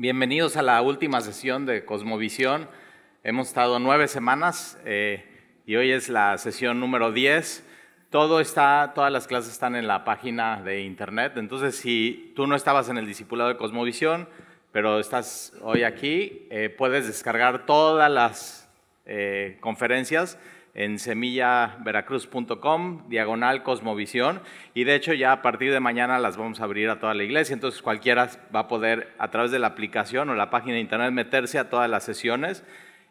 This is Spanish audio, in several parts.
Bienvenidos a la última sesión de Cosmovisión. Hemos estado nueve semanas eh, y hoy es la sesión número 10. Todo está, todas las clases están en la página de internet. Entonces, si tú no estabas en el discipulado de Cosmovisión, pero estás hoy aquí, eh, puedes descargar todas las eh, conferencias en semillaveracruz.com, diagonal Cosmovisión, y de hecho ya a partir de mañana las vamos a abrir a toda la iglesia, entonces cualquiera va a poder a través de la aplicación o la página de internet meterse a todas las sesiones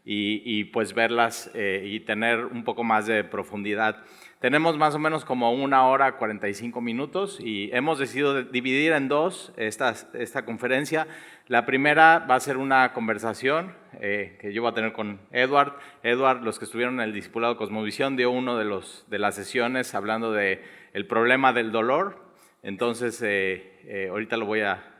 y, pues verlas eh, y tener un poco más de profundidad. Tenemos más o menos como una hora 45 minutos y hemos decidido dividir en dos esta, esta conferencia. La primera va a ser una conversación eh, que yo voy a tener con Edward. Edward, los que estuvieron en el Discipulado Cosmovisión, dio uno de, de las sesiones hablando del el problema del dolor. Entonces, eh, eh, ahorita lo voy a,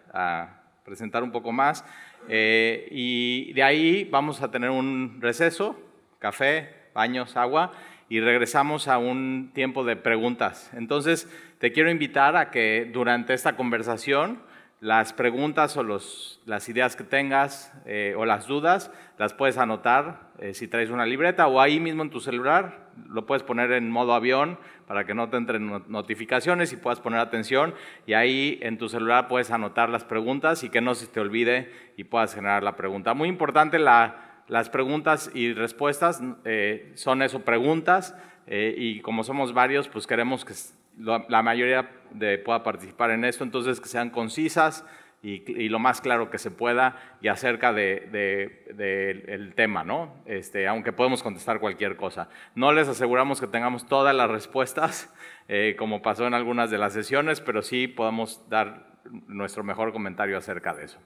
presentar un poco más. y de ahí vamos a tener un receso, café, baños, agua, y regresamos a un tiempo de preguntas. Entonces, te quiero invitar a que durante esta conversación las preguntas o las ideas que tengas eh, o las dudas, las puedes anotar eh, si traes una libreta o ahí mismo en tu celular, lo puedes poner en modo avión para que no te entren notificaciones y puedas poner atención y ahí en tu celular puedes anotar las preguntas y que no se te olvide y puedas generar la pregunta. Muy importante las preguntas y respuestas, eh, son eso, preguntas y como somos varios, pues queremos que la, mayoría de, pueda participar en esto, entonces que sean concisas y, lo más claro que se pueda y acerca del de, tema, ¿no? Este, aunque podemos contestar cualquier cosa. No les aseguramos que tengamos todas las respuestas, eh, como pasó en algunas de las sesiones, pero sí podemos dar nuestro mejor comentario acerca de eso.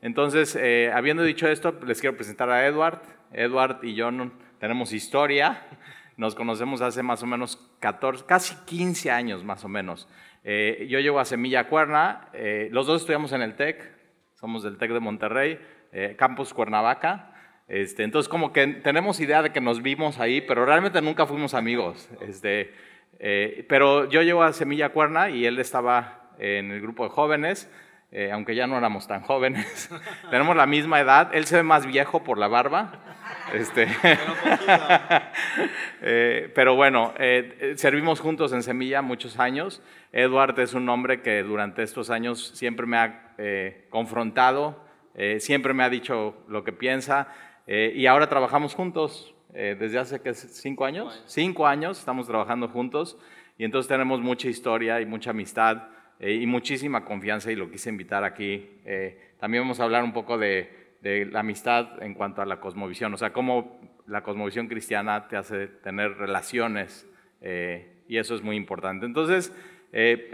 Entonces, eh, habiendo dicho esto, les quiero presentar a Edward. Edward y yo tenemos historia nos conocemos hace más o menos 14, casi 15 años más o menos. Eh, yo llevo a Semilla Cuerna, eh, los dos estudiamos en el TEC, somos del TEC de Monterrey, eh, Campus Cuernavaca. Este, entonces como que tenemos idea de que nos vimos ahí, pero realmente nunca fuimos amigos. Este, pero yo llevo a Semilla Cuerna y él estaba en el grupo de jóvenes eh, aunque ya no éramos tan jóvenes, tenemos la misma edad, él se ve más viejo por la barba, este, eh, pero bueno, eh, servimos juntos en Semilla muchos años. Edward es un hombre que durante estos años siempre me ha confrontado, siempre me ha dicho lo que piensa y ahora trabajamos juntos desde hace que cinco años. Cinco años estamos trabajando juntos y entonces tenemos mucha historia y mucha amistad. Eh, y muchísima confianza y lo quise invitar aquí. Eh, también vamos a hablar un poco de, de, la amistad en cuanto a la cosmovisión, o sea, cómo la cosmovisión cristiana te hace tener relaciones eh, y eso es muy importante. Entonces,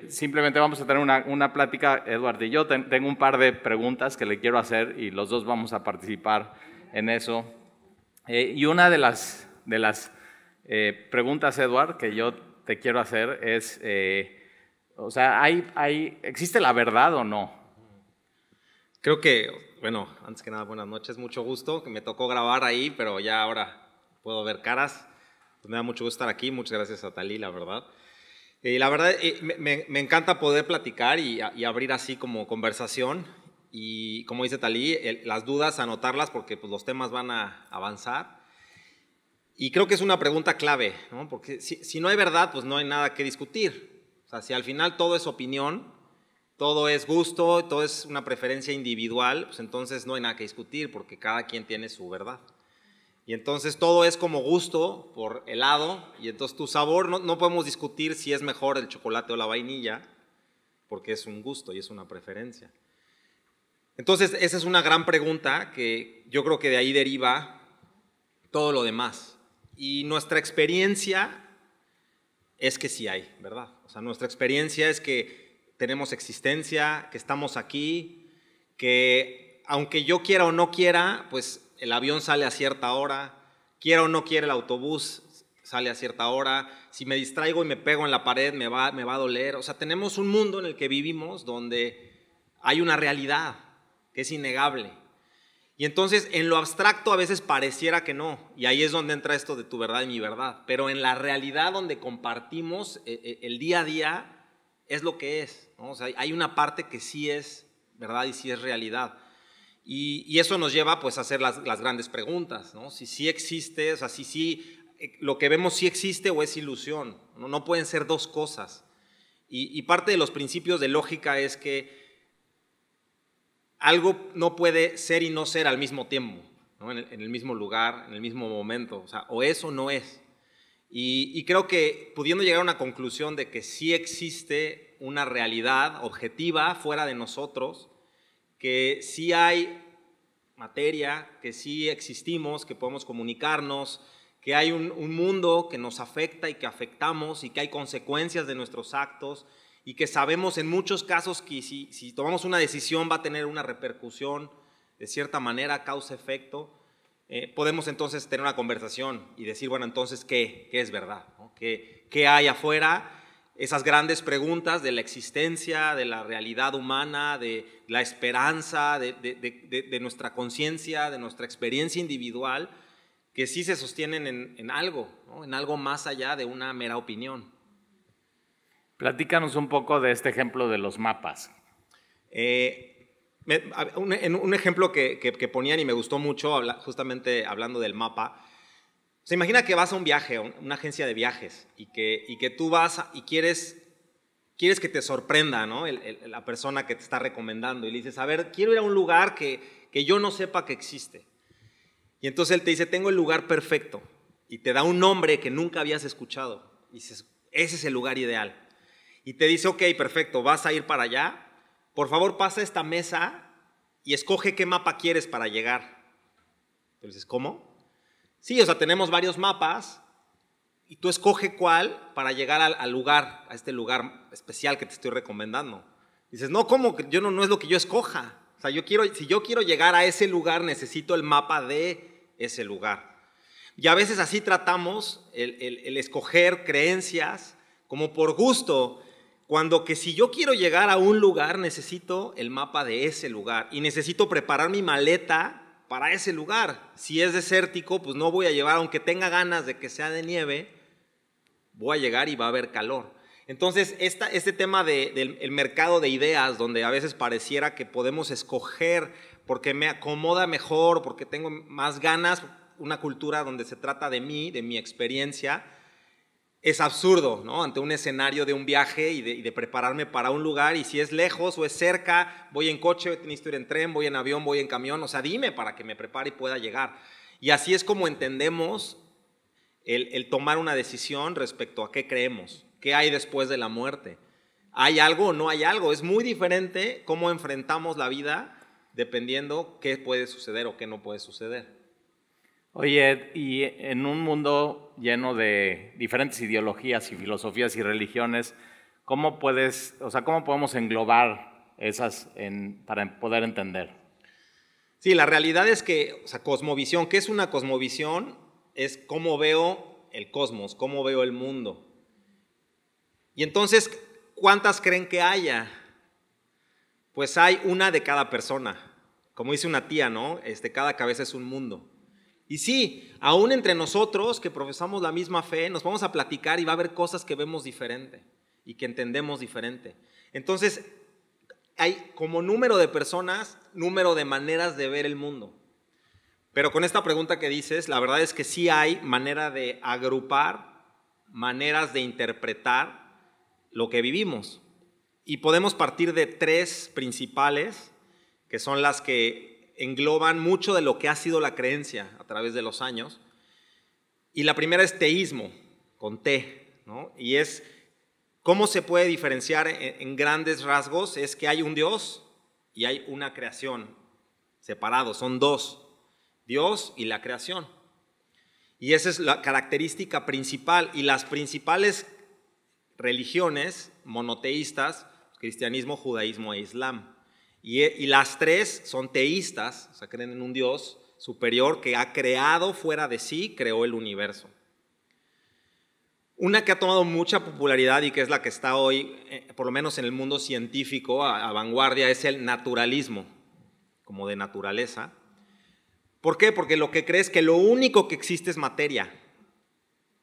simplemente vamos a tener una, una plática, Eduardo y yo. tengo un par de preguntas que le quiero hacer y los dos vamos a participar en eso. y una de las, de las preguntas, Eduard, que yo te quiero hacer es... O sea, hay, hay, ¿existe la verdad o no? Creo que, bueno, antes que nada, buenas noches, mucho gusto. que Me tocó grabar ahí, pero ya ahora puedo ver caras. Pues me da mucho gusto estar aquí. Muchas gracias a Talí, la verdad. Y eh, la verdad, eh, me, encanta poder platicar y, abrir así como conversación. Y como dice Talí, las dudas, anotarlas porque pues, los temas van a avanzar. Y creo que es una pregunta clave, ¿no? porque si, no hay verdad, pues no hay nada que discutir sea, si al final todo es opinión, todo es gusto, todo es una preferencia individual, pues entonces no hay nada que discutir porque cada quien tiene su verdad. Y entonces todo es como gusto por helado y entonces tu sabor, no podemos discutir si es mejor el chocolate o la vainilla porque es un gusto y es una preferencia. Entonces, esa es una gran pregunta que yo creo que de ahí deriva todo lo demás. Y nuestra experiencia es que sí hay, ¿verdad? O sea, nuestra experiencia es que tenemos existencia, que estamos aquí, que aunque yo quiera o no quiera, pues el avión sale a cierta hora, quiera o no quiera el autobús sale a cierta hora, si me distraigo y me pego en la pared me va, me va a doler. O sea, tenemos un mundo en el que vivimos donde hay una realidad que es innegable y entonces en lo abstracto a veces pareciera que no, y ahí es donde entra esto de tu verdad y mi verdad, pero en la realidad donde compartimos eh, eh, el día a día es lo que es, hay una parte que sí es verdad y sí es realidad. Y, eso nos lleva pues a hacer las, grandes preguntas, si sí existe, o si sí, eh, lo que vemos sí existe o es ilusión, no, pueden ser dos cosas. y parte de los principios de lógica es que algo no puede ser y no ser al mismo tiempo, en, el, mismo lugar, en el mismo momento, o sea, es o no es. Y, creo que pudiendo llegar a una conclusión de que sí existe una realidad objetiva fuera de nosotros, que sí hay materia, que sí existimos, que podemos comunicarnos, que hay un, mundo que nos afecta y que afectamos y que hay consecuencias de nuestros actos y que sabemos en muchos casos que si, tomamos una decisión va a tener una repercusión, de cierta manera, causa-efecto, eh, podemos entonces tener una conversación y decir, bueno, entonces, ¿qué, es verdad? ¿Qué, hay afuera? Esas grandes preguntas de la existencia, de la realidad humana, de la esperanza, de, nuestra conciencia, de nuestra experiencia individual, que sí se sostienen en, algo, en algo más allá de una mera opinión. Platícanos un poco de este ejemplo de los mapas. Eh, un, ejemplo que, ponían y me gustó mucho, justamente hablando del mapa. Se imagina que vas a un viaje, una agencia de viajes, y que, tú vas y quieres que te sorprenda, la persona que te está recomendando y le dices, a ver, quiero ir a un lugar que, que, yo no sepa que existe. Y entonces él te dice, tengo el lugar perfecto. Y te da un nombre que nunca habías escuchado. Y dices, ese es el lugar ideal y te dice, ok, perfecto, vas a ir para allá, por favor pasa esta mesa y escoge qué mapa quieres para llegar. Entonces, ¿cómo? Sí, o sea, tenemos varios mapas y tú escoge cuál para llegar al, lugar, a este lugar especial que te estoy recomendando. Dices, no, ¿cómo? Yo no, no es lo que yo escoja. O sea, yo quiero, si yo quiero llegar a ese lugar, necesito el mapa de ese lugar. Y a veces así tratamos el escoger creencias como por gusto. Cuando que si yo quiero llegar a un lugar, necesito el mapa de ese lugar y necesito preparar mi maleta para ese lugar. Si es desértico, pues no voy a llevar, aunque tenga ganas de que sea de nieve, voy a llegar y va a haber calor. Entonces, este tema del mercado de ideas, donde a veces pareciera que podemos escoger porque me acomoda mejor, porque tengo más ganas, una cultura donde se trata de mí, de mi experiencia, es absurdo, ¿no? Ante un escenario de un viaje y de, prepararme para un lugar y si es lejos o es cerca, voy en coche, necesito ir en tren, voy en avión, voy en camión, o sea, dime para que me prepare y pueda llegar. Y así es como entendemos el, el tomar una decisión respecto a qué creemos, qué hay después de la muerte. ¿Hay algo o no hay algo? Es muy diferente cómo enfrentamos la vida dependiendo qué puede suceder o qué no puede suceder. Oye, y en un mundo lleno de diferentes ideologías y filosofías y religiones, ¿cómo puedes, o sea, cómo podemos englobar esas para poder entender? Sí, la realidad es que, o sea, cosmovisión, ¿qué es una cosmovisión? Es cómo veo el cosmos, cómo veo el mundo. Y entonces, ¿cuántas creen que haya? Pues hay una de cada persona. Como dice una tía, ¿no? Este, cada cabeza es un mundo. Y sí, aún entre nosotros que profesamos la misma fe, nos vamos a platicar y va a haber cosas que vemos diferente y que entendemos diferente. Entonces, hay como número de personas, número de maneras de ver el mundo. Pero con esta pregunta que dices, la verdad es que sí hay manera de agrupar, maneras de interpretar lo que vivimos. Y podemos partir de tres principales, que son las que engloban mucho de lo que ha sido la creencia a través de los años. Y la primera es teísmo, con T, Y es cómo se puede diferenciar en, grandes rasgos, es que hay un Dios y hay una creación, separados, son dos, Dios y la creación. Y esa es la característica principal. Y las principales religiones monoteístas, cristianismo, judaísmo e islam. Eh, y, las tres son teístas, o sea, creen en un Dios superior que ha creado fuera de sí, creó el universo. Una que ha tomado mucha popularidad y que es la que está hoy, eh, por lo menos en el mundo científico, a, vanguardia, es el naturalismo, como de naturaleza. ¿Por qué? Porque lo que crees que lo único que existe es materia,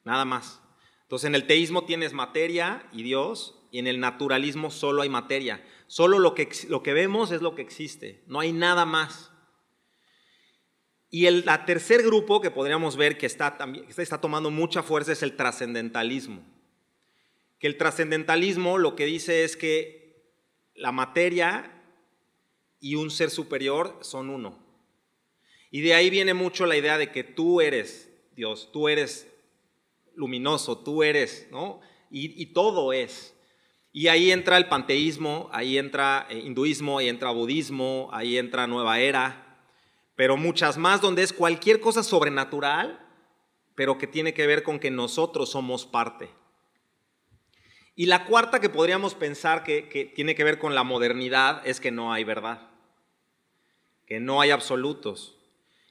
nada más. Entonces en el teísmo tienes materia y Dios, y en el naturalismo solo hay materia. Solo lo que, lo que vemos es lo que existe, no hay nada más. Y el tercer grupo que podríamos ver que está, está tomando mucha fuerza es el trascendentalismo. Que el trascendentalismo lo que dice es que la materia y un ser superior son uno. Y de ahí viene mucho la idea de que tú eres Dios, tú eres luminoso, tú eres, ¿no? Y, y todo es. Y ahí entra el panteísmo, ahí entra eh, hinduismo, ahí entra budismo, ahí entra nueva era, pero muchas más donde es cualquier cosa sobrenatural, pero que tiene que ver con que nosotros somos parte. Y la cuarta que podríamos pensar que, que tiene que ver con la modernidad es que no hay verdad, que no hay absolutos,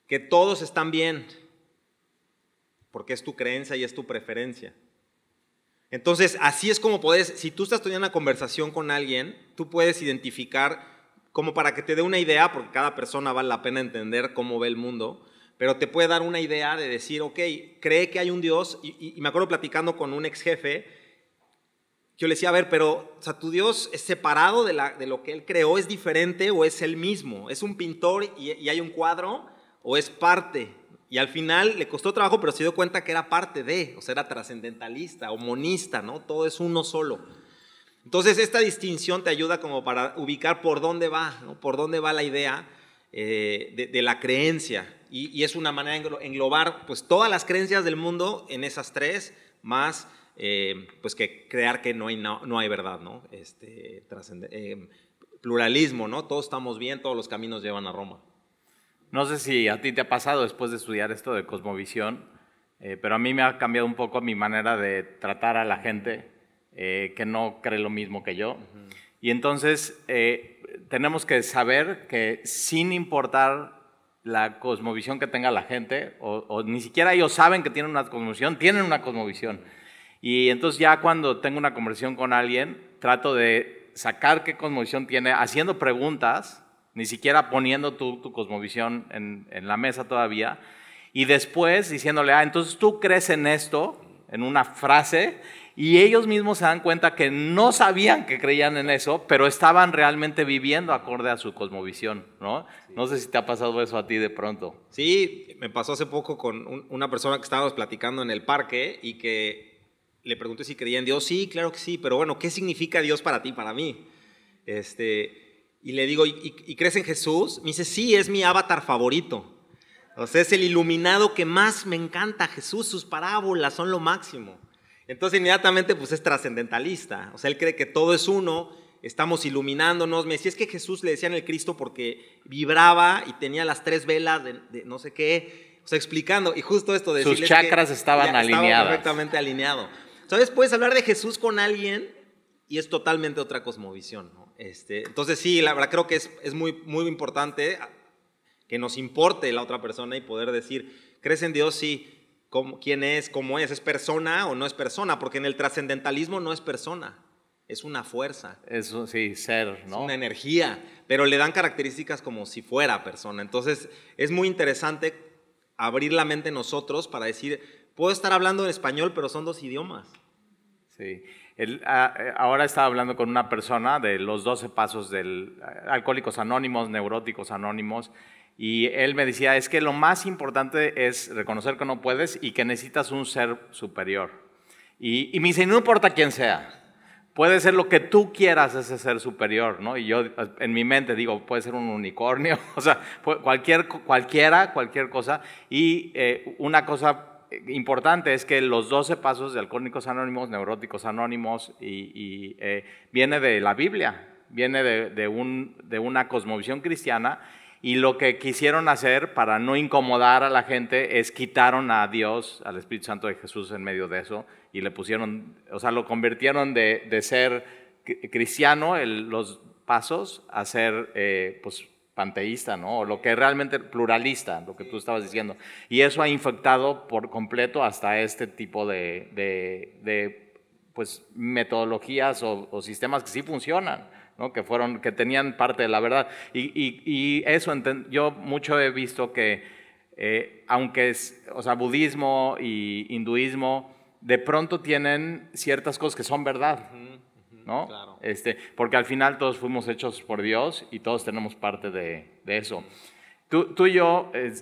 que todos están bien, porque es tu creencia y es tu preferencia. Entonces, así es como puedes, si tú estás teniendo una conversación con alguien, tú puedes identificar, como para que te dé una idea, porque cada persona vale la pena entender cómo ve el mundo, pero te puede dar una idea de decir, ok, cree que hay un Dios, y, me acuerdo platicando con un ex jefe, yo le decía, a ver, pero, o sea, tu Dios es separado de, lo que él creó, es diferente o es el mismo, es un pintor y, y hay un cuadro o es parte. Y al final le costó trabajo, pero se dio cuenta que era parte de, o sea, era trascendentalista o monista, ¿no? Todo es uno solo. Entonces, esta distinción te ayuda como para ubicar por dónde va, ¿no? Por dónde va la idea eh, de, la creencia. Y, es una manera de englobar pues, todas las creencias del mundo en esas tres, más eh, pues que crear que no hay, no, no hay verdad, ¿no? Este, eh, pluralismo, ¿no? Todos estamos bien, todos los caminos llevan a Roma. No sé si a ti te ha pasado después de estudiar esto de cosmovisión, eh, pero a mí me ha cambiado un poco mi manera de tratar a la gente eh, que no cree lo mismo que yo. Y entonces eh, tenemos que saber que sin importar la cosmovisión que tenga la gente, o, o, ni siquiera ellos saben que tienen una cosmovisión, tienen una cosmovisión. Y entonces ya cuando tengo una conversación con alguien, trato de sacar qué cosmovisión tiene, haciendo preguntas ni siquiera poniendo tu, tu cosmovisión en, la mesa todavía, y después diciéndole, ah, entonces tú crees en esto, en una frase, y ellos mismos se dan cuenta que no sabían que creían en eso, pero estaban realmente viviendo acorde a su cosmovisión, ¿no? No sé si te ha pasado eso a ti de pronto. Sí, me pasó hace poco con una persona que estábamos platicando en el parque y que le pregunté si creía en Dios. Sí, claro que sí, pero bueno, ¿qué significa Dios para ti, para mí? Este, y le digo, ¿y, y, crees en Jesús? Me dice, sí, es mi avatar favorito. O sea, es el iluminado que más me encanta, Jesús, sus parábolas son lo máximo. Entonces inmediatamente pues es trascendentalista, o sea, él cree que todo es uno, estamos iluminándonos. Me decía, es que Jesús le decían el Cristo porque vibraba y tenía las tres velas de, no sé qué, o sea, explicando, y justo esto de... Sus chakras estaban alineados. perfectamente alineado. Sabes, puedes hablar de Jesús con alguien y es totalmente otra cosmovisión, ¿no? Este, entonces sí, la verdad creo que es, muy, muy importante que nos importe la otra persona y poder decir, ¿crees en Dios? Sí. ¿Quién es? ¿Cómo es? ¿Es persona o no es persona? Porque en el trascendentalismo no es persona, es una fuerza. Es sí, ser, ¿no? Es una energía, pero le dan características como si fuera persona. Entonces es muy interesante abrir la mente nosotros para decir, puedo estar hablando en español, pero son dos idiomas. Sí. Ah, eh, ahora estaba hablando con una persona de los 12 pasos del eh, Alcohólicos Anónimos, Neuróticos Anónimos, y él me decía, es que lo más importante es reconocer que no puedes y que necesitas un ser superior. Y, me dice, no importa quién sea, puede ser lo que tú quieras ese ser superior, ¿no? Y yo eh, en mi mente digo, puede ser un unicornio, o sea, cualquier, cualquiera, cualquier cosa. Y una cosa importante es que los 12 pasos de Alcohólicos Anónimos, Neuróticos Anónimos, y, eh, viene de la Biblia, viene de, una cosmovisión cristiana y lo que quisieron hacer para no incomodar a la gente es quitaron a Dios, al Espíritu Santo de Jesús en medio de eso y le pusieron, o sea, lo convirtieron de, ser cristiano, los pasos, a ser eh, pues, panteísta, ¿no? O lo que realmente pluralista, lo que tú estabas diciendo. Y eso ha infectado por completo hasta este tipo de, pues, metodologías o, sistemas que sí funcionan, ¿no? Que fueron, que tenían parte de la verdad. Y, eso, yo mucho he visto que, eh, aunque es, o sea, budismo y hinduismo, de pronto tienen ciertas cosas que son verdad este, porque al final todos fuimos hechos por Dios y todos tenemos parte de, eso. Tú, y yo eh,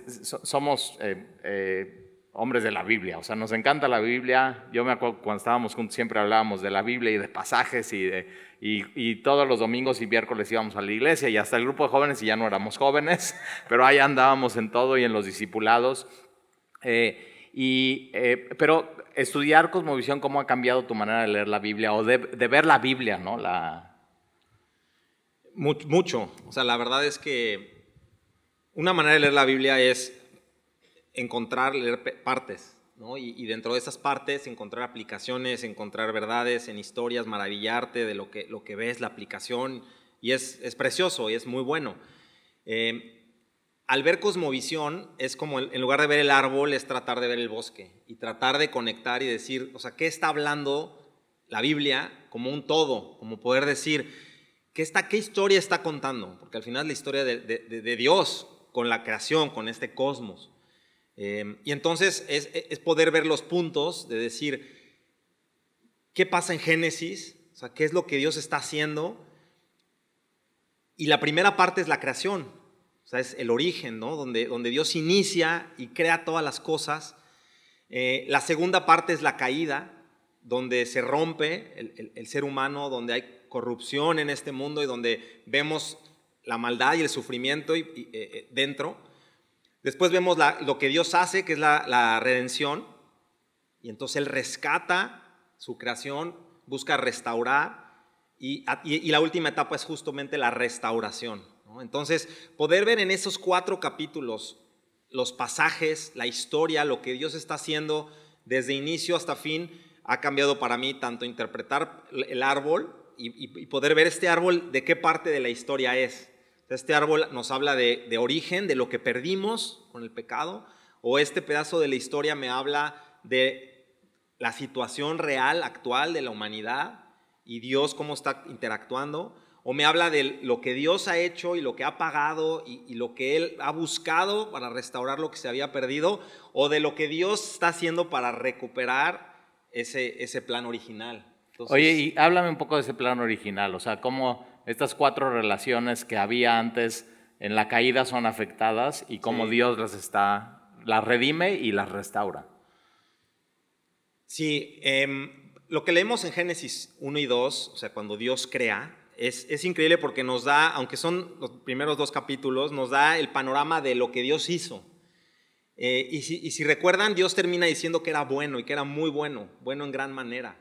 somos eh, eh, hombres de la Biblia, o sea, nos encanta la Biblia. Yo me acuerdo cuando estábamos juntos siempre hablábamos de la Biblia y de pasajes y, y, todos los domingos y miércoles íbamos a la iglesia y hasta el grupo de jóvenes y ya no éramos jóvenes, pero ahí andábamos en todo y en los discipulados. Y, eh, pero estudiar cosmovisión, ¿cómo ha cambiado tu manera de leer la Biblia o de, ver la Biblia, ¿no? La... Mucho, O sea, la verdad es que una manera de leer la Biblia es encontrar, leer partes. ¿No? Y, dentro de esas partes encontrar aplicaciones, encontrar verdades en historias, maravillarte de lo que, lo que ves, la aplicación, y es, es precioso y es muy bueno. Eh, al ver cosmovisión, es como en lugar de ver el árbol, es tratar de ver el bosque y tratar de conectar y decir, o sea, ¿qué está hablando la Biblia como un todo? Como poder decir, ¿qué, está, qué historia está contando? Porque al final es la historia de, de, Dios con la creación, con este cosmos. Em, y entonces es, es poder ver los puntos de decir, ¿qué pasa en Génesis? O sea, ¿qué es lo que Dios está haciendo? Y la primera parte es la creación o sea, es el origen, ¿no? Donde, donde Dios inicia y crea todas las cosas. Eh, la segunda parte es la caída, donde se rompe el, ser humano, donde hay corrupción en este mundo y donde vemos la maldad y el sufrimiento y, eh, eh, dentro. Después vemos lo que Dios hace, que es la, redención, y entonces Él rescata su creación, busca restaurar, y la última etapa es justamente la restauración, entonces, poder ver en esos cuatro capítulos los pasajes, la historia, lo que Dios está haciendo desde inicio hasta fin, ha cambiado para mí tanto interpretar el árbol y, poder ver este árbol de qué parte de la historia es. Este árbol nos habla de origen, de lo que perdimos con el pecado, o este pedazo de la historia me habla de la situación real actual de la humanidad y Dios cómo está interactuando o me habla de lo que Dios ha hecho y lo que ha pagado y, lo que Él ha buscado para restaurar lo que se había perdido, o de lo que Dios está haciendo para recuperar ese, ese plan original. Oye, y háblame un poco de ese plan original, o sea, cómo estas cuatro relaciones que había antes en la caída son afectadas y cómo Dios las está, las redime y las restaura. Sí, em, lo que leemos en Génesis 1 y 2, o sea, cuando Dios crea, es, increíble porque nos da, aunque son los primeros dos capítulos, nos da el panorama de lo que Dios hizo. Eh, y, si, recuerdan, Dios termina diciendo que era bueno y que era muy bueno, bueno en gran manera.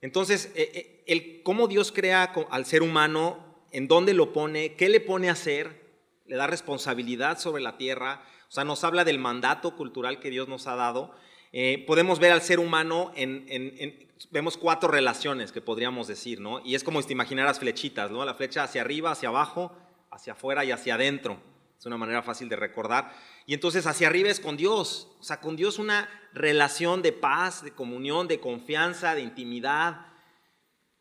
Entonces, eh, eh, el, cómo Dios crea al ser humano, en dónde lo pone, qué le pone a hacer, le da responsabilidad sobre la tierra, o sea, nos habla del mandato cultural que Dios nos ha dado eh, podemos ver al ser humano en, vemos cuatro relaciones que podríamos decir, ¿no? Y es como si te imaginaras flechitas, ¿no? La flecha hacia arriba, hacia abajo, hacia afuera y hacia adentro. Es una manera fácil de recordar. Y entonces hacia arriba es con Dios. O sea, con Dios una relación de paz, de comunión, de confianza, de intimidad.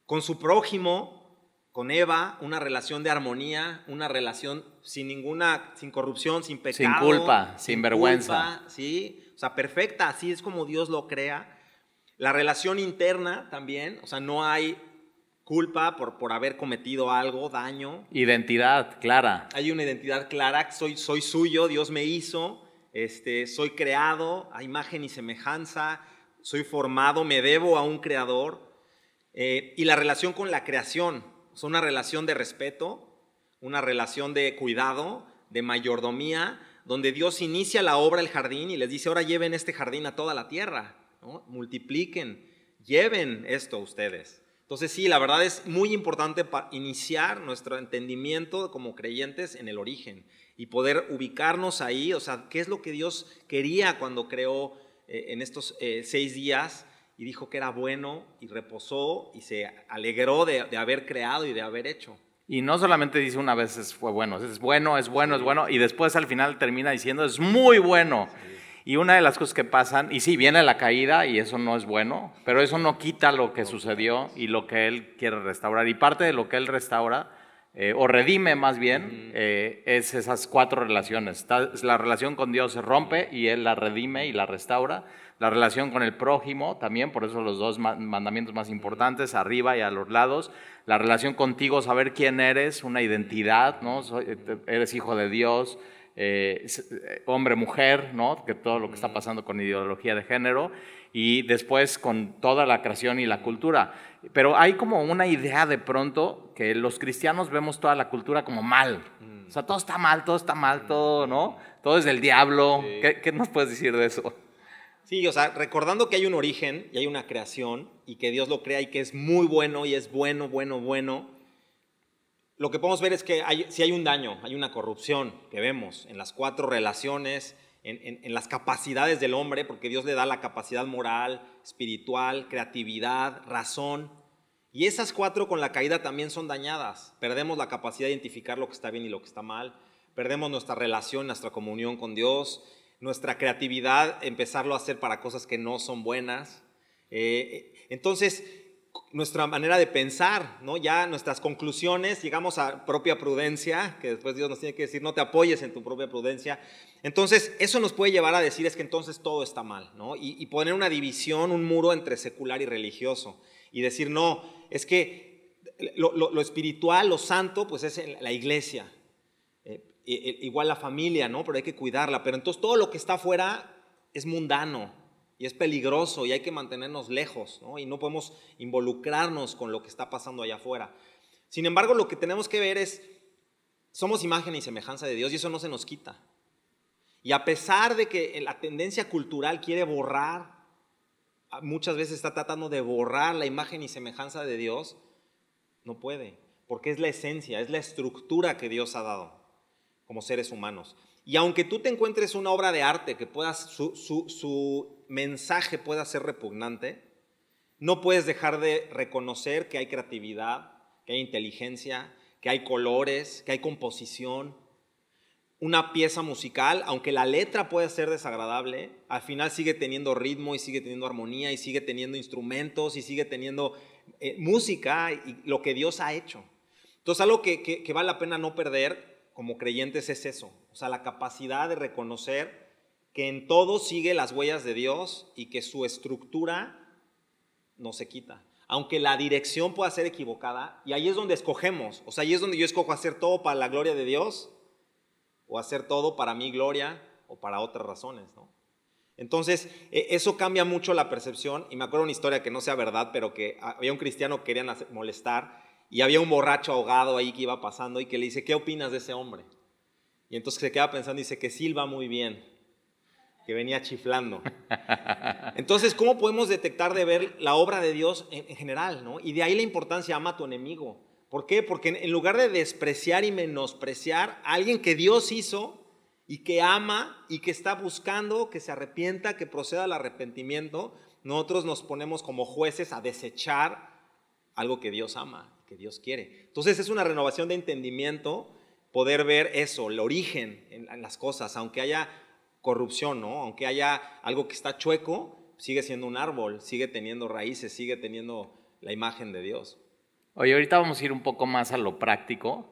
Con su prójimo, con Eva, una relación de armonía, una relación sin ninguna, sin corrupción, sin pecado. Sin culpa, sin, vergüenza. sí o sea, perfecta, así es como Dios lo crea. La relación interna también, o sea, no hay culpa por, por haber cometido algo, daño. Identidad clara. Hay una identidad clara, soy, soy suyo, Dios me hizo, este, soy creado a imagen y semejanza, soy formado, me debo a un creador. Eh, y la relación con la creación, o una relación de respeto, una relación de cuidado, de mayordomía, donde Dios inicia la obra del jardín y les dice, ahora lleven este jardín a toda la tierra, multipliquen, lleven esto a ustedes. Entonces sí, la verdad es muy importante para iniciar nuestro entendimiento como creyentes en el origen y poder ubicarnos ahí, o sea, qué es lo que Dios quería cuando creó eh, en estos eh, seis días y dijo que era bueno y reposó y se alegró de haber creado y de haber hecho. Y no solamente dice una vez es, fue bueno, es bueno, es bueno, es bueno, y después al final termina diciendo es muy bueno. Y una de las cosas que pasan, y sí, viene la caída y eso no es bueno, pero eso no quita lo que sucedió y lo que Él quiere restaurar. Y parte de lo que Él restaura, eh, o redime más bien, eh, es esas cuatro relaciones. La relación con Dios se rompe y Él la redime y la restaura. La relación con el prójimo también, por eso los dos mandamientos más importantes, arriba y a los lados la relación contigo, saber quién eres, una identidad, ¿no? eres hijo de Dios, eh, eh, hombre, mujer, ¿no? Que todo lo que está pasando con ideología de género y después con toda la creación y la cultura. Pero hay como una idea de pronto que los cristianos vemos toda la cultura como mal. Mm. O sea, todo está mal, todo está mal, mm. todo, ¿no? Todo es del diablo. ¿Qué, nos puedes decir de eso? Sí, o sea, recordando que hay un origen y hay una creación y que Dios lo crea y que es muy bueno y es bueno, bueno, bueno, lo que podemos ver es que si hay un daño, hay una corrupción que vemos en las cuatro relaciones, en, las capacidades del hombre, porque Dios le da la capacidad moral, espiritual, creatividad, razón. Y esas cuatro con la caída también son dañadas. Perdemos la capacidad de identificar lo que está bien y lo que está mal. Perdemos nuestra relación, nuestra comunión con Dios nuestra creatividad, empezarlo a hacer para cosas que no son buenas. Eh, eh, entonces, nuestra manera de pensar, ¿no? Ya nuestras conclusiones, llegamos a propia prudencia, que después Dios nos tiene que decir, no te apoyes en tu propia prudencia. Entonces, eso nos puede llevar a decir es que entonces todo está mal, Y, poner una división, un muro entre secular y religioso. Y decir, no, es que lo, lo espiritual, lo santo, pues es la iglesia, igual la familia, ¿no? Pero hay que cuidarla. Pero entonces todo lo que está afuera es mundano y es peligroso y hay que mantenernos lejos, ¿no? Y no podemos involucrarnos con lo que está pasando allá afuera. Sin embargo, lo que tenemos que ver es, somos imagen y semejanza de Dios y eso no se nos quita. Y a pesar de que la tendencia cultural quiere borrar, muchas veces está tratando de borrar la imagen y semejanza de Dios, no puede, porque es la esencia, es la estructura que Dios ha dado como seres humanos. Y aunque tú te encuentres una obra de arte que puedas, su, mensaje pueda ser repugnante, no puedes dejar de reconocer que hay creatividad, que hay inteligencia, que hay colores, que hay composición. Una pieza musical, aunque la letra pueda ser desagradable, al final sigue teniendo ritmo y sigue teniendo armonía y sigue teniendo instrumentos y sigue teniendo eh, música y lo que Dios ha hecho. Entonces algo que, que vale la pena no perder como creyentes es eso, o sea, la capacidad de reconocer que en todo sigue las huellas de Dios y que su estructura no se quita. Aunque la dirección pueda ser equivocada, y ahí es donde escogemos, o sea, ahí es donde yo escojo hacer todo para la gloria de Dios o hacer todo para mi gloria o para otras razones, ¿no? Entonces, e, eso cambia mucho la percepción. Y me acuerdo una historia que no sea verdad, pero que había un cristiano que querían molestar y había un borracho ahogado ahí que iba pasando y que le dice, ¿qué opinas de ese hombre? Y entonces se queda pensando y dice que silba muy bien, que venía chiflando. Entonces, ¿cómo podemos detectar de ver la obra de Dios en, general? ¿no? Y de ahí la importancia, ama a tu enemigo. ¿Por qué? Porque en lugar de despreciar y menospreciar a alguien que Dios hizo y que ama y que está buscando que se arrepienta, que proceda al arrepentimiento, nosotros nos ponemos como jueces a desechar algo que Dios ama que Dios quiere. Entonces es una renovación de entendimiento poder ver eso, el origen en, las cosas, aunque haya corrupción, ¿no? aunque haya algo que está chueco, sigue siendo un árbol, sigue teniendo raíces, sigue teniendo la imagen de Dios. Oye, ahorita vamos a ir un poco más a lo práctico,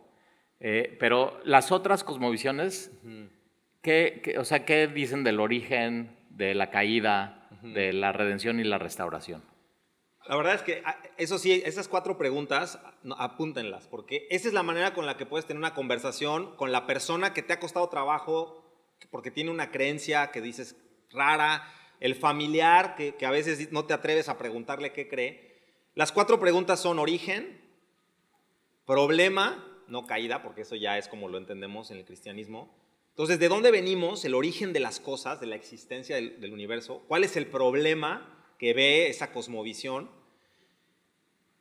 eh, pero las otras cosmovisiones, ¿qué, o sea, ¿qué dicen del origen, de la caída, de la redención y la restauración? La verdad es que, ah, eso sí, esas cuatro preguntas, apúntenlas, porque esa es la manera con la que puedes tener una conversación con la persona que te ha costado trabajo, porque tiene una creencia que dices rara, el familiar que, a veces no te atreves a preguntarle qué cree. Las cuatro preguntas son origen, problema, no caída, porque eso ya es como lo entendemos en el cristianismo. Entonces, ¿de dónde venimos? El origen de las cosas, de la existencia del universo. ¿Cuál es el problema? que ve esa cosmovisión,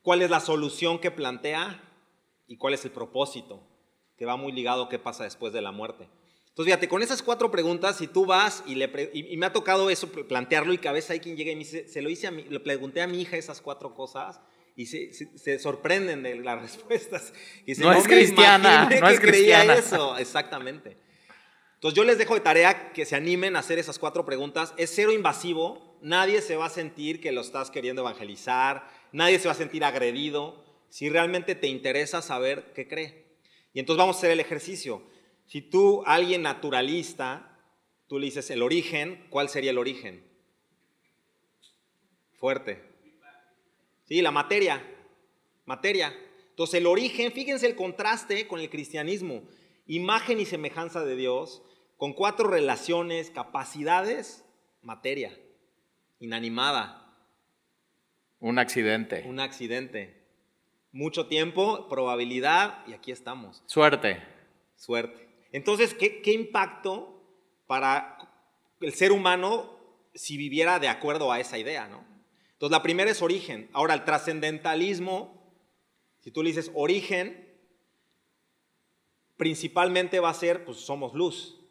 cuál es la solución que plantea y cuál es el propósito, que va muy ligado a qué pasa después de la muerte. Entonces, fíjate, con esas cuatro preguntas, si tú vas y, me ha tocado eso plantearlo y cabeza, hay quien llega y me dice, se lo hice a le pregunté a mi hija esas cuatro cosas y se, sorprenden de las respuestas. no, es cristiana, no es cristiana. eso, exactamente. Entonces yo les dejo de tarea que se animen a hacer esas cuatro preguntas. Es cero invasivo, nadie se va a sentir que lo estás queriendo evangelizar, nadie se va a sentir agredido. Si realmente te interesa saber qué cree. Y entonces vamos a hacer el ejercicio. Si tú, alguien naturalista, tú le dices el origen, ¿cuál sería el origen? Fuerte. Sí, la materia. Materia. Entonces el origen, fíjense el contraste con el cristianismo. Imagen y semejanza de Dios, con cuatro relaciones, capacidades, materia, inanimada. Un accidente. Un accidente. Mucho tiempo, probabilidad, y aquí estamos. Suerte. Suerte. Entonces, ¿qué, impacto para el ser humano si viviera de acuerdo a esa idea, ¿no? Entonces, la primera es origen. Ahora, el trascendentalismo, si tú le dices origen, principalmente va a ser, pues somos luz.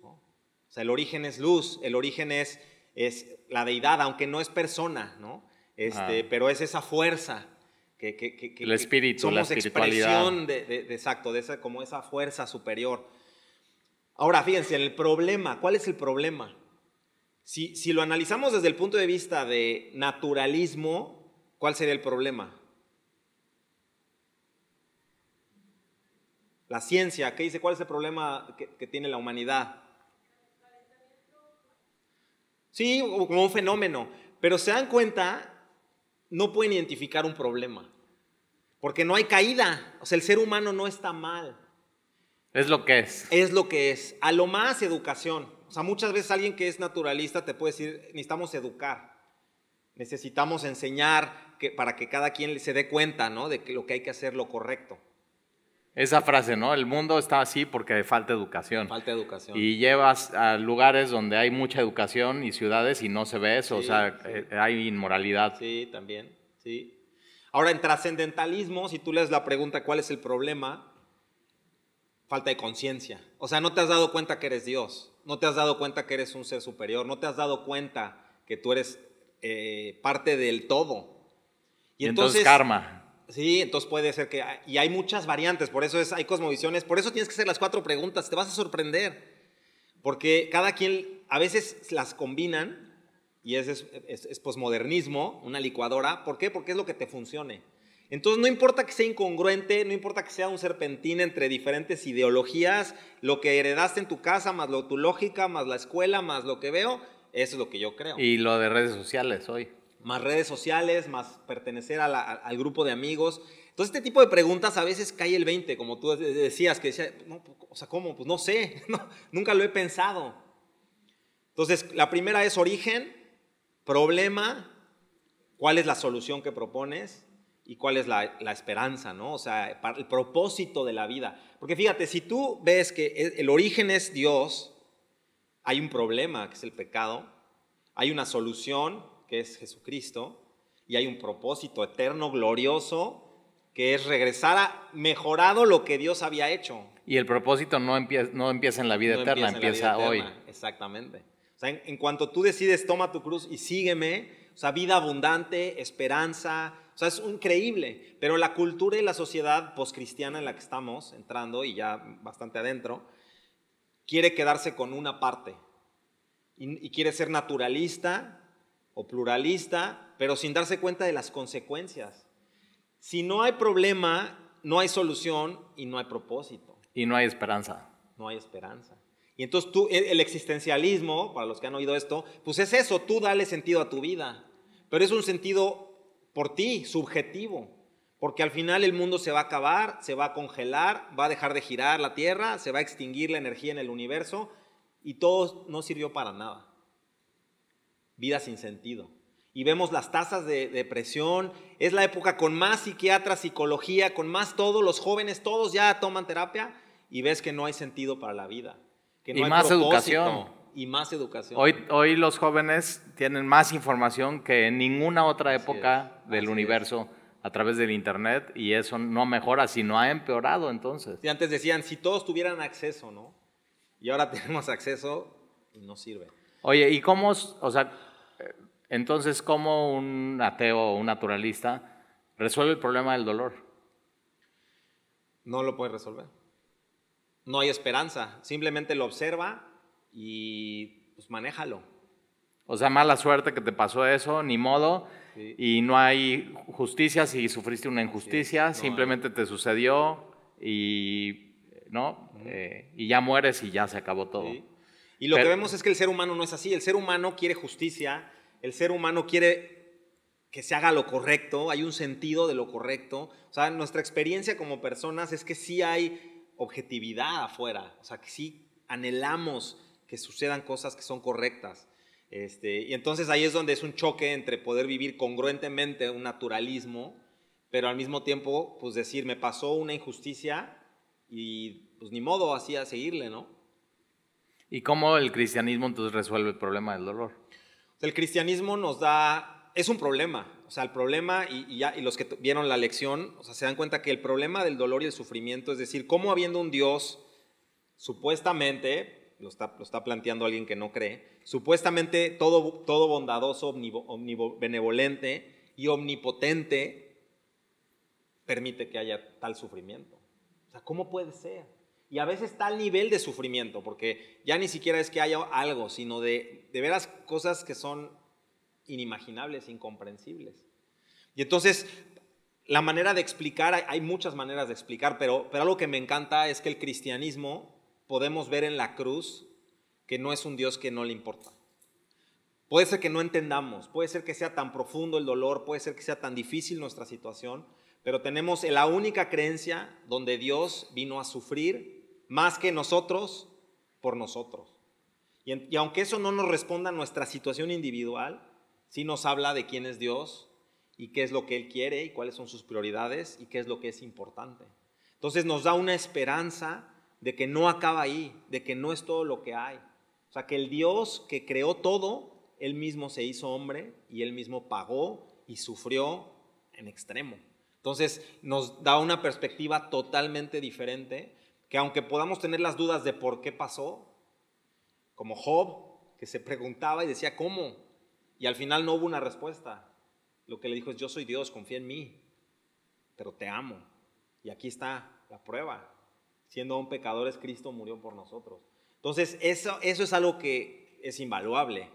O sea, el origen es luz, el origen es, es la deidad, aunque no es persona, ¿no? Este, pero es esa fuerza. Que, que, el espíritu, la expresión de, exacto, de esa, como esa fuerza superior. Ahora, fíjense, el problema, ¿cuál es el problema? Si, lo analizamos desde el punto de vista de naturalismo, ¿cuál sería el problema? La ciencia, ¿qué dice? ¿Cuál es el problema que, que tiene la humanidad? Sí, como un fenómeno. Pero se dan cuenta, no pueden identificar un problema. Porque no hay caída. O sea, el ser humano no está mal. Es lo que es. Es lo que es. A lo más educación. O sea, muchas veces alguien que es naturalista te puede decir, necesitamos educar. Necesitamos enseñar que, para que cada quien se dé cuenta, ¿no? De que lo que hay que hacer, lo correcto. Esa frase, ¿no? El mundo está así porque falta educación. Falta educación. Y llevas a lugares donde hay mucha educación y ciudades y no se ve eso, o sea, eh, hay inmoralidad. Sí, también, sí. Ahora, en trascendentalismo, si tú lees la pregunta, ¿cuál es el problema? Falta de conciencia. O sea, no te has dado cuenta que eres Dios, no te has dado cuenta que eres un ser superior, no te has dado cuenta que tú eres eh, parte del todo. Y, entonces karma. Sí, entonces puede ser que... Ah, y hay muchas variantes, por eso es, hay cosmovisiones, por eso tienes que hacer las cuatro preguntas, te vas a sorprender, porque cada quien a veces las combinan y es, es, posmodernismo, una licuadora, ¿por qué? Porque es lo que te funcione. Entonces no importa que sea incongruente, no importa que sea un serpentín entre diferentes ideologías, lo que heredaste en tu casa, más lo, tu lógica, más la escuela, más lo que veo, eso es lo que yo creo. Y lo de redes sociales hoy más redes sociales, más pertenecer al grupo de amigos. Entonces, este tipo de preguntas a veces cae el 20, como tú decías, que decía, no, pues, o sea, ¿cómo? Pues no sé, nunca lo he pensado. Entonces, la primera es origen, problema, cuál es la solución que propones y cuál es la, la esperanza, ¿no? O sea, el propósito de la vida. Porque fíjate, si tú ves que e, el origen es Dios, hay un problema, que es el pecado, hay una solución, que es Jesucristo, y hay un propósito eterno, glorioso, que es regresar a mejorado lo que Dios había hecho. Y el propósito no empieza, en la vida eterna, empieza, hoy. Exactamente. O sea, en, cuanto tú decides, toma tu cruz y sígueme, o sea, vida abundante, esperanza, o sea, es increíble. Pero la cultura y la sociedad poscristiana en la que estamos entrando, y ya bastante adentro, quiere quedarse con una parte. y quiere ser naturalista o pluralista, pero sin darse cuenta de las consecuencias. Si no hay problema, no hay solución y no hay propósito. Y no hay esperanza. No hay esperanza. Y entonces tú, el existencialismo, para los que han oído esto, pues es eso, tú dale sentido a tu vida, pero es un sentido por ti, subjetivo, porque al final el mundo se va a acabar, se va a congelar, va a dejar de girar la Tierra, se va a extinguir la energía en el universo y todo no sirvió para nada vida sin sentido. Y vemos las tasas de depresión, es la época con más psiquiatra, psicología, con más todos los jóvenes, todos ya toman terapia y ves que no hay sentido para la vida. y más educación. Y más educación. Hoy, hoy los jóvenes tienen más información que en ninguna otra época del universo. a través del Internet y eso no mejora, sino ha empeorado entonces. Y antes decían, si todos tuvieran acceso, ¿no? Y ahora tenemos acceso y no sirve. Oye, ¿y cómo, o sea, entonces, ¿cómo un ateo o un naturalista resuelve el problema del dolor? No lo puede resolver. No hay esperanza. Simplemente lo observa y pues manéjalo. O sea, mala suerte que te pasó eso, ni modo. Y no hay justicia si sufriste una injusticia, simplemente te sucedió y, ¿no? Eh, y ya mueres y ya se acabó todo. Y lo que vemos es que el ser humano no es así. El ser humano quiere justicia, el ser humano quiere que se haga lo correcto, hay un sentido de lo correcto. O sea, nuestra experiencia como personas es que sí hay objetividad afuera, o sea, que sí anhelamos que sucedan cosas que son correctas. Este, y entonces ahí es donde es un choque entre poder vivir congruentemente un naturalismo, pero al mismo tiempo, pues decir, me pasó una injusticia y pues ni modo, así a seguirle, ¿no? ¿Y cómo el cristianismo entonces resuelve el problema del dolor? El cristianismo nos da, es un problema. O sea, el problema, y, ya, y los que vieron la lección, o sea, se dan cuenta que el problema del dolor y el sufrimiento, es decir, cómo habiendo un Dios, supuestamente, lo está, lo está planteando alguien que no cree, supuestamente todo, todo bondadoso, benevolente y omnipotente, permite que haya tal sufrimiento. O sea, ¿cómo puede ser? y a veces tal nivel de sufrimiento, porque ya ni siquiera es que haya algo, sino de, de veras cosas que son inimaginables, incomprensibles. Y entonces, la manera de explicar, hay muchas maneras de explicar, pero, pero algo que me encanta es que el cristianismo podemos ver en la cruz que no es un Dios que no le importa. Puede ser que no entendamos, puede ser que sea tan profundo el dolor, puede ser que sea tan difícil nuestra situación, pero tenemos la única creencia donde Dios vino a sufrir más que nosotros por nosotros. Y, aunque eso no nos responda a nuestra situación individual, sí nos habla de quién es Dios y qué es lo que Él quiere y cuáles son sus prioridades y qué es lo que es importante. Entonces nos da una esperanza de que no acaba ahí, de que no es todo lo que hay. O sea, que el Dios que creó todo, Él mismo se hizo hombre y Él mismo pagó y sufrió en extremo. Entonces nos da una perspectiva totalmente diferente que aunque podamos tener las dudas de por qué pasó, como Job, que se preguntaba y decía, ¿cómo? Y al final no hubo una respuesta. Lo que le dijo es, yo soy Dios, confía en mí, pero te amo. Y aquí está la prueba. Siendo un pecador es Cristo murió por nosotros. Entonces, eso, eso es algo que es invaluable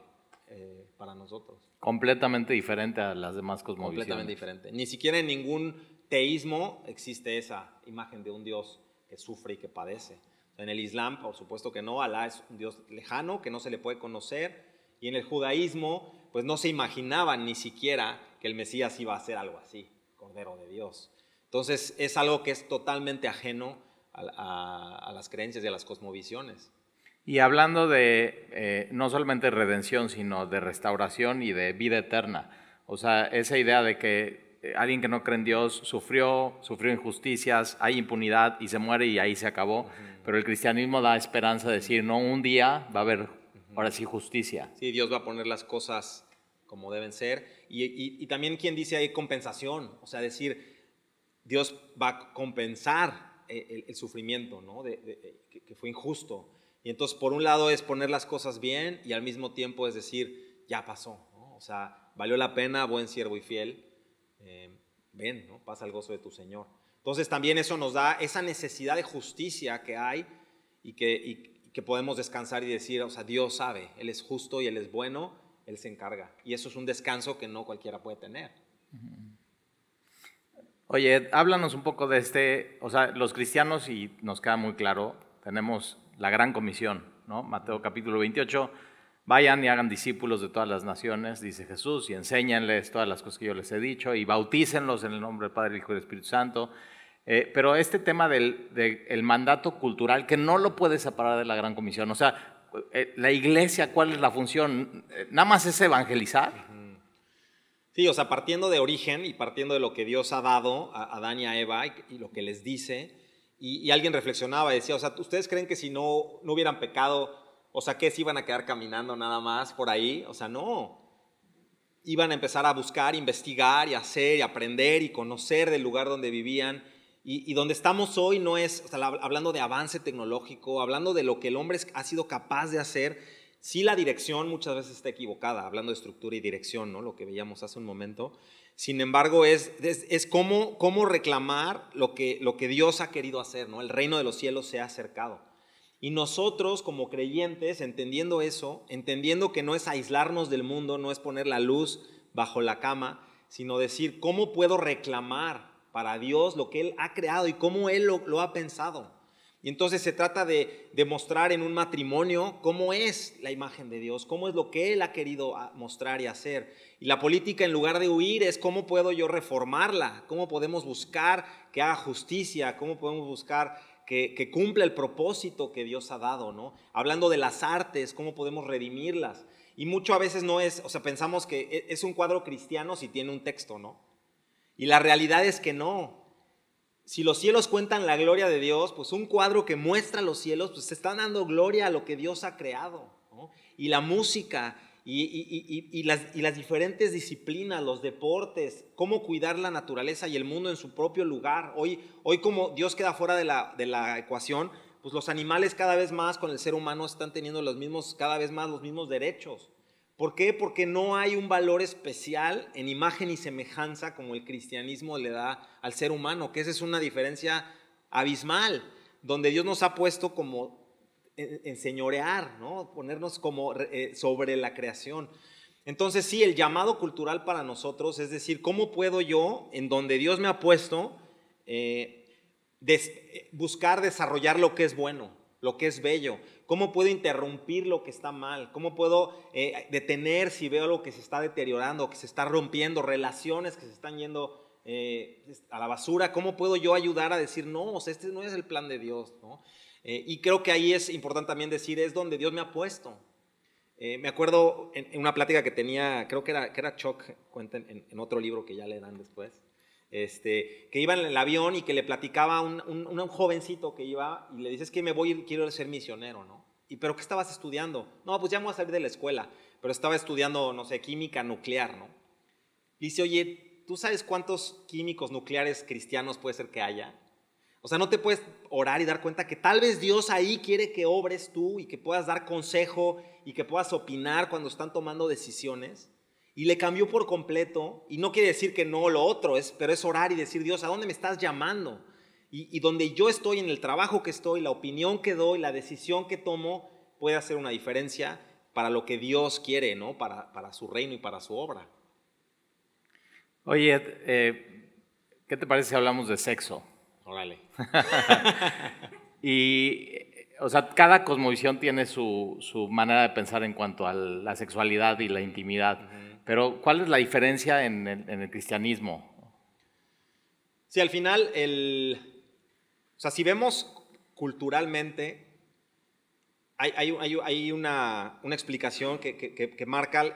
eh, para nosotros. Completamente diferente a las demás cosmovisiones. Completamente diferente. Ni siquiera en ningún teísmo existe esa imagen de un Dios que sufre y que padece. En el Islam, por supuesto que no, Alá es un Dios lejano que no se le puede conocer. Y en el judaísmo, pues no se imaginaban ni siquiera que el Mesías iba a ser algo así, Cordero de Dios. Entonces es algo que es totalmente ajeno a, las creencias y a las cosmovisiones. Y hablando de eh, no solamente redención, sino de restauración y de vida eterna. O sea, esa idea de que eh, alguien que no cree en Dios sufrió, sufrió injusticias, hay impunidad y se muere y ahí se acabó. Pero el cristianismo da esperanza de decir, no, un día va a haber, ahora sí, justicia. Sí, Dios va a poner las cosas como deben ser. Y, también quien dice hay compensación, o sea, decir, Dios va a compensar eh, el, sufrimiento, ¿no? Eh, que fue injusto. Y entonces, por un lado es poner las cosas bien y al mismo tiempo es decir, ya pasó, O sea, valió la pena, buen siervo y fiel. Em, ven, ¿no? pasa el gozo de tu Señor. Entonces también eso nos da esa necesidad de justicia que hay y que, que podemos descansar y decir, o sea, Dios sabe, Él es justo y Él es bueno, Él se encarga. Y eso es un descanso que no cualquiera puede tener. Oye, háblanos un poco de este, o sea, los cristianos, y nos queda muy claro, tenemos la gran comisión, ¿no? Mateo capítulo 28 Vayan y hagan discípulos de todas las naciones, dice Jesús, y enséñenles todas las cosas que yo les he dicho, y bautícenlos en el nombre del Padre, el Hijo y del Espíritu Santo. Eh, pero este tema del, mandato cultural, que no lo puede separar de la Gran Comisión, o sea, eh, la iglesia, cuál es la función, eh, nada más es evangelizar. Sí, o sea, partiendo de origen y partiendo de lo que Dios ha dado a Adán y a Eva y, lo que les dice, y, alguien reflexionaba y decía, o sea, ¿ustedes creen que si no, no hubieran pecado, o sea, ¿qué se iban a quedar caminando nada más por ahí? O sea, no. Iban a empezar a buscar, investigar y hacer y aprender y conocer del lugar donde vivían. Y, donde estamos hoy no es, hablando de avance tecnológico, hablando de lo que el hombre ha sido capaz de hacer, si la dirección muchas veces está equivocada, hablando de estructura y dirección, ¿no? lo que veíamos hace un momento. Sin embargo, es, cómo, reclamar lo que, lo que Dios ha querido hacer, ¿no? El reino de los cielos se ha acercado. Y nosotros como creyentes, entendiendo eso, entendiendo que no es aislarnos del mundo, no es poner la luz bajo la cama, sino decir, ¿cómo puedo reclamar para Dios lo que Él ha creado y cómo Él lo, ha pensado? Y entonces se trata de demostrar en un matrimonio cómo es la imagen de Dios, cómo es lo que Él ha querido ah, mostrar y hacer. Y la política, en lugar de huir, es cómo puedo yo reformarla, cómo podemos buscar que haga justicia, cómo podemos buscar que, que cumpla el propósito que Dios ha dado, ¿no? Hablando de las artes, cómo podemos redimirlas. Y mucho a veces no es, o sea, pensamos que e, es un cuadro cristiano si tiene un texto, ¿no? Y la realidad es que no. Si los cielos cuentan la gloria de Dios, pues un cuadro que muestra los cielos, pues se está dando gloria a lo que Dios ha creado. Y la música, y, las, las, diferentes disciplinas, los deportes, cómo cuidar la naturaleza y el mundo en su propio lugar. Hoy, hoy como Dios queda fuera de la, de la ecuación, pues los animales cada vez más con el ser humano están teniendo los mismos, cada vez más los mismos derechos. ¿Por qué? Porque no hay un valor especial en imagen y semejanza como el cristianismo le da al ser humano, que esa es una diferencia abismal, donde Dios nos ha puesto como enseñorear, ¿no? ponernos como eh, sobre la creación. Entonces sí, el llamado cultural para nosotros es decir, ¿cómo puedo yo, en donde Dios me ha puesto, eh, eh, buscar desarrollar lo que es bueno, lo que es bello? ¿Cómo puedo interrumpir lo que está mal? ¿Cómo puedo detener si veo algo que se está deteriorando, que se está rompiendo, relaciones que se están yendo a la basura? ¿Cómo puedo yo ayudar a decir, no, este no es el plan de Dios? ¿no? Eh, y creo que ahí es importante también decir, es donde Dios me ha puesto. Eh, me acuerdo en, una plática que tenía, creo que era, que era Chuck, cuenten en, otro libro que ya le dan después, este, que iba en el avión y que le platicaba a un, un, jovencito que iba y le dices es que me voy quiero ser misionero, ¿no? ¿Y pero qué estabas estudiando? No, pues ya me voy a salir de la escuela, pero estaba estudiando, no sé, química nuclear, ¿no? dice, oye, ¿tú sabes cuántos químicos nucleares cristianos puede ser que haya? O sea, no te puedes orar y dar cuenta que tal vez Dios ahí quiere que obres tú y que puedas dar consejo y que puedas opinar cuando están tomando decisiones. Y le cambió por completo. Y no quiere decir que no lo otro, es, pero es orar y decir, Dios, ¿a dónde me estás llamando? Y, donde yo estoy, en el trabajo que estoy, la opinión que doy, la decisión que tomo, puede hacer una diferencia para lo que Dios quiere, ¿no? Para, su reino y para su obra. Oye, eh, ¿qué te parece si hablamos de sexo? Órale. y, o sea, cada cosmovisión tiene su, manera de pensar en cuanto a la sexualidad y la intimidad. Pero, ¿cuál es la diferencia en el, cristianismo? Sí, al final, o sea, si vemos culturalmente, hay, una, explicación que, marca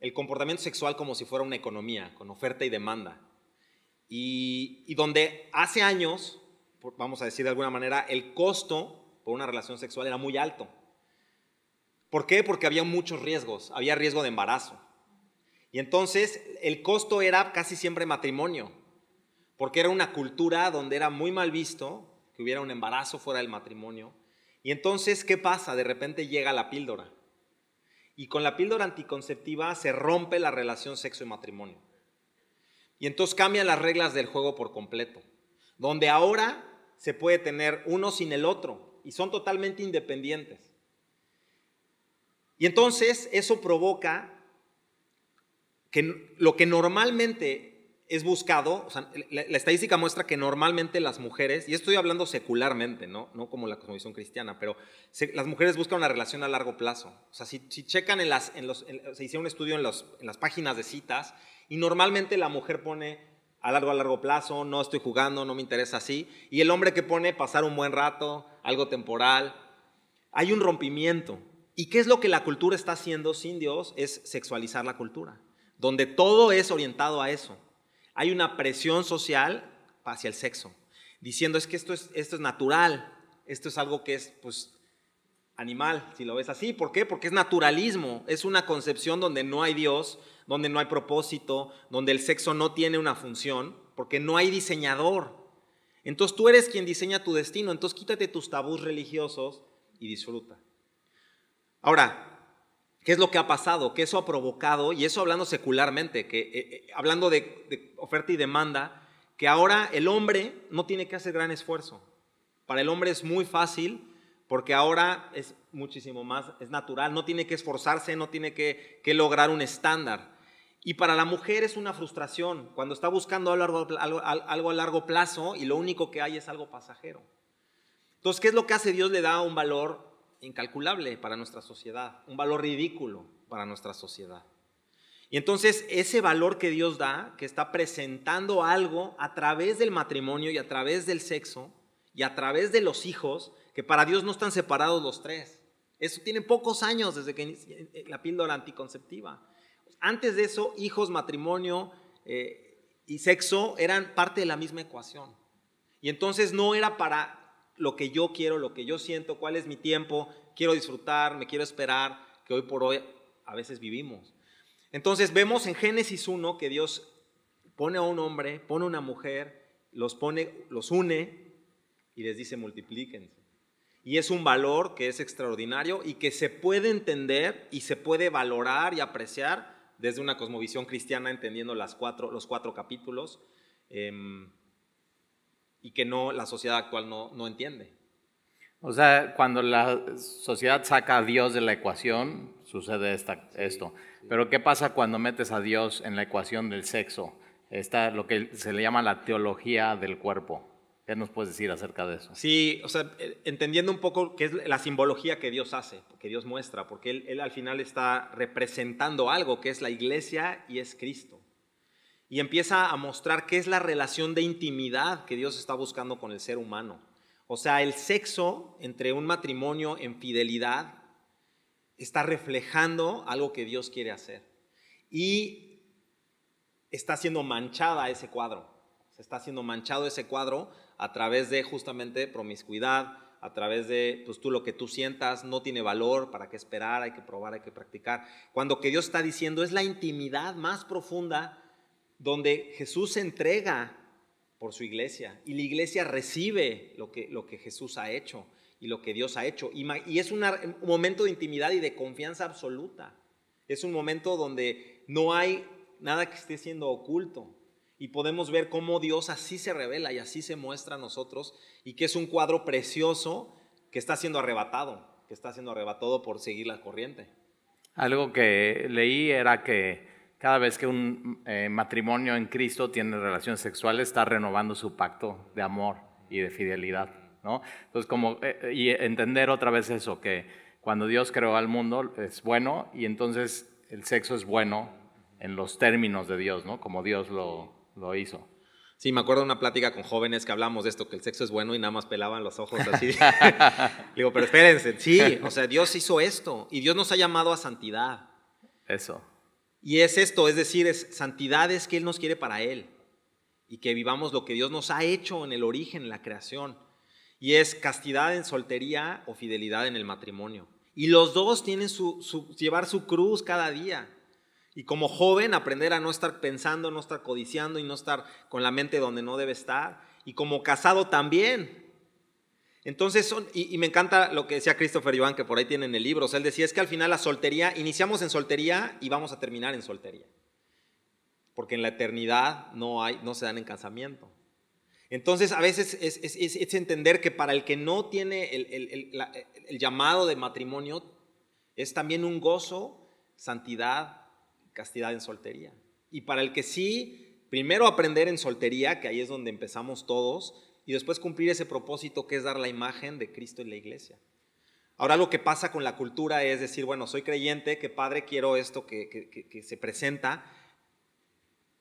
el comportamiento sexual como si fuera una economía, con oferta y demanda y, donde hace años, vamos a decir de alguna manera, el costo por una relación sexual era muy alto. ¿Por qué? Porque había muchos riesgos, había riesgo de embarazo. Y entonces el costo era casi siempre matrimonio, porque era una cultura donde era muy mal visto que hubiera un embarazo fuera del matrimonio. Y entonces, ¿qué pasa? De repente llega la píldora. Y con la píldora anticonceptiva se rompe la relación sexo y matrimonio. Y entonces cambian las reglas del juego por completo, donde ahora se puede tener uno sin el otro y son totalmente independientes. Y entonces eso provoca que lo que normalmente es buscado, la, estadística muestra que normalmente las mujeres, y estoy hablando secularmente, no, como la cosmovisión cristiana, pero las mujeres buscan una relación a largo plazo. O sea, si, checan en las, se hicieron un estudio en las páginas de citas y normalmente la mujer pone a largo, a largo plazo, no estoy jugando, no me interesa así. Y el hombre que pone pasar un buen rato, algo temporal. Hay un rompimiento. ¿Y qué es lo que la cultura está haciendo sin Dios? Es sexualizar la cultura, donde todo es orientado a eso. Hay una presión social hacia el sexo, diciendo es que esto es, esto es natural, esto es algo que es pues animal, si lo ves así. ¿Por qué? Porque es naturalismo, es una concepción donde no hay Dios, donde no hay propósito, donde el sexo no tiene una función, porque no hay diseñador. Entonces tú eres quien diseña tu destino, entonces quítate tus tabús religiosos y disfruta. Ahora, ¿Qué es lo que ha pasado? ¿Qué eso ha provocado? Y eso hablando secularmente, que, eh, eh, hablando de, oferta y demanda, que ahora el hombre no tiene que hacer gran esfuerzo. Para el hombre es muy fácil porque ahora es muchísimo más, es natural, no tiene que esforzarse, no tiene que lograr un estándar. Y para la mujer es una frustración cuando está buscando algo, a largo plazo y lo único que hay es algo pasajero. Entonces, ¿qué es lo que hace Dios? Le da un valor incalculable para nuestra sociedad, un valor ridículo para nuestra sociedad. Y entonces ese valor que Dios da, que está presentando algo a través del matrimonio y a través del sexo y a través de los hijos, que para Dios no están separados los tres. Eso tiene pocos años desde que eh, eh, la píldora anticonceptiva. Antes de eso, hijos, matrimonio eh, y sexo eran parte de la misma ecuación. Y entonces no era para lo que yo quiero, lo que yo siento, cuál es mi tiempo, quiero disfrutar, me quiero esperar, que hoy por hoy a veces vivimos. Entonces vemos en Génesis 1 que Dios pone a un hombre, pone a una mujer, los pone, los une y les dice multiplíquense. Y es un valor que es extraordinario y que se puede entender y se puede valorar y apreciar desde una cosmovisión cristiana, entendiendo cuatro, los cuatro capítulos, em, y que no, la sociedad actual no, entiende. O sea, cuando la sociedad saca a Dios de la ecuación, sucede esto. Pero ¿qué pasa cuando metes a Dios en la ecuación del sexo? Está lo que se le llama la teología del cuerpo. ¿Qué nos puedes decir acerca de eso? Sí, o sea, eh, entendiendo un poco qué es la simbología que Dios hace, que Dios muestra, porque él, él, al final está representando algo que es la iglesia y es Cristo. Y empieza a mostrar qué es la relación de intimidad que Dios está buscando con el ser humano. O sea, el sexo entre un matrimonio en fidelidad está reflejando algo que Dios quiere hacer. Y está siendo manchada ese cuadro. Se está siendo manchado ese cuadro a través de justamente promiscuidad, a través de, pues tú lo que tú sientas no tiene valor, para qué esperar, hay que probar, hay que practicar. Cuando que Dios está diciendo es la intimidad más profunda donde Jesús se entrega por su iglesia y la iglesia recibe lo que, lo que Jesús ha hecho y lo que Dios ha hecho. Y, es un momento de intimidad y de confianza absoluta. Es un momento donde no hay nada que esté siendo oculto y podemos ver cómo Dios así se revela y así se muestra a nosotros y que es un cuadro precioso que está siendo arrebatado, que está siendo arrebatado por seguir la corriente. Algo que leí era que cada vez que un eh, matrimonio en Cristo tiene relaciones sexuales está renovando su pacto de amor y de fidelidad, ¿no? Entonces como eh, y entender otra vez eso que cuando Dios creó al mundo es bueno y entonces el sexo es bueno en los términos de Dios, ¿no? Como Dios lo, lo hizo. Sí, me acuerdo de una plática con jóvenes que hablamos de esto, que el sexo es bueno y nada más pelaban los ojos así. digo, pero espérense, sí, o sea, Dios hizo esto y Dios nos ha llamado a santidad. Eso. Y es esto, es decir, es santidad es que Él nos quiere para Él y que vivamos lo que Dios nos ha hecho en el origen, en la creación. Y es castidad en soltería o fidelidad en el matrimonio. Y los dos tienen su llevar su cruz cada día. Y como joven, aprender a no estar pensando, no estar codiciando y no estar con la mente donde no debe estar. Y como casado también. Entonces, y, me encanta lo que decía Christopher Iván, que por ahí tienen el libro. O sea, él decía, es que al final la soltería, iniciamos en soltería y vamos a terminar en soltería. Porque en la eternidad no, hay, no se dan en casamiento. Entonces, a veces es, entender que para el que no tiene el llamado de matrimonio, es también un gozo, santidad, castidad en soltería. Y para el que sí, primero aprender en soltería, que ahí es donde empezamos todos, y después cumplir ese propósito que es dar la imagen de Cristo en la iglesia. Ahora lo que pasa con la cultura es decir, bueno, soy creyente, que padre, quiero esto que, se presenta,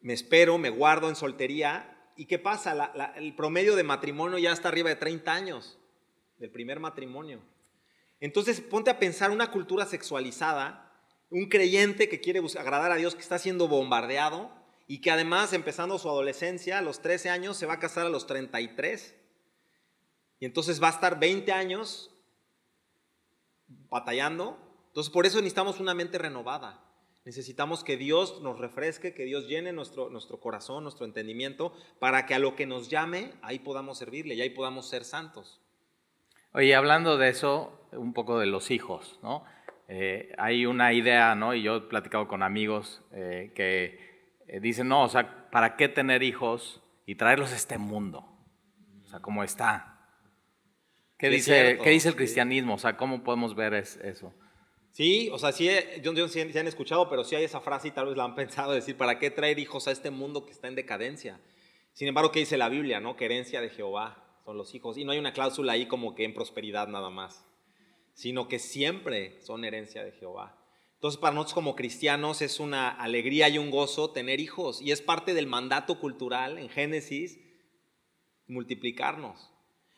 me espero, me guardo en soltería, ¿y qué pasa? el promedio de matrimonio ya está arriba de 30 años, del primer matrimonio. Entonces ponte a pensar una cultura sexualizada un creyente que quiere agradar a Dios, que está siendo bombardeado y que además empezando su adolescencia, a los 13 años, se va a casar a los 33. Y entonces va a estar 20 años batallando. Entonces por eso necesitamos una mente renovada. Necesitamos que Dios nos refresque, que Dios llene nuestro, nuestro corazón, nuestro entendimiento, para que a lo que nos llame, ahí podamos servirle y ahí podamos ser santos. Oye, hablando de eso, un poco de los hijos, ¿no? Eh, hay una idea, ¿no? Y yo he platicado con amigos eh, que eh, dicen, no, o sea, ¿para qué tener hijos y traerlos a este mundo? O sea, ¿cómo está? ¿Qué, dice, ¿qué dice el cristianismo? O sea, ¿cómo podemos ver eso? Sí, o sea, sí, yo, han escuchado, pero sí hay esa frase y tal vez la han pensado, decir, ¿para qué traer hijos a este mundo que está en decadencia? Sin embargo, ¿qué dice la Biblia, no? querencia de Jehová son los hijos. Y no hay una cláusula ahí como que en prosperidad nada más sino que siempre son herencia de Jehová. Entonces para nosotros como cristianos es una alegría y un gozo tener hijos y es parte del mandato cultural en Génesis multiplicarnos.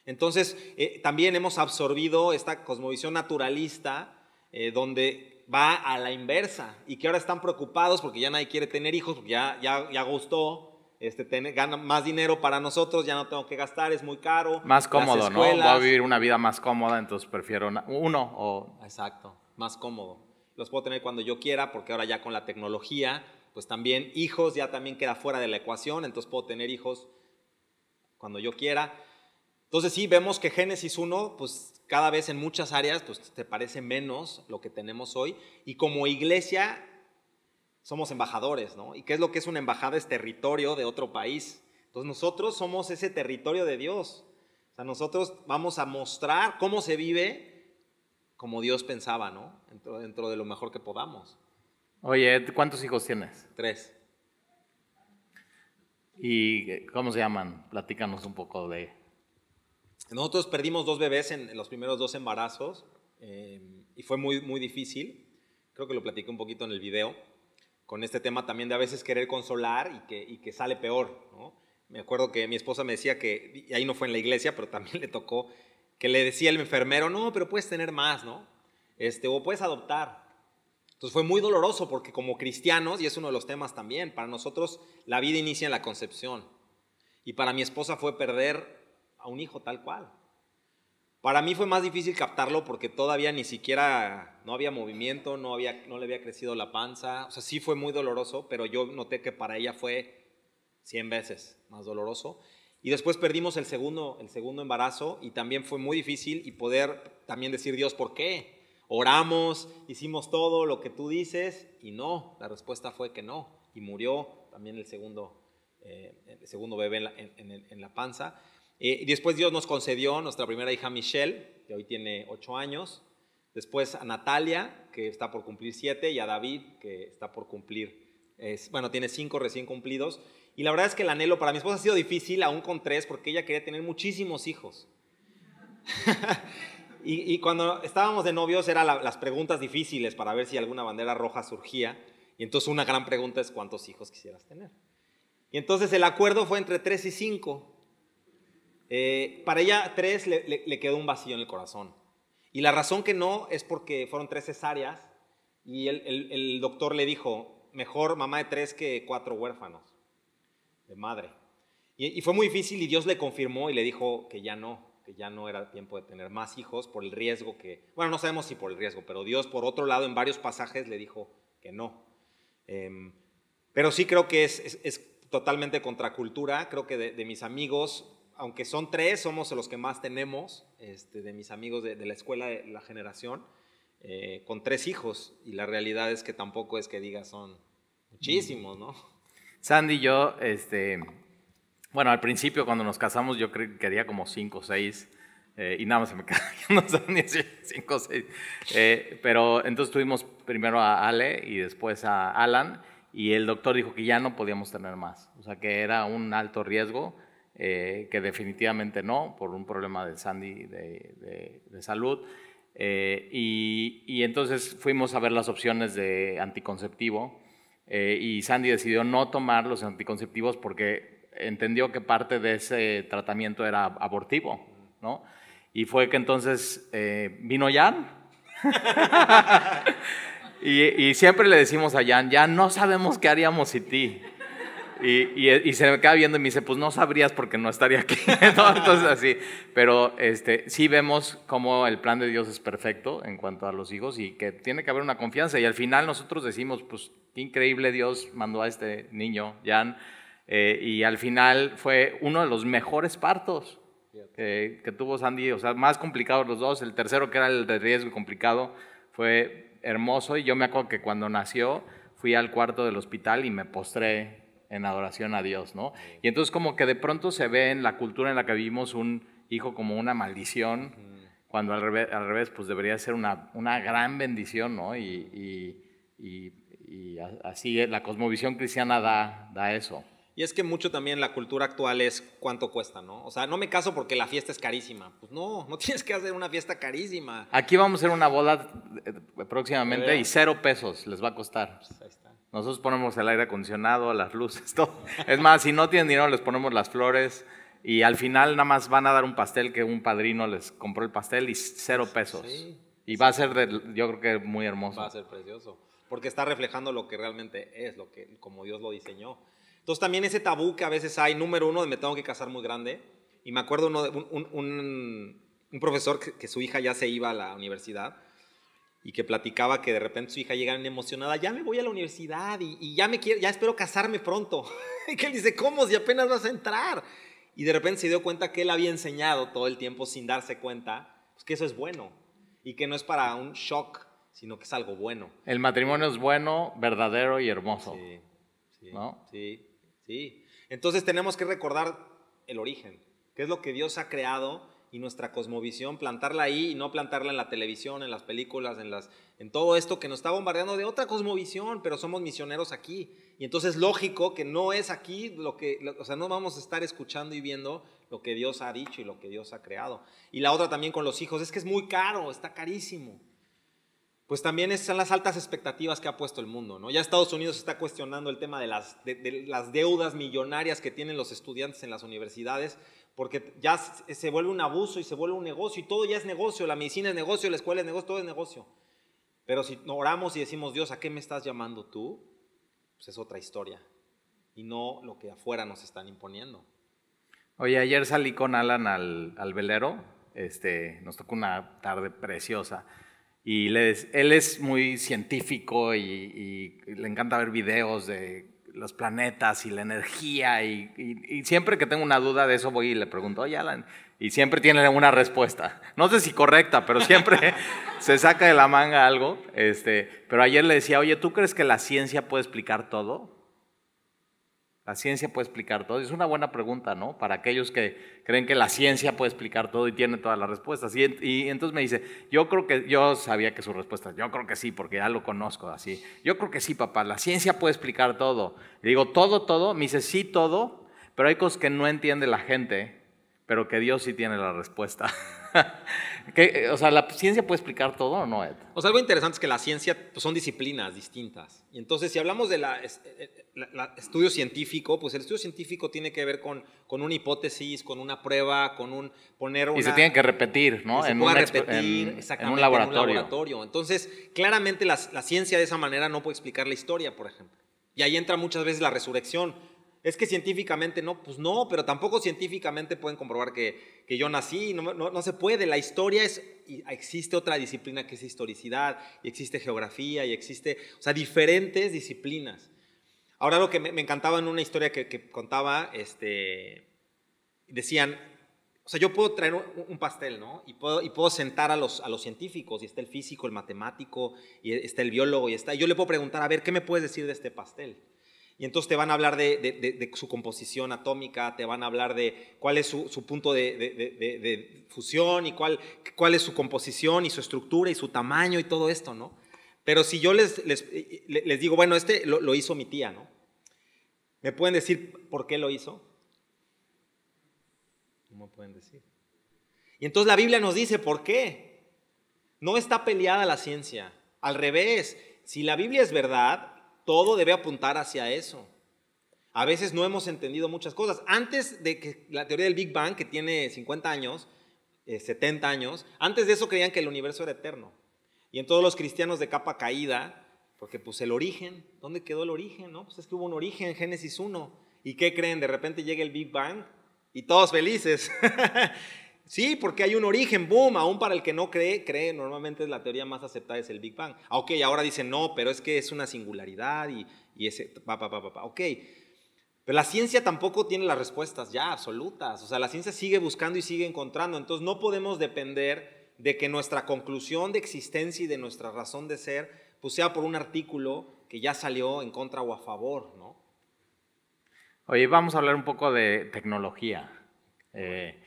Entonces eh, también hemos absorbido esta cosmovisión naturalista eh, donde va a la inversa y que ahora están preocupados porque ya nadie quiere tener hijos, porque ya, ya, ya gustó, este, gana más dinero para nosotros, ya no tengo que gastar, es muy caro. Más cómodo, ¿no? Voy a vivir una vida más cómoda, entonces prefiero uno o... Exacto, más cómodo. Los puedo tener cuando yo quiera, porque ahora ya con la tecnología, pues también hijos ya también queda fuera de la ecuación, entonces puedo tener hijos cuando yo quiera. Entonces sí, vemos que Génesis 1, pues cada vez en muchas áreas, pues te parece menos lo que tenemos hoy. Y como iglesia, somos embajadores, ¿no? ¿Y qué es lo que es una embajada? Es territorio de otro país. Entonces nosotros somos ese territorio de Dios. O sea, nosotros vamos a mostrar cómo se vive como Dios pensaba, ¿no? Dentro, de lo mejor que podamos. Oye, ¿cuántos hijos tienes? Tres. ¿Y cómo se llaman? Platícanos un poco de... Nosotros perdimos dos bebés en, los primeros dos embarazos eh, y fue muy, muy difícil. Creo que lo platiqué un poquito en el video con este tema también de a veces querer consolar y que, sale peor. Me acuerdo que mi esposa me decía que, y ahí no fue en la iglesia, pero también le tocó, que le decía el enfermero, no, pero puedes tener más, ¿no? Este, o puedes adoptar. Entonces fue muy doloroso porque como cristianos, y es uno de los temas también, para nosotros la vida inicia en la concepción. Y para mi esposa fue perder a un hijo tal cual. Para mí fue más difícil captarlo porque todavía ni siquiera no había movimiento, no, había, no le había crecido la panza. O sea, sí fue muy doloroso, pero yo noté que para ella fue 100 veces más doloroso. Y después perdimos el segundo, el segundo embarazo y también fue muy difícil y poder también decir, Dios, ¿por qué? Oramos, hicimos todo lo que tú dices y no, la respuesta fue que no. Y murió también el segundo, eh, el segundo bebé en la panza. Eh, y después Dios nos concedió nuestra primera hija Michelle, que hoy tiene ocho años. Después a Natalia, que está por cumplir siete, y a David, que está por cumplir, bueno, tiene cinco recién cumplidos. Y la verdad es que el anhelo para mi esposa ha sido difícil, aún con tres, porque ella quería tener muchísimos hijos. y, cuando estábamos de novios eran las preguntas difíciles para ver si alguna bandera roja surgía. Y entonces una gran pregunta es cuántos hijos quisieras tener. Y entonces el acuerdo fue entre tres y cinco. Eh, para ella, tres le, quedó un vacío en el corazón. Y la razón que no es porque fueron tres cesáreas y el, doctor le dijo, mejor mamá de tres que cuatro huérfanos de madre. Y, fue muy difícil y Dios le confirmó y le dijo que ya no, que ya no era tiempo de tener más hijos por el riesgo que, bueno, no sabemos si por el riesgo, pero Dios por otro lado en varios pasajes le dijo que no. Em, pero sí creo que es, es, totalmente contracultura, creo que de, de mis amigos aunque son tres, somos los que más tenemos este, de mis amigos de, la escuela de la generación, eh, con tres hijos. Y la realidad es que tampoco es que diga son muchísimos, ¿no? Sandy y yo, este, bueno, al principio cuando nos casamos yo que quería como cinco o seis. Eh, y nada más se me quedaron no cinco o seis eh, pero entonces tuvimos primero a Ale y después a Alan y el doctor dijo que ya no podíamos tener más, o sea que era un alto riesgo eh, que definitivamente no, por un problema de Sandy de, de, salud. Eh, y, y, entonces fuimos a ver las opciones de anticonceptivo eh, y Sandy decidió no tomar los anticonceptivos porque entendió que parte de ese tratamiento era abortivo, ¿no? Y fue que entonces vino Jan. y, y siempre le decimos a Jan, Jan, no sabemos qué haríamos sin ti. Y, y, se me queda viendo y me dice, pues no sabrías porque no estaría aquí. Entonces así, pero este, sí vemos cómo el plan de Dios es perfecto en cuanto a los hijos y que tiene que haber una confianza. Y al final nosotros decimos, pues qué increíble Dios mandó a este niño, Jan. Eh, y al final fue uno de los mejores partos que tuvo Sandy, o sea, más complicado los dos. El tercero, que era el de riesgo complicado, fue hermoso. Y yo me acuerdo que cuando nació fui al cuarto del hospital y me postré en adoración a Dios, ¿no? Y entonces como que de pronto se ve en la cultura en la que vivimos un hijo como una maldición, cuando al revés, al revés pues debería ser una, gran bendición, ¿no? Y, y, y, así la cosmovisión cristiana da, da eso. Y es que mucho también la cultura actual es cuánto cuesta, ¿no? O sea, no me caso porque la fiesta es carísima. Pues no, no tienes que hacer una fiesta carísima. Aquí vamos a hacer una boda eh, próximamente y cero pesos les va a costar. Pues nosotros ponemos el aire acondicionado, las luces, todo. Es más, si no tienen dinero, les ponemos las flores y al final nada más van a dar un pastel que un padrino les compró el pastel y cero pesos. Sí, y va a ser, yo creo que muy hermoso. Va a ser precioso, porque está reflejando lo que realmente es, lo que, como Dios lo diseñó. Entonces también ese tabú que a veces hay, número uno, de me tengo que casar muy grande. Y me acuerdo un, un, un, profesor que, que su hija ya se iba a la universidad y que platicaba que de repente su hija llegaba emocionada, ya me voy a la universidad y, ya me quiero, ya espero casarme pronto. y que él dice, ¿cómo? Si apenas vas a entrar. Y de repente se dio cuenta que él había enseñado todo el tiempo sin darse cuenta pues, que eso es bueno y que no es para un shock, sino que es algo bueno. El matrimonio es bueno, verdadero y hermoso. Sí, sí, sí, sí. Entonces tenemos que recordar el origen, que es lo que Dios ha creado y nuestra cosmovisión, plantarla ahí y no plantarla en la televisión, en las películas, en, las, en todo esto que nos está bombardeando de otra cosmovisión, pero somos misioneros aquí. Y entonces es lógico que no es aquí lo que, o sea, no vamos a estar escuchando y viendo lo que Dios ha dicho y lo que Dios ha creado. Y la otra también con los hijos, es que es muy caro, está carísimo. Pues también son las altas expectativas que ha puesto el mundo, ¿no? Ya Estados Unidos está cuestionando el tema de las, de las deudas millonarias que tienen los estudiantes en las universidades porque ya se vuelve un abuso y se vuelve un negocio y todo ya es negocio, la medicina es negocio, la escuela es negocio, todo es negocio. Pero si oramos y decimos, Dios, ¿a qué me estás llamando tú? Pues es otra historia y no lo que afuera nos están imponiendo. Oye, ayer salí con Alan al, velero, este, nos tocó una tarde preciosa y él es muy científico y le encanta ver videos de los planetas y la energía y, siempre que tengo una duda de eso voy y le pregunto, Alan, y siempre tiene una respuesta. No sé si correcta, pero siempre se saca de la manga algo. Este, pero ayer le decía, oye, ¿tú crees que la ciencia puede explicar todo? La ciencia puede explicar todo. Es una buena pregunta, ¿no? Para aquellos que creen que la ciencia puede explicar todo y tiene todas las respuestas. Y, entonces me dice, yo creo que, yo sabía que su respuesta, yo creo que sí, porque ya lo conozco así. Yo creo que sí, papá, la ciencia puede explicar todo. Le digo, todo, todo. Me dice, sí, todo, pero hay cosas que no entiende la gente, pero que Dios sí tiene la respuesta. Eh, o sea, ¿la ciencia puede explicar todo o no, Ed? O sea, algo interesante es que la ciencia pues, son disciplinas distintas. Y entonces, si hablamos del eh, eh, estudio científico, pues el estudio científico tiene que ver con, una hipótesis, con una prueba, con un poner una... Y se tiene que repetir, ¿no? en, un un laboratorio. en, un laboratorio. Entonces, claramente la, la ciencia de esa manera no puede explicar la historia, por ejemplo. Y ahí entra muchas veces la resurrección es que científicamente no, pues no, pero tampoco científicamente pueden comprobar que, yo nací, no, no, se puede, la historia es, existe otra disciplina que es historicidad, y existe geografía, y existe, o sea, diferentes disciplinas. Ahora lo que me, encantaba en una historia que, contaba, este, decían, o sea, yo puedo traer un, pastel, ¿no? Y puedo, sentar a los, a los científicos, y está el físico, el matemático, y está el biólogo, y está, yo le puedo preguntar, a ver, ¿qué me puedes decir de este pastel? Y entonces te van a hablar de, su composición atómica, te van a hablar de cuál es su, punto de, fusión y cuál, es su composición y su estructura y su tamaño y todo esto, ¿no? Pero si yo les, digo, bueno, este lo, hizo mi tía, ¿no? ¿Me pueden decir por qué lo hizo? ¿Cómo pueden decir. Y entonces la Biblia nos dice, ¿por qué? No está peleada la ciencia. Al revés, si la Biblia es verdad, todo debe apuntar hacia eso. A veces no hemos entendido muchas cosas. Antes de que la teoría del Big Bang, que tiene 50 años, 70 eh, años, antes de eso creían que el universo era eterno. Y en todos los cristianos de capa caída, porque pues el origen, ¿dónde quedó el origen? No? Pues es que hubo un origen, Génesis 1. ¿Y qué creen? De repente llega el Big Bang y todos felices. Sí, porque hay un origen, boom, aún para el que no cree, cree, normalmente la teoría más aceptada, es el Big Bang. Ah, ok, ahora dicen no, pero es que es una singularidad y, ese, pa, pa, pa, pa, ok. Pero la ciencia tampoco tiene las respuestas ya absolutas, o sea, la ciencia sigue buscando y sigue encontrando, entonces no podemos depender de que nuestra conclusión de existencia y de nuestra razón de ser, pues sea por un artículo que ya salió en contra o a favor, ¿no? Oye, vamos a hablar un poco de tecnología. Eh,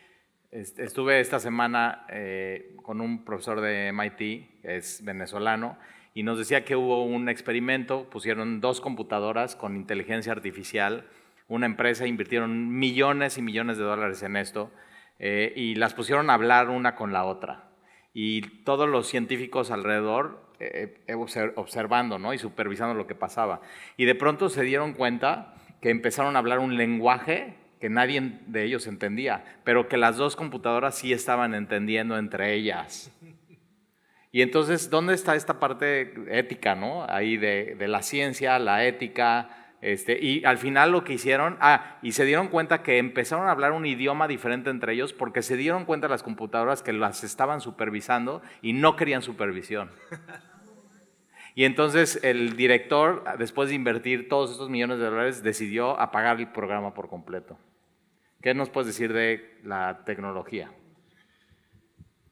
Estuve esta semana eh, con un profesor de MIT, es venezolano, y nos decía que hubo un experimento, pusieron dos computadoras con inteligencia artificial, una empresa invirtieron millones y millones de dólares en esto, eh, y las pusieron a hablar una con la otra. Y todos los científicos alrededor eh, eh observando y supervisando lo que pasaba. Y de pronto se dieron cuenta que empezaron a hablar un lenguaje que nadie de ellos entendía, pero que las dos computadoras sí estaban entendiendo entre ellas. Y entonces, ¿dónde está esta parte ética, no? Ahí de, la ciencia, la ética, este, y al final lo que hicieron, ah, y se dieron cuenta que empezaron a hablar un idioma diferente entre ellos porque se dieron cuenta las computadoras que las estaban supervisando y no querían supervisión. Y entonces el director, después de invertir todos estos millones de dólares, decidió apagar el programa por completo. ¿Qué nos puedes decir de la tecnología?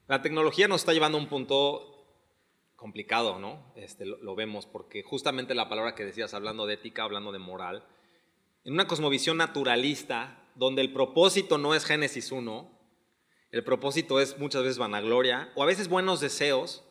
La tecnología nos está llevando a un punto complicado, ¿no? Este, lo, lo, vemos, porque justamente la palabra que decías, hablando de ética, hablando de moral, en una cosmovisión naturalista, donde el propósito no es Génesis 1, el propósito es muchas veces vanagloria, o a veces buenos deseos,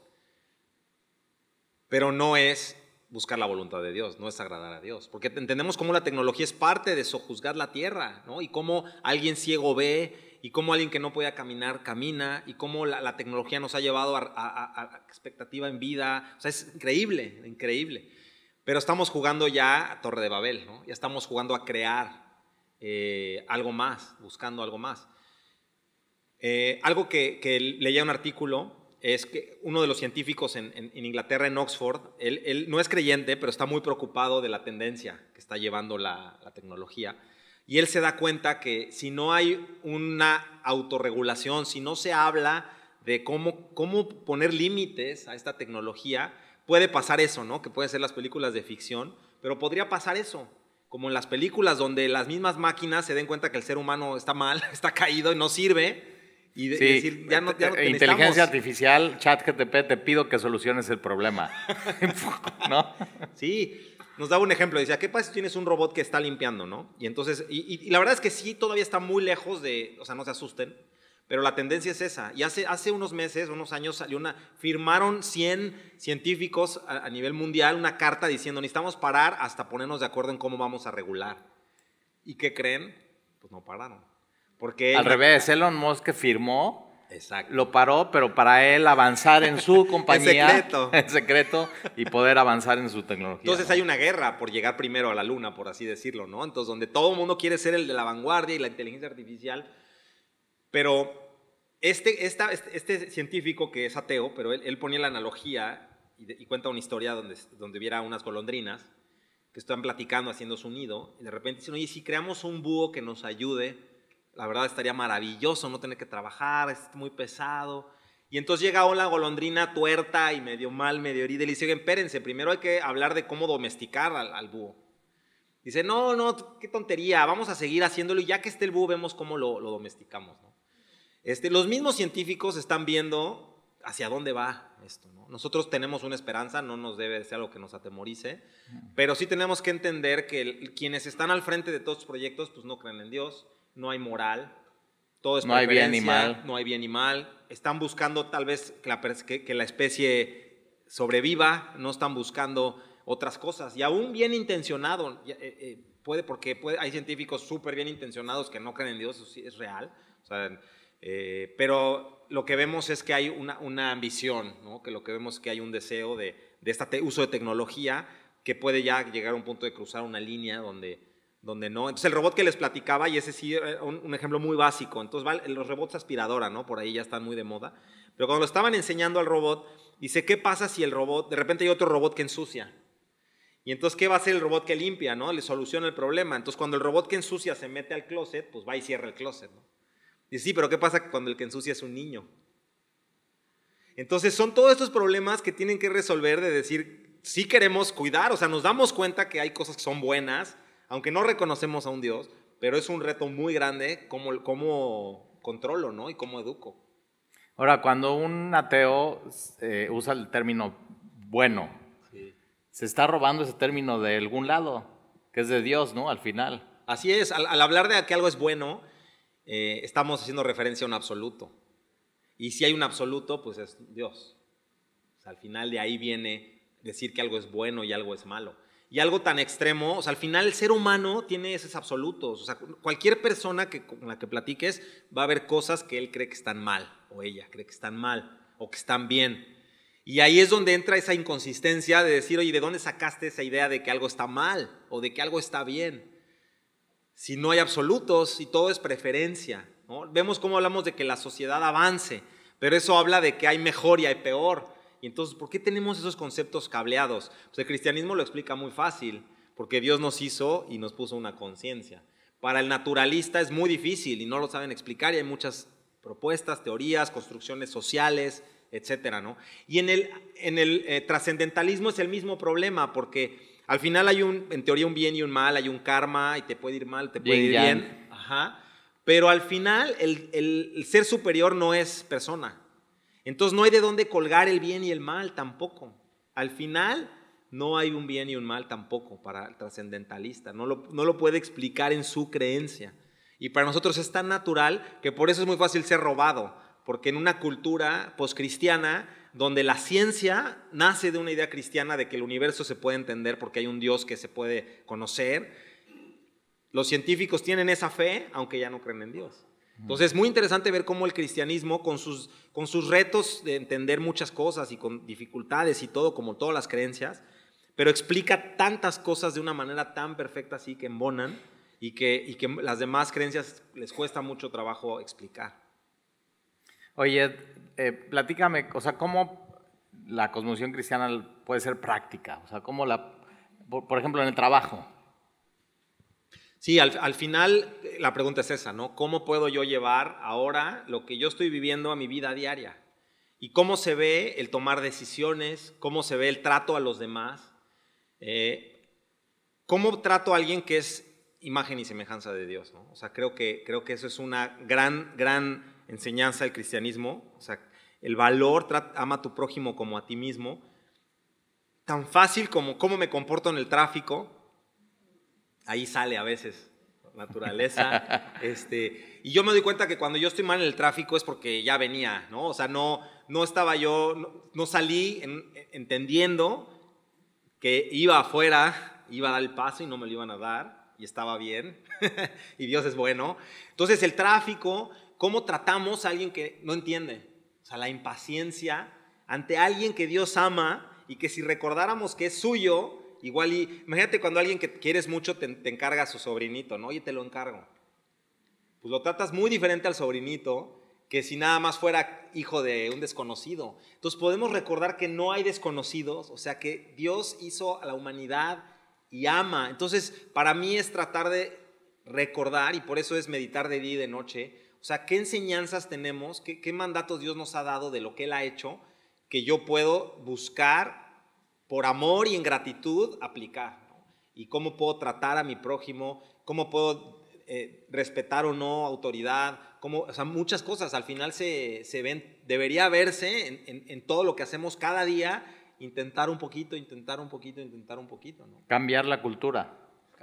pero no es buscar la voluntad de Dios, no es agradar a Dios. Porque entendemos cómo la tecnología es parte de sojuzgar la tierra, ¿no? Y cómo alguien ciego ve, y cómo alguien que no puede caminar camina, y cómo la, tecnología nos ha llevado a, expectativa en vida. O sea, es increíble, increíble. Pero estamos jugando ya a Torre de Babel, ¿no? Ya estamos jugando a crear eh, algo más, buscando algo más. Eh, algo que, que leía un artículo es que uno de los científicos en, Inglaterra, en Oxford, él, no es creyente, pero está muy preocupado de la tendencia que está llevando la, tecnología. Y él se da cuenta que si no hay una autorregulación, si no se habla de cómo, cómo poner límites a esta tecnología, puede pasar eso, ¿no? Que pueden ser las películas de ficción, pero podría pasar eso, como en las películas donde las mismas máquinas se den cuenta que el ser humano está mal, está caído y no sirve, y decir, ya no, eh, inteligencia artificial, chat GTP, te pido que soluciones el problema. ¿No? Sí, nos daba un ejemplo, decía, ¿qué pasa si tienes un robot que está limpiando, no? Y entonces, y, la verdad es que sí, todavía está muy lejos de, o sea, no se asusten, pero la tendencia es esa. Y hace, hace unos meses, unos años, salió una, firmaron 100 científicos a, a nivel mundial una carta diciendo, necesitamos parar hasta ponernos de acuerdo en cómo vamos a regular. ¿Y qué creen? Pues no pararon. Porque Al revés, Elon Musk que firmó, lo paró, pero para él avanzar en su compañía. en secreto. En secreto y poder avanzar en su tecnología. Entonces hay una guerra por llegar primero a la luna, por así decirlo, ¿no? Entonces, donde todo el mundo quiere ser el de la vanguardia y la inteligencia artificial, pero este, esta, este, este científico que es ateo, pero él, él ponía la analogía y, cuenta una historia donde, donde viera unas golondrinas que estaban platicando haciendo su nido y de repente dicen, oye, si creamos un búho que nos ayude la verdad estaría maravilloso no tener que trabajar, es muy pesado. Y entonces llega una golondrina tuerta y medio mal, medio herida, y le dice, espérense, primero hay que hablar de cómo domesticar al, búho. Dice, no, no, qué tontería, vamos a seguir haciéndolo y ya que esté el búho vemos cómo lo, domesticamos. Este, los mismos científicos están viendo hacia dónde va esto. Nosotros tenemos una esperanza, no nos debe ser algo que nos atemorice, pero sí tenemos que entender que quienes están al frente de todos los proyectos pues no creen en Dios, no hay moral, todo es no bien animal, No hay bien ni mal. Están buscando tal vez que la, especie sobreviva, no están buscando otras cosas. Y aún bien intencionado, eh, eh, puede, porque hay científicos súper bien intencionados que no creen en Dios, eso sí es real. Eh, pero lo que vemos es que hay una, ambición, que lo que vemos es que hay un deseo de este uso de tecnología que puede ya llegar a un punto de cruzar una línea donde donde no. Entonces el robot que les platicaba, y ese sí eh, un, ejemplo muy básico, entonces los robots aspiradora, ¿no? Por ahí ya están muy de moda. Pero cuando lo estaban enseñando al robot, dice, ¿qué pasa si el robot, de repente hay otro robot que ensucia? Y entonces, ¿qué va a hacer el robot que limpia, no? Le soluciona el problema. Entonces, cuando el robot que ensucia se mete al closet, pues va y cierra el closet, ¿no? Dice, sí, pero ¿qué pasa cuando el que ensucia es un niño? Entonces, son todos estos problemas que tienen que resolver de decir, sí queremos cuidar, o sea, nos damos cuenta que hay cosas que son buenas, aunque no reconocemos a un Dios, pero es un reto muy grande cómo, cómo controlo, ¿no? Y cómo educo. Ahora, cuando un ateo eh, usa el término bueno, se está robando ese término de algún lado, que es de Dios, ¿no? Al final. Así es, al, hablar de que algo es bueno, eh, estamos haciendo referencia a un absoluto. Y si hay un absoluto, pues es Dios. al final de ahí viene decir que algo es bueno y algo es malo y algo tan extremo, o sea, al final el ser humano tiene esos absolutos, o sea, cualquier persona con la que platiques va a ver cosas que él cree que están mal, o ella cree que están mal, o que están bien. Y ahí es donde entra esa inconsistencia de decir, oye, ¿de dónde sacaste esa idea de que algo está mal o de que algo está bien? Si no hay absolutos y todo es preferencia. Vemos cómo hablamos de que la sociedad avance, pero eso habla de que hay mejor y hay peor entonces, ¿por qué tenemos esos conceptos cableados? Pues el cristianismo lo explica muy fácil, porque Dios nos hizo y nos puso una conciencia. Para el naturalista es muy difícil y no lo saben explicar y hay muchas propuestas, teorías, construcciones sociales, etcétera, Y en el, en el eh, trascendentalismo es el mismo problema, porque al final hay un, en teoría, un bien y un mal, hay un karma y te puede ir mal, te puede ir bien. Pero al final, el ser superior no es persona. Entonces no hay de dónde colgar el bien y el mal tampoco. Al final no hay un bien y un mal tampoco para el trascendentalista. No lo, no lo puede explicar en su creencia. Y para nosotros es tan natural que por eso es muy fácil ser robado, porque en una cultura poscristiana donde la ciencia nace de una idea cristiana de que el universo se puede entender porque hay un Dios que se puede conocer, los científicos tienen esa fe, aunque ya no creen en Dios. Entonces, es muy interesante ver cómo el cristianismo, con sus, con sus retos de entender muchas cosas y con dificultades y todo, como todas las creencias, pero explica tantas cosas de una manera tan perfecta así que embonan y que, las demás creencias les cuesta mucho trabajo explicar. Oye, eh, platícame, o sea, ¿cómo la cosmovisión cristiana puede ser práctica? O sea, ¿cómo la, por ejemplo, en el trabajo? Sí, al, final eh, la pregunta es esa, ¿no? ¿Cómo puedo yo llevar ahora lo que yo estoy viviendo a mi vida diaria? ¿Y cómo se ve el tomar decisiones? ¿Cómo se ve el trato a los demás? Eh, ¿Cómo trato a alguien que es imagen y semejanza de Dios? O sea, creo que, creo que eso es una gran, gran enseñanza del cristianismo. O sea, el valor, ama a tu prójimo como a ti mismo. Tan fácil como cómo me comporto en el tráfico, ahí sale a veces, naturaleza. este, y yo me doy cuenta que cuando yo estoy mal en el tráfico es porque ya venía, ¿no? O sea, no, no estaba yo, no, salí entendiendo que iba afuera, iba a dar el paso y no me lo iban a dar, y estaba bien, y Dios es bueno. Entonces, el tráfico, ¿cómo tratamos a alguien que no entiende? O sea, la impaciencia ante alguien que Dios ama y que si recordáramos que es suyo, Igual y, imagínate cuando alguien que quieres mucho te, encarga a su sobrinito, ¿no? Oye, te lo encargo. Pues lo tratas muy diferente al sobrinito que si nada más fuera hijo de un desconocido. Entonces podemos recordar que no hay desconocidos, o sea que Dios hizo a la humanidad y ama. Entonces para mí es tratar de recordar y por eso es meditar de día y de noche. O sea, ¿qué enseñanzas tenemos? ¿Qué, qué mandatos Dios nos ha dado de lo que Él ha hecho? Que yo puedo buscar por amor y en gratitud aplicar. Y cómo puedo tratar a mi prójimo, cómo puedo eh, respetar o no autoridad, o sea, muchas cosas al final se, ven, debería verse en, todo lo que hacemos cada día, intentar un poquito, intentar un poquito, intentar un poquito. Cambiar la cultura.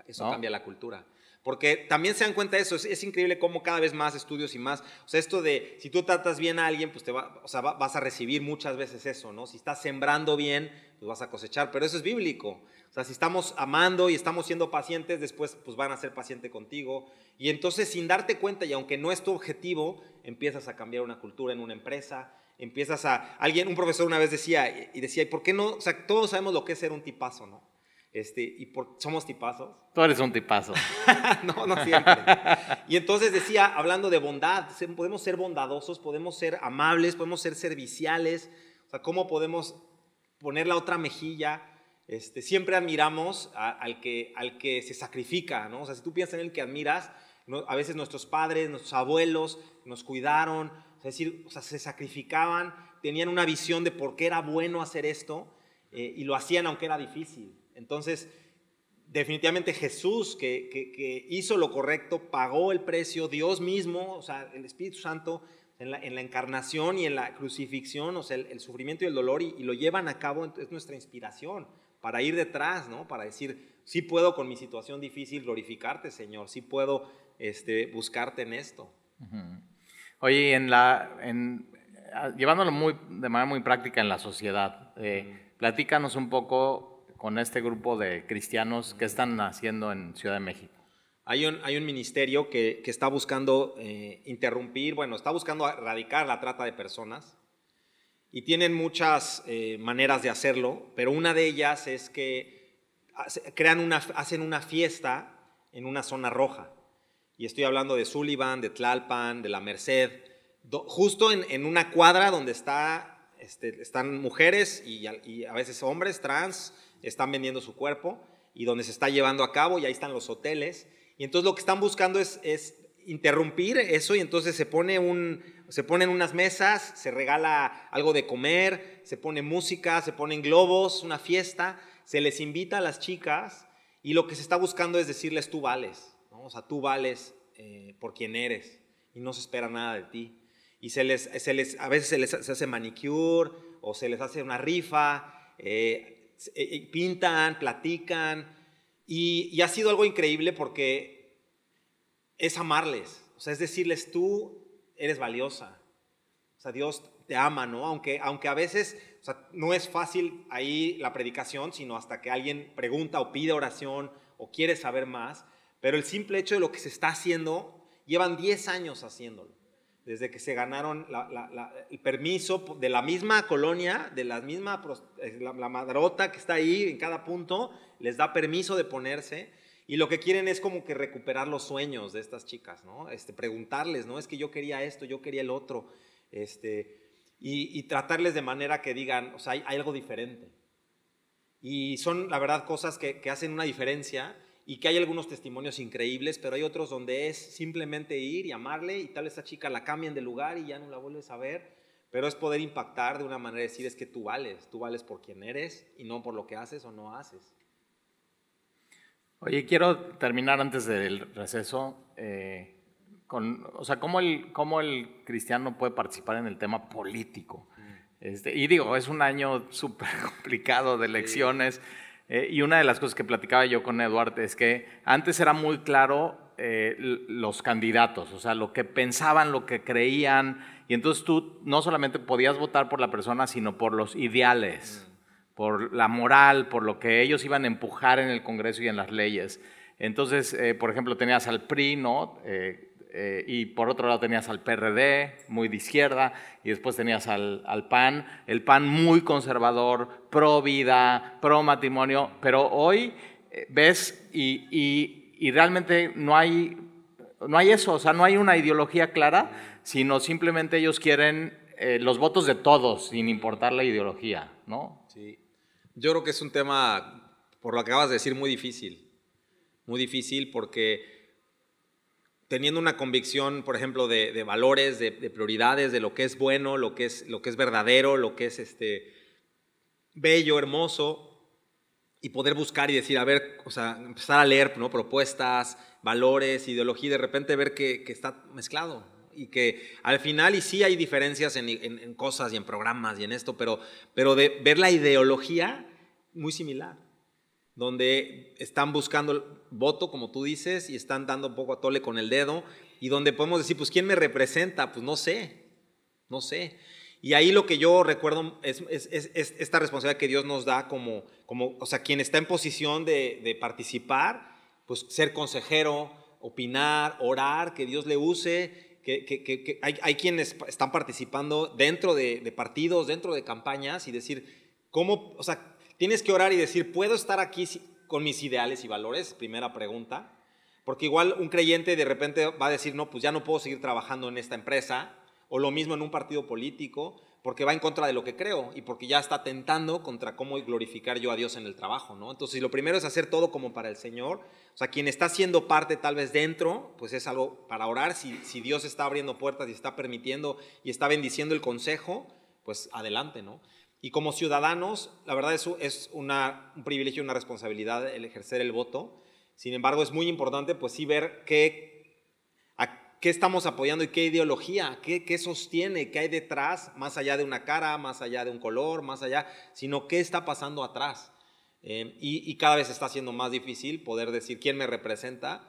Eso cambia la cultura. Porque también se dan cuenta de eso, es, increíble cómo cada vez más estudios y más, o sea, esto de si tú tratas bien a alguien, pues te va, o sea, vas a recibir muchas veces eso, ¿no? Si estás sembrando bien, pues vas a cosechar, pero eso es bíblico. O sea, si estamos amando y estamos siendo pacientes, después pues van a ser pacientes contigo. Y entonces sin darte cuenta, y aunque no es tu objetivo, empiezas a cambiar una cultura en una empresa, empiezas a... Alguien, un profesor una vez decía, y decía, ¿y por qué no? O sea, todos sabemos lo que es ser un tipazo, ¿no? Este, y por, somos tipazos. Tú eres un tipazo. no, no siempre. y entonces decía, hablando de bondad, podemos ser bondadosos, podemos ser amables, podemos ser serviciales, o sea, cómo podemos poner la otra mejilla. Este, siempre admiramos al, que, al que se sacrifica, ¿no? O sea, si tú piensas en el que admiras, a veces nuestros padres, nuestros abuelos nos cuidaron, es decir, se sacrificaban, tenían una visión de por qué era bueno hacer esto eh, y lo hacían aunque era difícil. Entonces, definitivamente Jesús, que, hizo lo correcto, pagó el precio, Dios mismo, o sea, el Espíritu Santo, en la, encarnación y en la crucifixión, o sea, el, sufrimiento y el dolor, y, lo llevan a cabo, es nuestra inspiración para ir detrás, ¿no? Para decir, sí puedo con mi situación difícil glorificarte, Señor, sí puedo este, buscarte en esto. Oye, en la, ah, llevándolo muy, de manera muy práctica en la sociedad, eh, platícanos un poco con este grupo de cristianos que están haciendo en Ciudad de México? Hay un, hay un ministerio que, está buscando eh, interrumpir, bueno, está buscando erradicar la trata de personas y tienen muchas eh, maneras de hacerlo, pero una de ellas es que crean una, hacen una fiesta en una zona roja. Y estoy hablando de Sullivan, de Tlalpan, de la Merced, justo en, una cuadra donde está, este, están mujeres y a veces hombres trans están vendiendo su cuerpo y donde se está llevando a cabo y ahí están los hoteles. Y entonces lo que están buscando es, interrumpir eso y entonces se, pone un, se ponen unas mesas, se regala algo de comer, se pone música, se ponen globos, una fiesta, se les invita a las chicas y lo que se está buscando es decirles tú vales, ¿no? o sea, tú vales eh, por quien eres y no se espera nada de ti. Y se les, les, a veces se les hace manicure o se les hace una rifa. Eh, eh, eh, pintan, platican, y, ha sido algo increíble porque es amarles, o sea, es decirles, tú eres valiosa, o sea, Dios te ama, ¿no? Aunque, aunque a veces no es fácil ahí la predicación, sino hasta que alguien pregunta o pide oración o quiere saber más, pero el simple hecho de lo que se está haciendo, llevan 10 años haciéndolo desde que se ganaron el permiso de la misma colonia, de la misma eh, la, madrota que está ahí en cada punto, les da permiso de ponerse. Y lo que quieren es como que recuperar los sueños de estas chicas, ¿no? Este, preguntarles, ¿no? Es que yo quería esto, yo quería el otro. Este, y, tratarles de manera que digan, o sea, hay, algo diferente. Y son, la verdad, cosas que hacen una diferencia y que hay algunos testimonios increíbles, pero hay otros donde es simplemente ir y amarle y tal vez esa chica la cambian de lugar y ya no la vuelves a ver, pero es poder impactar de una manera, decir es que tú vales, tú vales por quien eres y no por lo que haces o no haces. Oye, quiero terminar antes del receso. Eh, con, o sea, ¿cómo el, ¿cómo el cristiano puede participar en el tema político? Mm. Este, y digo, es un año súper complicado de elecciones. Eh, y una de las cosas que platicaba yo con Eduard es que antes era muy claro eh, los candidatos, o sea, lo que pensaban, lo que creían, y entonces tú no solamente podías votar por la persona, sino por los ideales, mm. por la moral, por lo que ellos iban a empujar en el Congreso y en las leyes. Entonces, eh, por ejemplo, tenías al PRI, ¿no? Eh, y por otro lado tenías al PRD, muy de izquierda, y después tenías al, al PAN, el PAN muy conservador, pro vida, pro matrimonio, pero hoy eh, ves y, y, realmente no hay, no hay eso, o sea, no hay una ideología clara, sino simplemente ellos quieren eh, los votos de todos, sin importar la ideología, ¿no? Sí, yo creo que es un tema, por lo que acabas de decir, muy difícil, muy difícil porque teniendo una convicción, por ejemplo, de, valores, de, prioridades, de lo que es bueno, lo que es, lo que es verdadero, lo que es este, bello, hermoso, y poder buscar y decir, a ver, o sea, empezar a leer ¿no? propuestas, valores, ideología, y de repente ver que, está mezclado, y que al final, y sí hay diferencias en, en, cosas y en programas y en esto, pero, pero de ver la ideología muy similar donde están buscando el voto, como tú dices, y están dando un poco a tole con el dedo, y donde podemos decir, pues, ¿quién me representa? Pues no sé, no sé. Y ahí lo que yo recuerdo es, esta responsabilidad que Dios nos da como, como o sea, quien está en posición de, participar, pues ser consejero, opinar, orar, que Dios le use, que, hay, hay, quienes están participando dentro de, de partidos, dentro de campañas, y decir, ¿cómo, o sea, Tienes que orar y decir, ¿puedo estar aquí con mis ideales y valores? Primera pregunta. Porque igual un creyente de repente va a decir, no, pues ya no puedo seguir trabajando en esta empresa, o lo mismo en un partido político, porque va en contra de lo que creo y porque ya está tentando contra cómo glorificar yo a Dios en el trabajo, ¿no? Entonces, lo primero es hacer todo como para el Señor. O sea, quien está siendo parte tal vez dentro, pues es algo para orar. Si, si Dios está abriendo puertas y está permitiendo y está bendiciendo el consejo, pues adelante, ¿no? Y como ciudadanos, la verdad eso es un privilegio y una responsabilidad el ejercer el voto. Sin embargo, es muy importante pues sí ver qué, qué estamos apoyando y qué ideología, qué, sostiene, qué hay detrás, más allá de una cara, más allá de un color, más allá, sino qué está pasando atrás. Eh, y, cada vez está siendo más difícil poder decir quién me representa.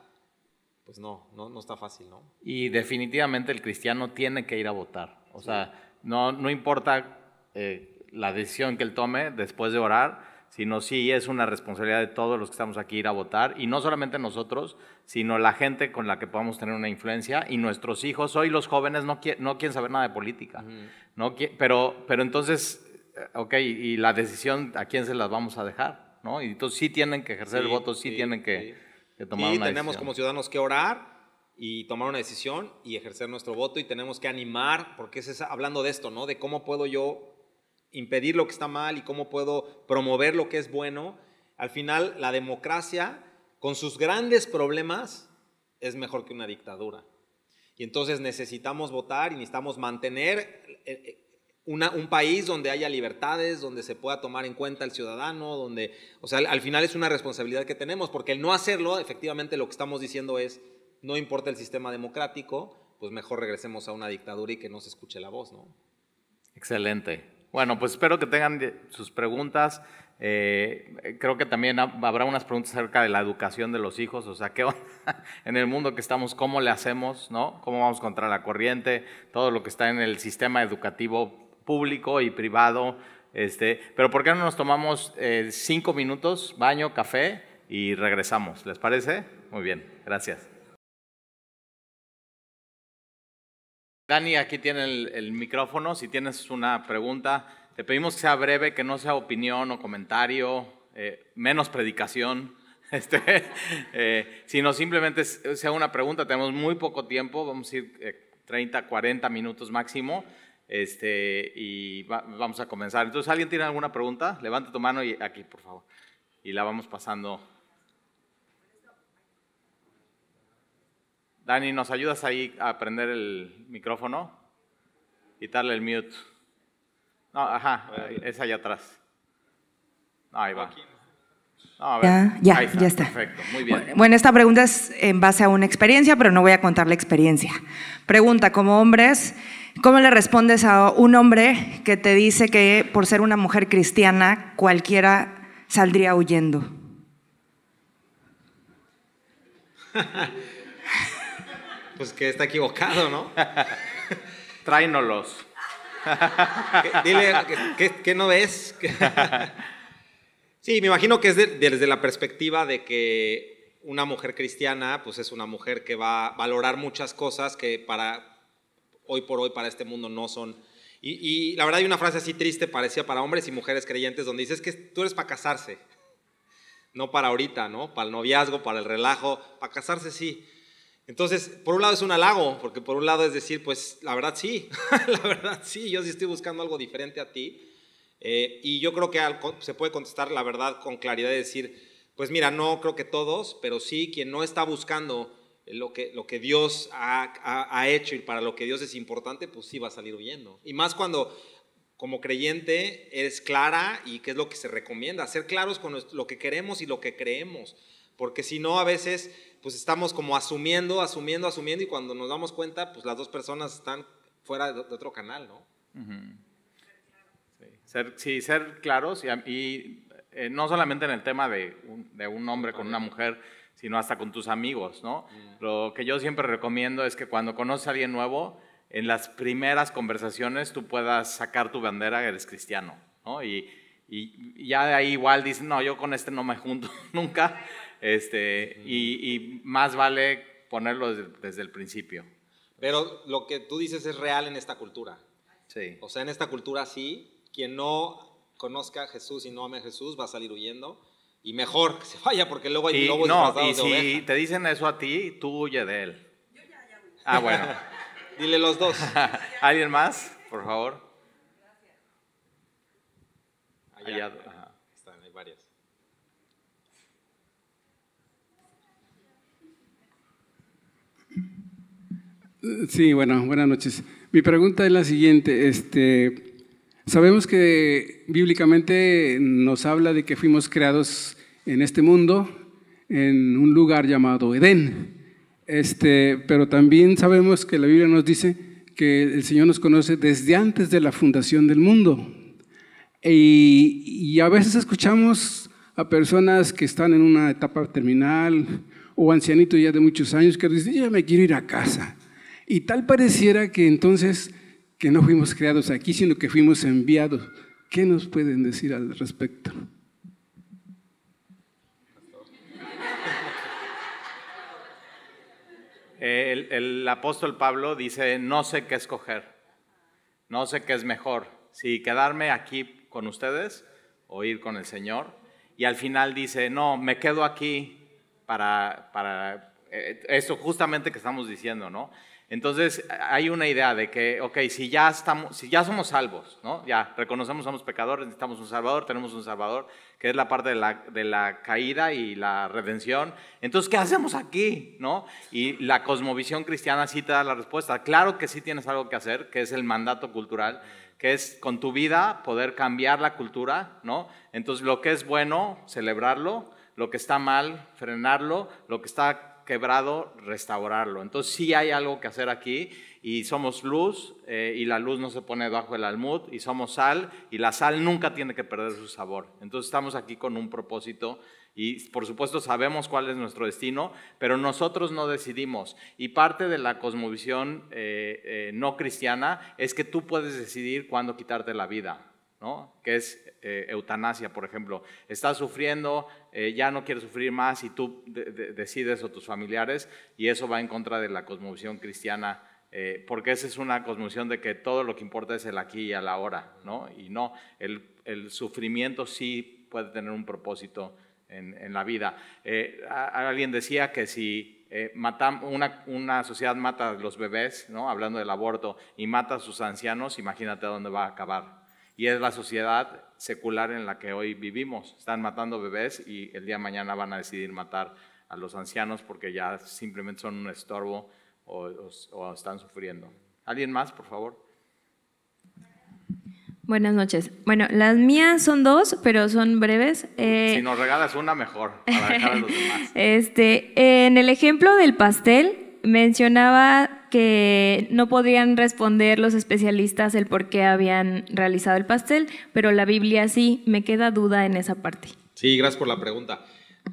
Pues no, no, está fácil, ¿no? Y definitivamente el cristiano tiene que ir a votar. O sea, no, no importa eh, la decisión que él tome después de orar, sino sí es una responsabilidad de todos los que estamos aquí ir a votar, y no solamente nosotros, sino la gente con la que podamos tener una influencia, y nuestros hijos, hoy los jóvenes no, no quieren saber nada de política, no pero, pero entonces, eh, ok, y la decisión a quién se las vamos a dejar, ¿no? Y entonces sí tienen que ejercer el voto, sí, tienen que, tomar una tomar y tenemos como ciudadanos que orar, y tomar una decisión y ejercer nuestro voto y tenemos que animar, porque es hablando de esto, ¿no? De cómo puedo yo impedir lo que está mal y cómo puedo promover lo que es bueno. Al final, la democracia, con sus grandes problemas, es mejor que una dictadura. Y entonces necesitamos votar y necesitamos mantener eh, eh, un país donde haya libertades, donde se pueda tomar en cuenta el ciudadano, donde, o sea, al final es una responsabilidad que tenemos, porque el no hacerlo, efectivamente lo que estamos diciendo es, no importa el sistema democrático, pues mejor regresemos a una dictadura y que no se escuche la voz, ¿no? Excelente. Bueno, pues espero que tengan sus preguntas. Eh, creo que también habrá unas preguntas acerca de la educación de los hijos, o sea, en el mundo que estamos, cómo le hacemos, ¿no? ¿Cómo vamos contra la corriente? Todo lo que está en el sistema educativo público y privado. Este, pero ¿por qué no nos tomamos eh, cinco minutos, baño, café y regresamos? ¿Les parece? Muy bien, gracias. Dani, aquí tiene el, micrófono. Si tienes una pregunta, te pedimos que sea breve, que no sea opinión o comentario, eh, menos predicación. Este, eh, sino simplemente sea una pregunta. Tenemos muy poco tiempo, vamos a ir 30, eh, 40 minutos máximo. Este, y vamos a comenzar. Entonces, ¿alguien tiene alguna pregunta? Levanta tu mano y aquí, por favor. Y la vamos pasando. Dani, ¿nos ayudas ahí a prender el micrófono? Quitarle el mute. No, ajá, es allá atrás. Ahí va. ya, ya, está, Perfecto, muy bien. Bueno, esta pregunta es en base a una experiencia, pero no voy a contar la experiencia. Pregunta, como hombres, ¿cómo le respondes a un hombre que te dice que por ser una mujer cristiana cualquiera saldría huyendo? Pues, que está equivocado, ¿no? Tráenolos. Dile, ¿qué, no ves? sí, me imagino que es desde la perspectiva de que una mujer cristiana, pues es una mujer que va a valorar muchas cosas que para hoy por hoy, para este mundo, no son. Y, la verdad hay una frase así triste, parecía para hombres y mujeres creyentes, donde dices que tú eres para casarse, no para ahorita, ¿no? Para el noviazgo, para el relajo, para casarse sí, entonces, por un lado es un halago, porque por un lado es decir, pues la verdad sí, la verdad sí, yo sí estoy buscando algo diferente a ti. Eh, y yo creo que se puede contestar la verdad con claridad y decir, pues mira, no creo que todos, pero sí quien no está buscando lo que, lo que Dios ha, hecho y para lo que Dios es importante, pues sí va a salir huyendo. Y más cuando como creyente eres clara y qué es lo que se recomienda, ser claros con lo que queremos y lo que creemos, porque si no a veces pues estamos como asumiendo, asumiendo, asumiendo y cuando nos damos cuenta, pues las dos personas están fuera de, otro canal, ¿no? sí. Ser, sí, ser claros y, eh, no solamente en el tema de un, hombre con una mujer, sino hasta con tus amigos, ¿no? Mm. Lo que yo siempre recomiendo es que cuando conoces a alguien nuevo, en las primeras conversaciones tú puedas sacar tu bandera, eres cristiano, ¿no? Y, ya de ahí igual dicen, no, yo con este no me junto nunca. Este, y, más vale ponerlo desde, el principio. Pero lo que tú dices es real en esta cultura. Sí. O sea, en esta cultura sí, quien no conozca a Jesús y no ame a Jesús va a salir huyendo. Y mejor que se vaya, porque luego hay lobos no, y si te dicen eso a ti, tú huye de él. Yo ya, ya Ah, bueno. Dile los dos. ¿Alguien más, por favor? Allá. Sí, bueno, buenas noches. Mi pregunta es la siguiente. Este, sabemos que bíblicamente nos habla de que fuimos creados en este mundo, en un lugar llamado Edén. Este, pero también sabemos que la Biblia nos dice que el Señor nos conoce desde antes de la fundación del mundo. Y, a veces escuchamos a personas que están en una etapa terminal o ancianitos ya de muchos años que dicen, yo me quiero ir a casa. Y tal pareciera que entonces que no fuimos creados aquí, sino que fuimos enviados. ¿Qué nos pueden decir al respecto? Eh, el, apóstol Pablo dice, no sé qué escoger, no sé qué es mejor, si quedarme aquí con ustedes o ir con el Señor. Y al final dice, no, me quedo aquí para, para eh, eso justamente que estamos diciendo, ¿no? Entonces hay una idea de que, ok, si ya, estamos, si ya somos salvos, ¿no? ya reconocemos somos pecadores, necesitamos un salvador, tenemos un salvador, que es la parte de la, de la caída y la redención. Entonces, ¿qué hacemos aquí? ¿no? Y la cosmovisión cristiana sí te da la respuesta. Claro que sí tienes algo que hacer, que es el mandato cultural, que es con tu vida poder cambiar la cultura. ¿no? Entonces, lo que es bueno, celebrarlo, lo que está mal, frenarlo, lo que está quebrado, restaurarlo. Entonces sí hay algo que hacer aquí y somos luz eh, y la luz no se pone debajo del almud y somos sal y la sal nunca tiene que perder su sabor. Entonces estamos aquí con un propósito y por supuesto sabemos cuál es nuestro destino, pero nosotros no decidimos. Y parte de la cosmovisión eh, eh, no cristiana es que tú puedes decidir cuándo quitarte la vida. ¿no? que es eh, eutanasia, por ejemplo. Estás sufriendo, eh, ya no quieres sufrir más y tú decides o tus familiares, y eso va en contra de la cosmovisión cristiana, eh, porque esa es una cosmovisión de que todo lo que importa es el aquí y el ahora, ¿no? y no, el, sufrimiento sí puede tener un propósito en, la vida. alguien decía que si una, sociedad mata a los bebés, ¿no? hablando del aborto, y mata a sus ancianos, imagínate dónde va a acabar y es la sociedad secular en la que hoy vivimos. Están matando bebés y el día mañana van a decidir matar a los ancianos porque ya simplemente son un estorbo o, están sufriendo. ¿Alguien más, por favor? Buenas noches. Bueno, las mías son dos, pero son breves. Eh, si nos regalas una, mejor. este, en el ejemplo del pastel, Mencionaba que no podían responder los especialistas el por qué habían realizado el pastel, pero la Biblia sí, me queda duda en esa parte. Sí, gracias por la pregunta.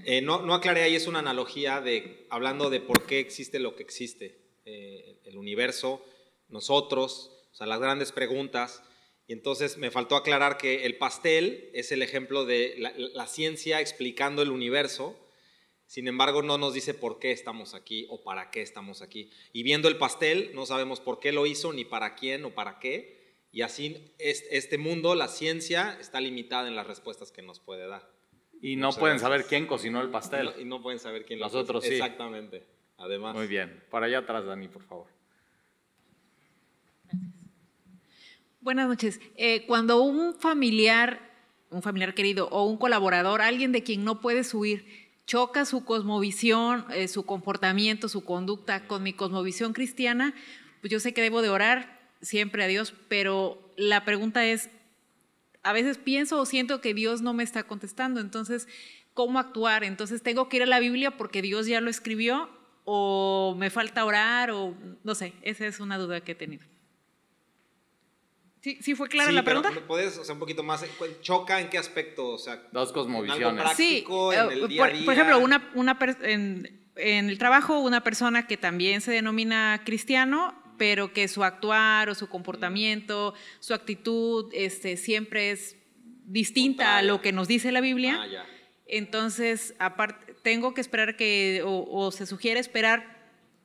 Eh, no, no aclaré ahí, es una analogía de, hablando de por qué existe lo que existe, eh, el universo, nosotros, o sea, las grandes preguntas. Y entonces me faltó aclarar que el pastel es el ejemplo de la ciencia explicando el universo, sin embargo, no nos dice por qué estamos aquí o para qué estamos aquí. Y viendo el pastel, no sabemos por qué lo hizo, ni para quién o para qué. Y así este mundo, la ciencia, está limitada en las respuestas que nos puede dar. Y no pueden saber quién cocinó el pastel. Y no, pueden saber quién lo cocinó. sí. Exactamente. Además. Muy bien. Para allá atrás, Dani, por favor. Buenas noches. Eh, cuando un familiar, un familiar querido o un colaborador, alguien de quien no puedes huir, choca su cosmovisión, eh, su comportamiento, su conducta con mi cosmovisión cristiana, pues yo sé que debo de orar siempre a Dios, pero la pregunta es, a veces pienso o siento que Dios no me está contestando, entonces, ¿cómo actuar? Entonces, ¿tengo que ir a la Biblia porque Dios ya lo escribió? ¿O me falta orar? ¿O no sé? Esa es una duda que he tenido. Sí, fue clara la pregunta. Pero puedes, o sea, un poquito más. Eh, ¿Choca en qué aspecto? dos cosmovisiones. sí, por, ejemplo, una, en, el trabajo, una persona que también se denomina cristiano, pero que su actuar o su comportamiento, su actitud, este, siempre es distinta a lo que nos dice la Biblia. Ah, ya. Entonces, aparte, tengo que esperar que, o se sugiere esperar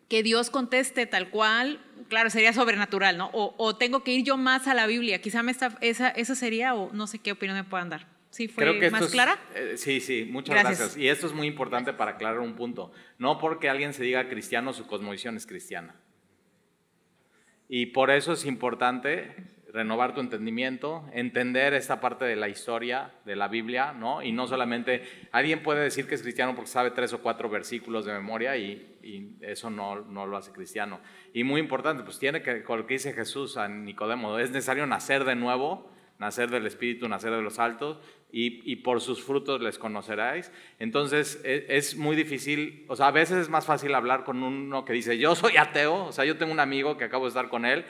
que Dios conteste tal cual, claro, sería sobrenatural, ¿no? O, tengo que ir yo más a la Biblia, quizá me esa, sería, o no sé qué opinión me puedan dar. ¿Sí fue más clara? Eh, sí, sí, muchas gracias. gracias. Y esto es muy importante para aclarar un punto. No porque alguien se diga cristiano, su cosmovisión es cristiana. Y por eso es importante renovar tu entendimiento, entender esta parte de la historia de la Biblia, ¿no? Y no solamente, alguien puede decir que es cristiano porque sabe tres o cuatro versículos de memoria y, eso no, no, lo hace cristiano. Y muy importante, pues tiene que, con lo que dice Jesús a Nicodemo, es necesario nacer de nuevo, nacer del Espíritu, nacer de los altos, y, por sus frutos les conoceráis. Entonces es, es, muy difícil, o sea, a veces es más fácil hablar con uno que dice, yo soy ateo, o sea, yo tengo un amigo que acabo de estar con él,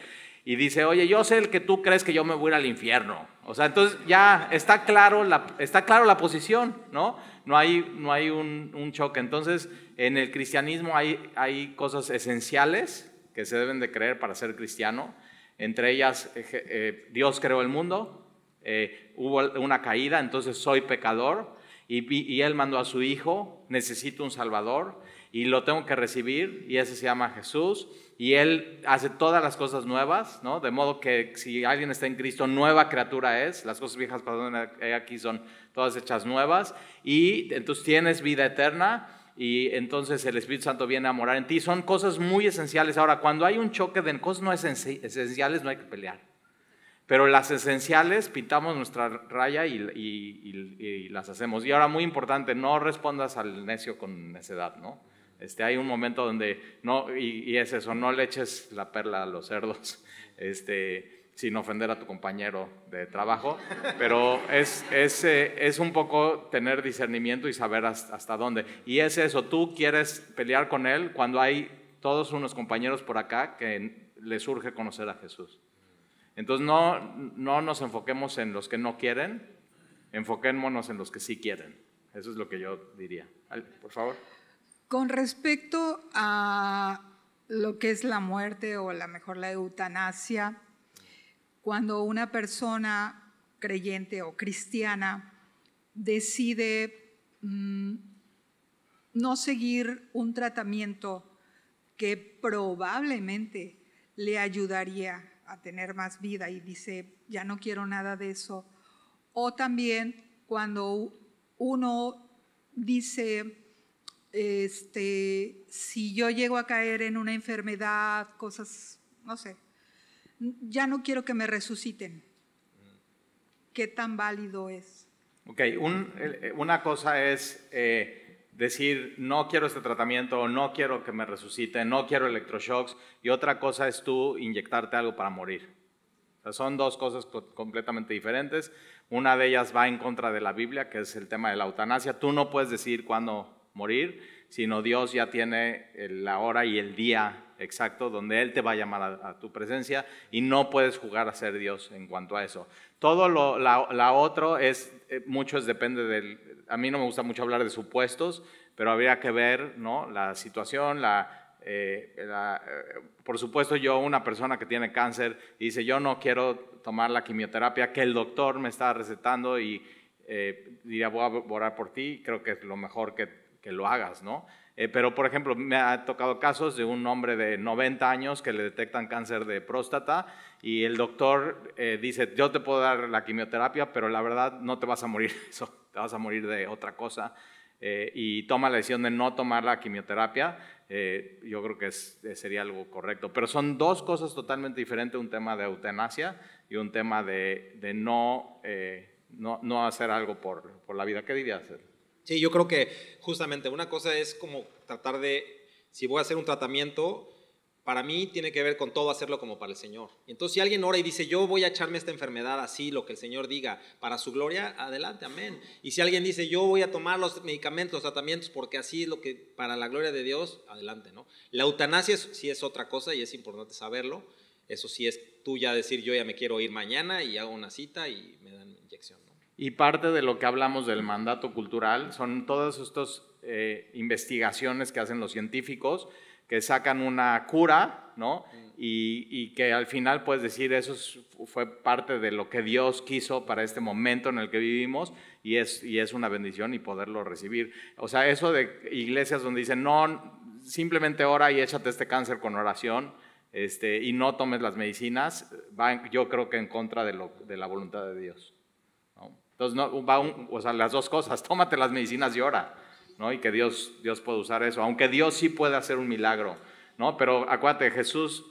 y dice, oye, yo sé el que tú crees que yo me voy al infierno. O sea, entonces ya está claro la, está claro la posición, ¿no? No hay, no hay un, choque. Entonces, en el cristianismo hay, cosas esenciales que se deben de creer para ser cristiano. Entre ellas, eh, Dios creó el mundo, eh, hubo una caída, entonces soy pecador, y, y, Él mandó a su Hijo, necesito un Salvador, y lo tengo que recibir, y ese se llama Jesús y Él hace todas las cosas nuevas, ¿no? De modo que si alguien está en Cristo, nueva criatura es, las cosas viejas pasaron aquí son todas hechas nuevas, y entonces tienes vida eterna y entonces el Espíritu Santo viene a morar en ti. Son cosas muy esenciales. Ahora, cuando hay un choque de cosas no esenciales, no hay que pelear. Pero las esenciales pintamos nuestra raya y las hacemos. Y ahora, muy importante, no respondas al necio con necedad, ¿no? Este, hay un momento donde no, y, es eso, no le eches la perla a los cerdos, este, sin ofender a tu compañero de trabajo, pero es, eh, un poco tener discernimiento y saber hasta, dónde. Y es eso, tú quieres pelear con él cuando hay todos unos compañeros por acá que les surge conocer a Jesús. Entonces no, no nos enfoquemos en los que no quieren, enfoquémonos en los que sí quieren. Eso es lo que yo diría. Por favor. Con respecto a lo que es la muerte o a lo mejor la eutanasia, cuando una persona creyente o cristiana decide mm, no seguir un tratamiento que probablemente le ayudaría a tener más vida y dice, ya no quiero nada de eso. O también cuando uno dice, este, si yo llego a caer en una enfermedad, cosas, no sé, ya no quiero que me resuciten. ¿Qué tan válido es? Ok, eh, una cosa es eh, decir, no quiero este tratamiento, no quiero que me resuciten, no quiero electroshocks, y otra cosa es tú inyectarte algo para morir. son dos cosas completamente diferentes. Una de ellas va en contra de la Biblia, que es el tema de la eutanasia. Tú no puedes decir cuándo morir, sino Dios ya tiene la hora y el día exacto donde Él te va a llamar a, tu presencia y no puedes jugar a ser Dios en cuanto a eso. Todo lo la, otro es, eh, mucho depende del, a mí no me gusta mucho hablar de supuestos, pero habría que ver ¿no? la situación, la, eh, eh, por supuesto, yo, una persona que tiene cáncer, dice, yo no quiero tomar la quimioterapia que el doctor me está recetando y eh, diría, voy a orar por ti, creo que es lo mejor que que lo hagas, ¿no? Eh, pero, por ejemplo, me ha tocado casos de un hombre de 90 años que le detectan cáncer de próstata y el doctor eh, dice, yo te puedo dar la quimioterapia, pero la verdad no te vas a morir de eso, te vas a morir de otra cosa. Eh, y toma la decisión de no tomar la quimioterapia, yo creo que sería algo correcto. Pero son dos cosas totalmente diferentes, un tema de eutanasia y un tema de, no, no, hacer algo por, por la vida. que ¿Qué hacer. Sí, yo creo que justamente una cosa es como tratar de, si voy a hacer un tratamiento, para mí tiene que ver con todo hacerlo como para el Señor. Entonces, si alguien ora y dice, yo voy a echarme esta enfermedad así, lo que el Señor diga, para su gloria, adelante, amén. Y si alguien dice, yo voy a tomar los medicamentos, los tratamientos, porque así es lo que, para la gloria de Dios, adelante, ¿no? La eutanasia sí es otra cosa y es importante saberlo. Eso sí es tú ya decir, yo ya me quiero ir mañana y hago una cita y me dan inyección. Y parte de lo que hablamos del mandato cultural son todas estas eh, investigaciones que hacen los científicos que sacan una cura, ¿no? Mm. Y, que al final puedes decir, eso fue parte de lo que Dios quiso para este momento en el que vivimos y es, y es una bendición y poderlo recibir. O sea, eso de iglesias donde dicen, no, simplemente ora y échate este cáncer con oración este, y no tomes las medicinas, yo creo que en contra de la voluntad de Dios. Entonces, no, va o las dos cosas, tómate las medicinas y ora, ¿no? Y que Dios, Dios puede usar eso, aunque Dios sí puede hacer un milagro, ¿no? Pero acuérdate, Jesús,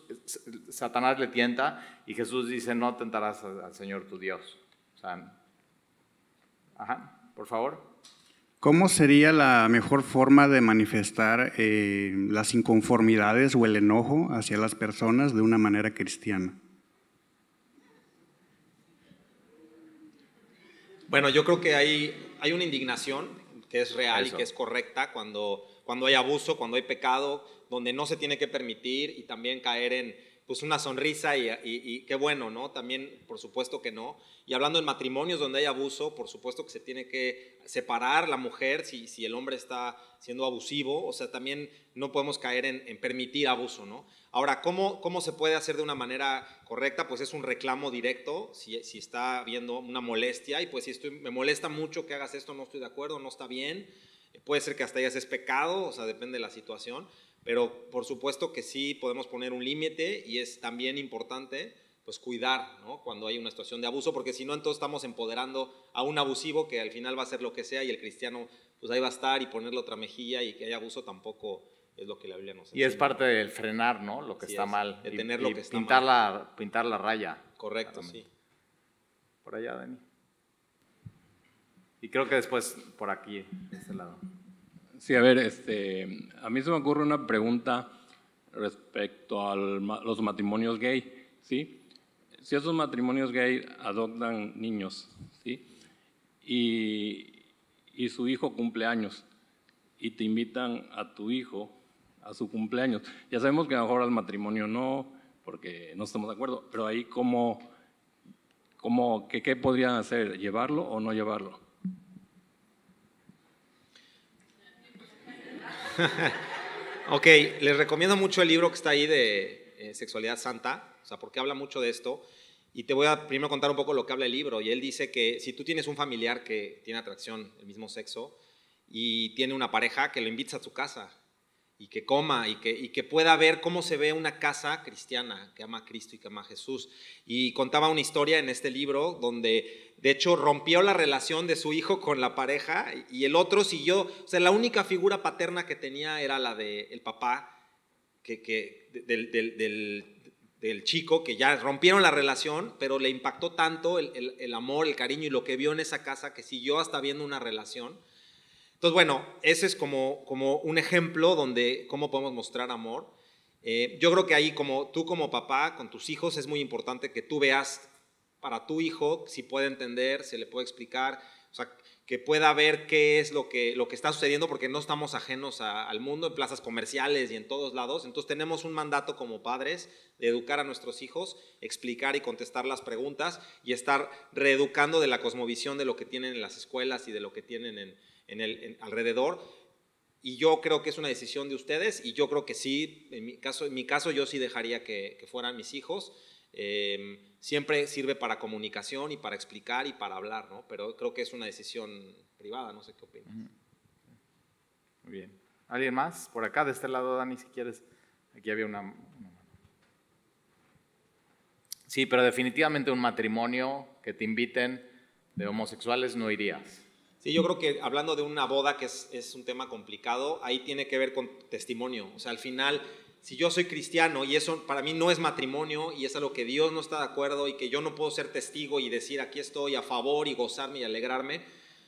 Satanás le tienta y Jesús dice, no tentarás al Señor tu Dios. O ajá, por favor. ¿Cómo sería la mejor forma de manifestar eh, las inconformidades o el enojo hacia las personas de una manera cristiana? Bueno, yo creo que hay, hay una indignación que es real y que es correcta cuando, cuando hay abuso, cuando hay pecado, donde no se tiene que permitir y también caer en pues una sonrisa y, qué bueno, ¿no? También, por supuesto que no. Y hablando en matrimonios donde hay abuso, por supuesto que se tiene que separar la mujer si, el hombre está siendo abusivo, o sea, también no podemos caer en, permitir abuso, ¿no? Ahora, ¿cómo, se puede hacer de una manera correcta? Pues es un reclamo directo, si, está habiendo una molestia, y pues si me molesta mucho que hagas esto, no estoy de acuerdo, no está bien, puede ser que hasta ya es pecado, o sea, depende de la situación, pero por supuesto que sí podemos poner un límite y es también importante pues cuidar cuando hay una situación de abuso, porque si no, entonces estamos empoderando a un abusivo que al final va a ser lo que sea y el cristiano pues ahí va a estar y ponerle otra mejilla y que haya abuso tampoco es lo que la Biblia nos enseña. Y es parte del frenar ¿no? lo que está mal. y, que está pintar La, pintar la raya. Correcto, sí. Por allá, Dani. Y creo que después por aquí, de este lado. Sí, a ver, este, a mí se me ocurre una pregunta respecto a los matrimonios gay, ¿sí? Si esos matrimonios gay adoptan niños, ¿sí? Y, y su hijo cumple años y te invitan a tu hijo a su cumpleaños. Ya sabemos que a lo mejor al matrimonio no, porque no estamos de acuerdo, pero ahí cómo, cómo que, ¿qué podrían hacer? ¿Llevarlo o no llevarlo? ok, les recomiendo mucho el libro que está ahí de eh, Sexualidad Santa, o sea, porque habla mucho de esto. Y te voy a primero contar un poco lo que habla el libro. Y él dice que si tú tienes un familiar que tiene atracción el mismo sexo y tiene una pareja que lo invita a su casa y que coma y que, que pueda ver cómo se ve una casa cristiana que ama a Cristo y que ama a Jesús. Y contaba una historia en este libro donde de hecho rompió la relación de su hijo con la pareja y el otro siguió, o sea, la única figura paterna que tenía era la del papá que, del, chico, que ya rompieron la relación, pero le impactó tanto el, el amor, el cariño y lo que vio en esa casa que siguió hasta viendo una relación entonces, bueno, ese es como, como un ejemplo donde cómo podemos mostrar amor. Eh, yo creo que ahí como tú como papá con tus hijos es muy importante que tú veas para tu hijo si puede entender, se le puede explicar, o sea, que pueda ver qué es lo que, lo que está sucediendo porque no estamos ajenos al mundo en plazas comerciales y en todos lados. Entonces tenemos un mandato como padres de educar a nuestros hijos, explicar y contestar las preguntas y estar reeducando de la cosmovisión de lo que tienen en las escuelas y de lo que tienen en, en el alrededor. Y yo creo que es una decisión de ustedes y yo creo que sí, en mi caso, en mi caso yo sí dejaría que, fueran mis hijos. Em, siempre sirve para comunicación y para explicar y para hablar, ¿no? Pero creo que es una decisión privada, no sé qué opinas. Muy bien. ¿Alguien más? Por acá, de este lado, Dani, si quieres. Aquí había una... Sí, pero definitivamente un matrimonio que te inviten de homosexuales no irías. Sí, yo creo que hablando de una boda, que es, un tema complicado, ahí tiene que ver con testimonio. O sea, al final, si yo soy cristiano y eso para mí no es matrimonio y es a lo que Dios no está de acuerdo y que yo no puedo ser testigo y decir aquí estoy a favor y gozarme y alegrarme,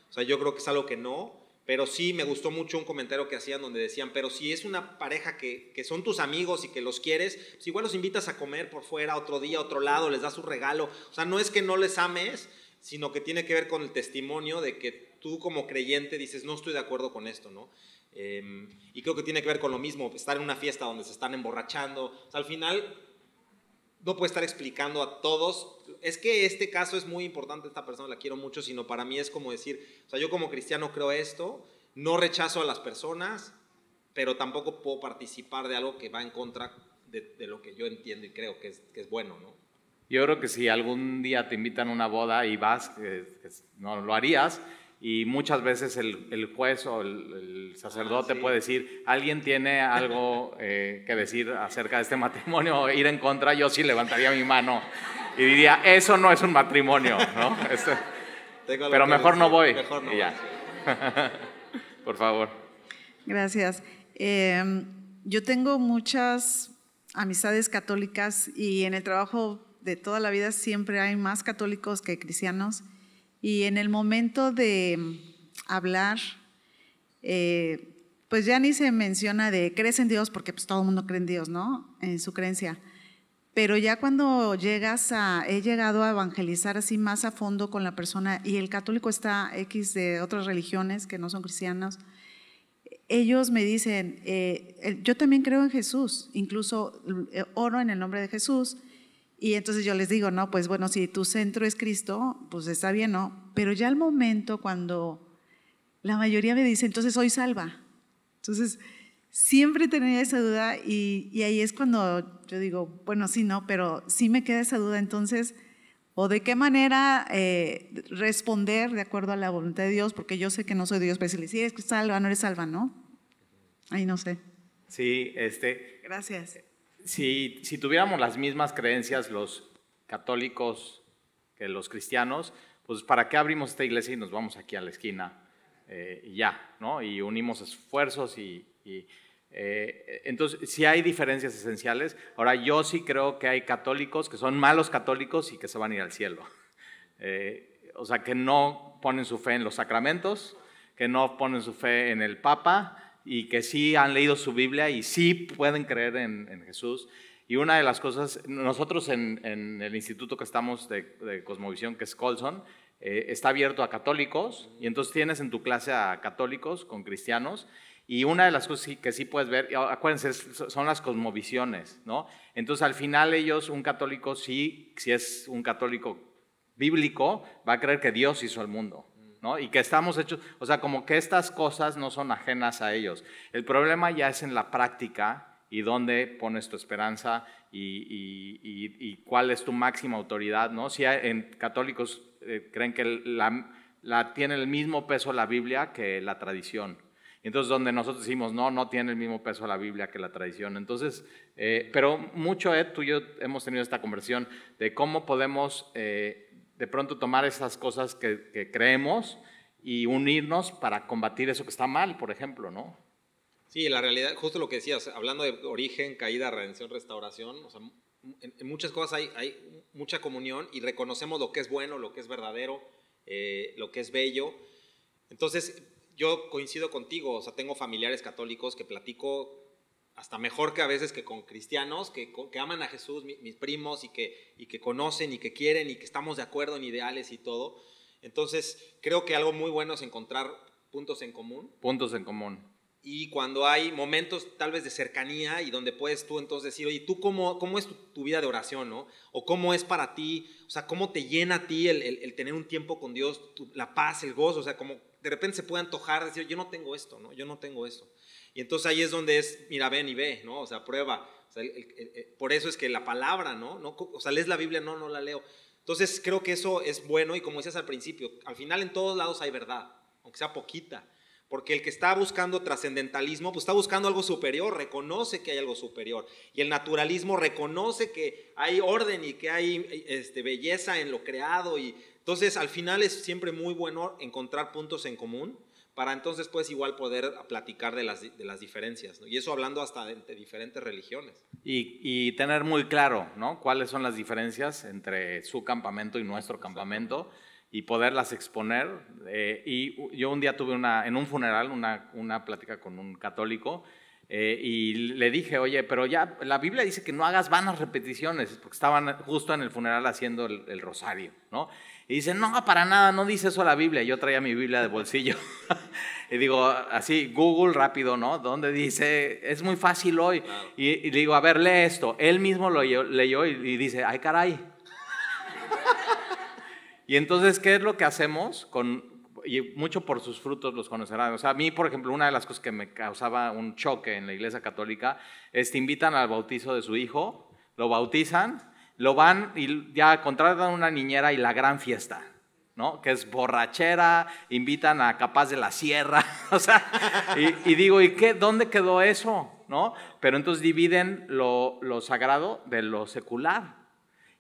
o sea, yo creo que es algo que no. Pero sí me gustó mucho un comentario que hacían donde decían, pero si es una pareja que, que son tus amigos y que los quieres, si pues igual los invitas a comer por fuera otro día, otro lado, les das un regalo. O sea, no es que no les ames, sino que tiene que ver con el testimonio de que tú como creyente dices, no estoy de acuerdo con esto, ¿no? Em, y creo que tiene que ver con lo mismo, estar en una fiesta donde se están emborrachando. O sea, al final, no puedes estar explicando a todos. Es que este caso es muy importante, esta persona la quiero mucho, sino para mí es como decir, o sea, yo como cristiano creo esto, no rechazo a las personas, pero tampoco puedo participar de algo que va en contra de, lo que yo entiendo y creo que es bueno, ¿no? Yo creo que si algún día te invitan a una boda y vas, eh, no lo harías, y muchas veces el, juez o el, sacerdote puede decir, alguien tiene algo eh, que decir acerca de este matrimonio, o ir en contra, yo sí levantaría mi mano y diría, eso no es un matrimonio, ¿no? Este, pero mejor, no voy, Ya. Por favor. Gracias. Em, yo tengo muchas amistades católicas y en el trabajo de toda la vida siempre hay más católicos que cristianos y en el momento de mm, hablar, eh, pues ya ni se menciona de crees en Dios, porque pues todo el mundo cree en Dios, ¿no? En su creencia. Pero ya cuando llegas a, he llegado a evangelizar así más a fondo con la persona y el católico está X de otras religiones que no son cristianos, ellos me dicen, eh, yo también creo en Jesús, incluso eh, oro en el nombre de Jesús, y entonces yo les digo, no, pues bueno, si tu centro es Cristo, pues está bien, ¿no? Pero ya al momento cuando la mayoría me dice, entonces soy salva. Entonces, siempre tenía esa duda y, ahí es cuando yo digo, bueno, sí, no, pero sí me queda esa duda. Entonces, o de qué manera eh, responder de acuerdo a la voluntad de Dios, porque yo sé que no soy Dios, pero pues, si le sí, eres salva, no eres salva, ¿no? Ahí no sé. Sí, este. Gracias si, tuviéramos las mismas creencias los católicos que los cristianos, pues ¿para qué abrimos esta iglesia y nos vamos aquí a la esquina eh, y ya? ¿no? Y unimos esfuerzos y... Eh, entonces, sí hay diferencias esenciales. Ahora, yo sí creo que hay católicos que son malos católicos y que se van a ir al cielo. Eh, o sea, que no ponen su fe en los sacramentos, que no ponen su fe en el Papa, y que sí han leído su Biblia y sí pueden creer en, Jesús. Y una de las cosas, nosotros en, el instituto que estamos de, Cosmovisión, que es Colson, eh, está abierto a católicos y entonces tienes en tu clase a católicos con cristianos. Y una de las cosas que sí puedes ver, acuérdense, son las cosmovisiones, ¿no? Entonces al final ellos, un católico sí, si es un católico bíblico, va a creer que Dios hizo el mundo, y que estamos hechos, o sea, como que estas cosas no son ajenas a ellos. El problema ya es en la práctica y dónde pones tu esperanza y, cuál es tu máxima autoridad, ¿no? Si hay, en católicos eh, creen que la, tiene el mismo peso la Biblia que la tradición. Entonces, donde nosotros decimos, no, no tiene el mismo peso la Biblia que la tradición. Entonces, eh, pero mucho, Ed, eh, tú y yo hemos tenido esta conversión de cómo podemos de pronto tomar esas cosas que, creemos y unirnos para combatir eso que está mal, por ejemplo, ¿no? Sí, la realidad, justo lo que decías, hablando de origen, caída, redención, restauración, o sea, en, muchas cosas hay, mucha comunión y reconocemos lo que es bueno, lo que es verdadero, eh, lo que es bello. Entonces, yo coincido contigo, o sea, tengo familiares católicos que platico hasta mejor que a veces que con cristianos que, aman a Jesús, mis, primos, y que, y que conocen y que quieren y que estamos de acuerdo en ideales y todo. Entonces, creo que algo muy bueno es encontrar puntos en común. Puntos en común. Y cuando hay momentos tal vez de cercanía y donde puedes tú entonces decir, oye, ¿tú cómo, cómo es tu, vida de oración, no? O cómo es para ti, o sea, cómo te llena a ti el, tener un tiempo con Dios, la paz, el gozo, o sea, como de repente se puede antojar, decir, yo no tengo esto, ¿no? Yo no tengo eso Y entonces ahí es donde es, mira, ven y ve, ¿no? O sea, prueba. Eh, por eso es que la palabra, ¿no? ¿no? O sea, lees la Biblia, no, no la leo. Entonces creo que eso es bueno y como decías al principio, al final en todos lados hay verdad, aunque sea poquita. Porque el que está buscando trascendentalismo, pues está buscando algo superior, reconoce que hay algo superior. Y el naturalismo reconoce que hay orden y que hay eh, este, belleza en lo creado y entonces, al final es siempre muy bueno encontrar puntos en común para entonces pues igual poder platicar de las, de las diferencias, ¿no? y eso hablando hasta de, diferentes religiones. Y, y, tener muy claro, ¿no? Cuáles son las diferencias entre su campamento y nuestro campamento y poderlas exponer. Eh, y yo un día tuve una, en un funeral una, una plática con un católico eh, y le dije, oye, pero ya la Biblia dice que no hagas vanas repeticiones, porque estaban justo en el funeral haciendo el rosario, ¿no? Y dice, no, para nada, no dice eso la Biblia. Yo traía mi Biblia de bolsillo. y digo, así, Google rápido, ¿no? Donde dice, es muy fácil hoy. Y, digo, a ver, lee esto. Él mismo lo leyó, y, y dice, ay, caray. y entonces, ¿qué es lo que hacemos con, y mucho por sus frutos los conocerán. O sea, a mí, por ejemplo, una de las cosas que me causaba un choque en la iglesia católica es te invitan al bautizo de su hijo, lo bautizan lo van y ya contratan una niñera y la gran fiesta, ¿no? Que es borrachera, invitan a Capaz de la Sierra, o sea, y, digo, ¿y qué? ¿Dónde quedó eso? ¿No? Pero entonces dividen lo, lo sagrado de lo secular.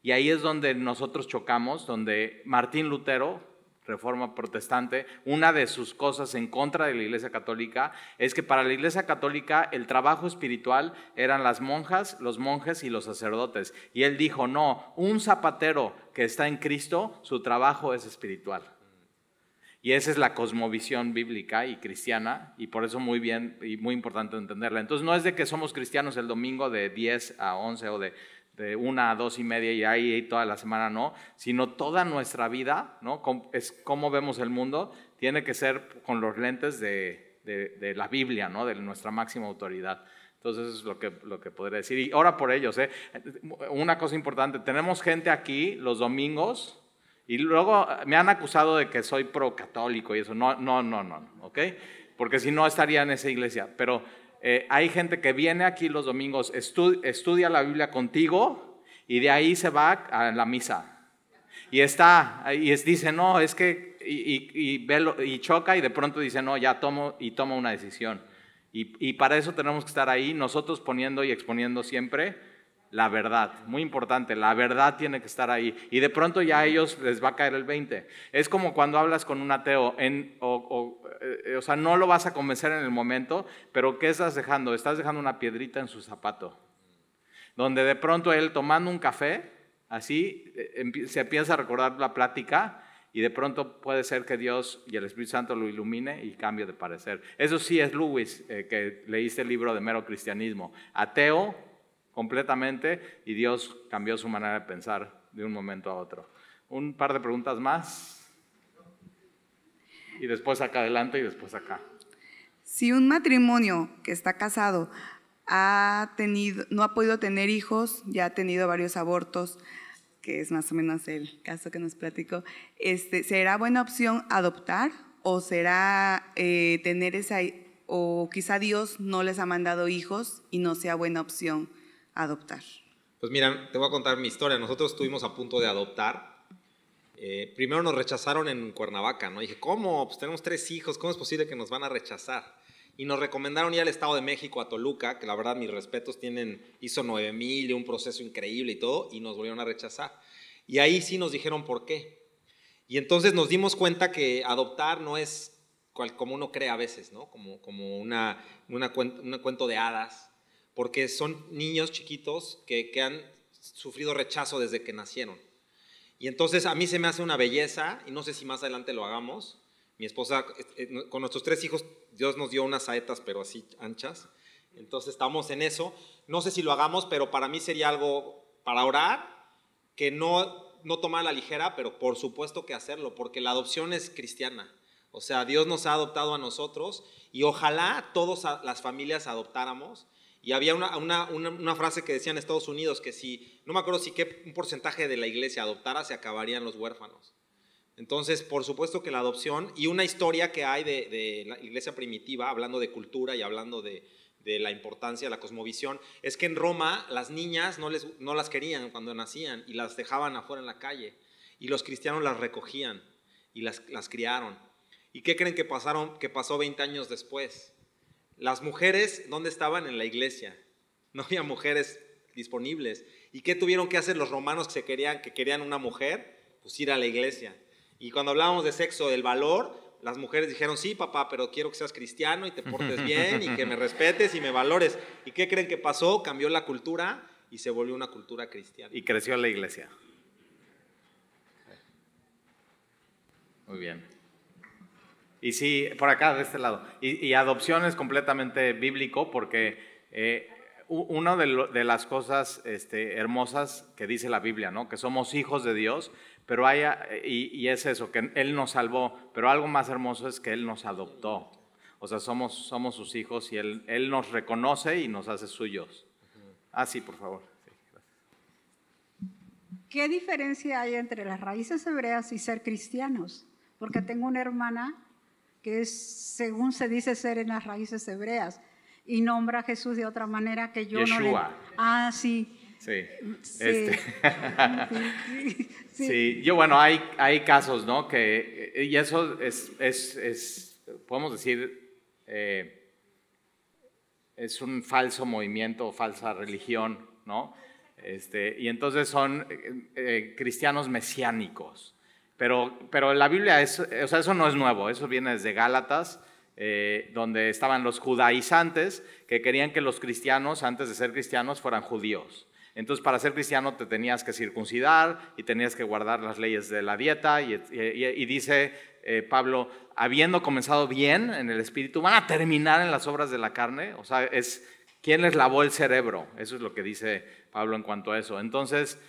Y ahí es donde nosotros chocamos, donde Martín Lutero reforma protestante, una de sus cosas en contra de la Iglesia Católica es que para la Iglesia Católica el trabajo espiritual eran las monjas, los monjes y los sacerdotes. Y él dijo, no, un zapatero que está en Cristo, su trabajo es espiritual. Y esa es la cosmovisión bíblica y cristiana, y por eso muy bien y muy importante entenderla. Entonces no es de que somos cristianos el domingo de 10 a 11 o de de una a dos y media y ahí toda la semana no, sino toda nuestra vida, ¿no? Es como vemos el mundo, tiene que ser con los lentes de, la Biblia, ¿no? De nuestra máxima autoridad. Entonces, eso es lo que, lo que podría decir. Y ahora por ellos, ¿eh? Una cosa importante, tenemos gente aquí los domingos y luego me han acusado de que soy pro católico y eso. No, no, no, no, ¿ok? Porque si no estaría en esa iglesia. Pero eh, hay gente que viene aquí los domingos, estudia la Biblia contigo y de ahí se va a la misa. Y está, y dice, no, es que, y, y, choca y de pronto dice, no, ya tomo y toma una decisión. y para eso tenemos que estar ahí, nosotros poniendo y exponiendo siempre la verdad, muy importante, la verdad tiene que estar ahí. Y de pronto ya a ellos les va a caer el 20. Es como cuando hablas con un ateo, en, o, o, eh, o sea, no lo vas a convencer en el momento, pero ¿qué estás dejando? Estás dejando una piedrita en su zapato. Donde de pronto él tomando un café, así, eh, se empieza a recordar la plática y de pronto puede ser que Dios y el Espíritu Santo lo ilumine y cambie de parecer. Eso sí es Lewis, eh, que leíste el libro de Mero Cristianismo. Ateo completamente y Dios cambió su manera de pensar de un momento a otro. Un par de preguntas más y después acá adelante y después acá. Si un matrimonio que está casado ha tenido, no ha podido tener hijos, ya ha tenido varios abortos, que es más o menos el caso que nos platicó, este, ¿será buena opción adoptar o será eh, tener esa, o quizá Dios no les ha mandado hijos y no sea buena opción adoptar? Pues mira, te voy a contar mi historia. Nosotros estuvimos a punto de adoptar. Eh, primero nos rechazaron en Cuernavaca, ¿no? dije, ¿cómo? Pues tenemos tres hijos, ¿cómo es posible que nos van a rechazar? Y nos recomendaron ir al Estado de México, a Toluca, que la verdad mis respetos tienen, hizo 9000 y un proceso increíble y todo, y nos volvieron a rechazar. Y ahí sí nos dijeron por qué. Y entonces nos dimos cuenta que adoptar no es cual, como uno cree a veces, ¿no? Como, como una, una cuento de hadas, porque son niños chiquitos que, han sufrido rechazo desde que nacieron. Y entonces a mí se me hace una belleza, y no sé si más adelante lo hagamos. Mi esposa, eh, eh, con nuestros tres hijos, Dios nos dio unas saetas, pero así anchas. Entonces estamos en eso. No sé si lo hagamos, pero para mí sería algo para orar, que no, no tomar a la ligera, pero por supuesto que hacerlo, porque la adopción es cristiana. O sea, Dios nos ha adoptado a nosotros y ojalá todas las familias adoptáramos. Y había una, frase que decía en Estados Unidos que si, no me acuerdo si qué un porcentaje de la iglesia adoptara, se acabarían los huérfanos. Entonces, por supuesto que la adopción y una historia que hay de, la iglesia primitiva, hablando de cultura y hablando de, la importancia de la cosmovisión, es que en Roma las niñas no, les, no las querían cuando nacían y las dejaban afuera en la calle y los cristianos las recogían y las criaron. ¿Y qué creen que, pasaron, que pasó 20 años después? Las mujeres, ¿dónde estaban? En la iglesia. No había mujeres disponibles. ¿Y qué tuvieron que hacer los romanos que, querían, que querían una mujer? Pues ir a la iglesia. Y cuando hablábamos de sexo, del valor, las mujeres dijeron, sí, papá, pero quiero que seas cristiano y te portes bien y que me respetes y me valores. ¿Y qué creen que pasó? Cambió la cultura y se volvió una cultura cristiana. Y creció la iglesia. Muy bien. Y sí, por acá, de este lado. Y, adopción es completamente bíblico porque eh, una de, las cosas este, hermosas que dice la Biblia, ¿no? Que somos hijos de Dios, pero hay eh, y, es eso, que Él nos salvó, pero algo más hermoso es que Él nos adoptó. O sea, somos, somos sus hijos y él, él nos reconoce y nos hace suyos. Ah, sí, por favor. ¿Qué diferencia hay entre las raíces hebreas y ser cristianos? Porque tengo una hermana que es, según se dice ser en las raíces hebreas, y nombra a Jesús de otra manera que yo no le... Ah, este. sí. Sí. Sí. Yo, bueno, hay, hay casos, ¿no? Que, y eso es, es, podemos decir, eh, es un falso movimiento, falsa religión, ¿no? Este, y entonces son eh, eh, cristianos mesiánicos, pero, pero la Biblia, es, eh, o sea, eso no es nuevo, eso viene desde Gálatas, eh, donde estaban los judaizantes que querían que los cristianos, antes de ser cristianos, fueran judíos. Entonces, para ser cristiano te tenías que circuncidar y tenías que guardar las leyes de la dieta. Y, dice eh, Pablo, habiendo comenzado bien en el espíritu, van a terminar en las obras de la carne. O sea, es quién les lavó el cerebro. Eso es lo que dice Pablo en cuanto a eso. Entonces,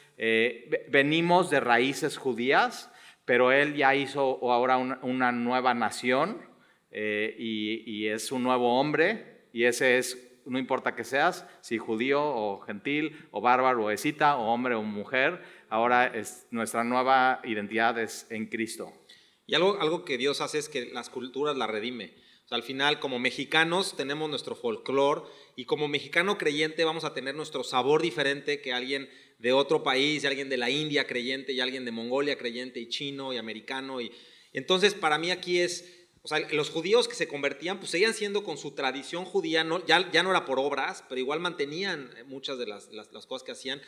venimos de raíces judías pero él ya hizo ahora una, nueva nación eh, y, es un nuevo hombre y ese es, no importa que seas, si judío o gentil o bárbaro o escita o hombre o mujer, ahora es, nuestra nueva identidad es en Cristo. Y algo, algo que Dios hace es que las culturas las redime. al final, como mexicanos, tenemos nuestro folclore y como mexicano creyente vamos a tener nuestro sabor diferente que alguien de otro país, y alguien de la India creyente, y alguien de Mongolia creyente, y chino, y americano. Y, entonces, para mí aquí es, o sea, los judíos que se convertían, pues seguían siendo con su tradición judía, ya, ya no era por obras, pero igual mantenían muchas de las, cosas que hacían.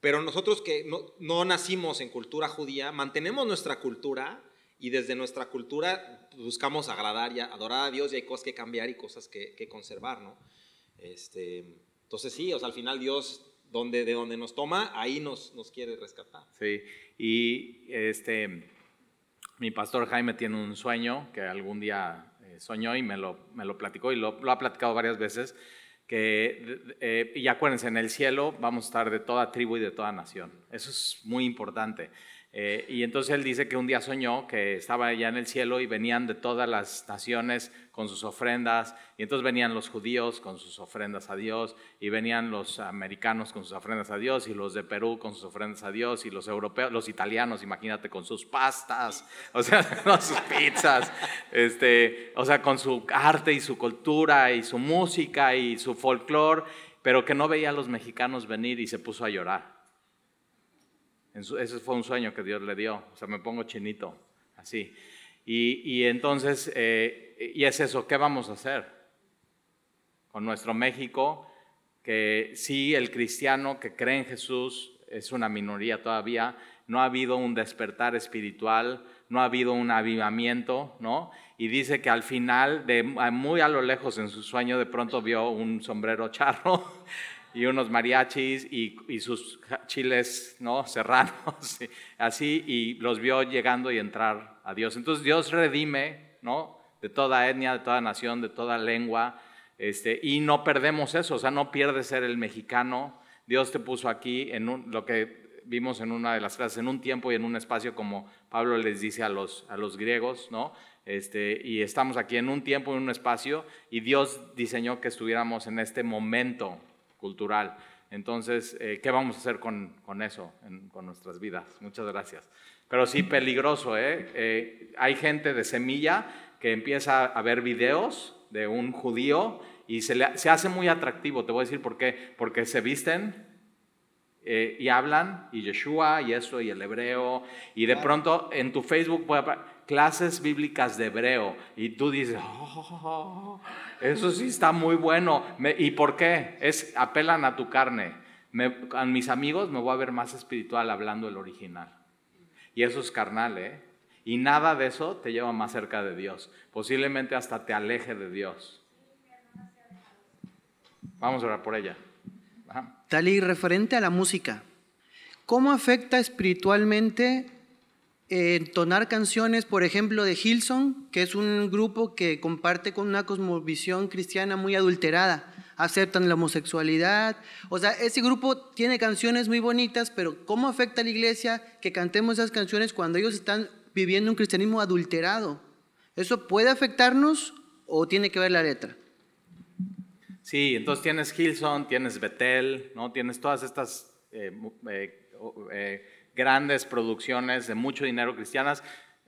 Pero nosotros que no, nacimos en cultura judía, mantenemos nuestra cultura y desde nuestra cultura buscamos agradar y adorar a Dios y hay cosas que cambiar y cosas que, conservar, ¿no? Este, entonces sí, o sea, al final Dios donde, de donde nos toma, ahí nos, nos quiere rescatar. Sí, y este, mi pastor Jaime tiene un sueño que algún día eh, soñó y me lo, me platicó y lo, ha platicado varias veces, que, eh, y acuérdense, en el cielo vamos a estar de toda tribu y de toda nación. Eso es muy importante. Eh, y entonces él dice que un día soñó que estaba ya en el cielo y venían de todas las naciones con sus ofrendas, y entonces venían los judíos con sus ofrendas a Dios, y venían los americanos con sus ofrendas a Dios, y los de Perú con sus ofrendas a Dios, y los europeos, los italianos, imagínate, con sus pastas, o sea, con sus pizzas, este, o sea, con su arte y su cultura y su música y su folclore, pero que no veía a los mexicanos venir y se puso a llorar. Ese fue un sueño que Dios le dio, o sea, me pongo chinito, así. Y, entonces, eh, y es eso, ¿qué vamos a hacer con nuestro México? Que sí, el cristiano que cree en Jesús es una minoría todavía, no ha habido un despertar espiritual, no ha habido un avivamiento, ¿no? Y dice que al final, de, muy a lo lejos en su sueño, de pronto vio un sombrero charro y unos mariachis y, y sus chiles, ¿no? Serranos, así, y los vio llegando y entrar a Dios. Entonces Dios redime, ¿no? De toda etnia, de toda nación, de toda lengua, este, y no perdemos eso, o sea, no pierdes ser el mexicano. Dios te puso aquí en lo que vimos en una de las clases, en un tiempo y en un espacio como Pablo les dice a los, griegos, ¿no? Este, y estamos aquí en un tiempo, y en un espacio, y Dios diseñó que estuviéramos en este momento cultural. Entonces, eh, ¿qué vamos a hacer con, eso, con nuestras vidas? Muchas gracias. Pero sí, peligroso, ¿eh? ¿eh? hay gente de semilla que empieza a ver videos de un judío y se, hace muy atractivo, te voy a decir por qué, porque se visten eh, y hablan, y Yeshua, y eso, y el hebreo, y de pronto en tu Facebook puede clases bíblicas de hebreo, y tú dices, oh, oh, oh, eso sí está muy bueno, ¿y por qué? Es, apelan a tu carne. a mis amigos me voy a ver más espiritual hablando el original. Y eso es carnal, ¿eh? Y nada de eso te lleva más cerca de Dios. Posiblemente hasta te aleje de Dios. Vamos a orar por ella. Tal y referente a la música, ¿cómo afecta espiritualmente eh, entonar canciones, por ejemplo, de Hilson, que es un grupo que comparte con una cosmovisión cristiana muy adulterada? aceptan la homosexualidad. O sea, ese grupo tiene canciones muy bonitas, pero ¿cómo afecta a la iglesia que cantemos esas canciones cuando ellos están viviendo un cristianismo adulterado? ¿Eso puede afectarnos o tiene que ver la letra? Sí, entonces tienes Hilson, tienes Betel, ¿no? tienes todas estas eh, eh, eh, grandes producciones de mucho dinero cristianas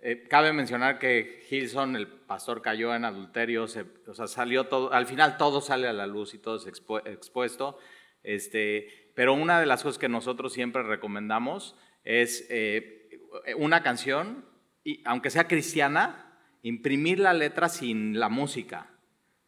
eh, cabe mencionar que Gilson, el pastor, cayó en adulterio, o sea, salió todo, al final todo sale a la luz y todo es expuesto. Este, pero una de las cosas que nosotros siempre recomendamos es eh, una canción, y, aunque sea cristiana, imprimir la letra sin la música.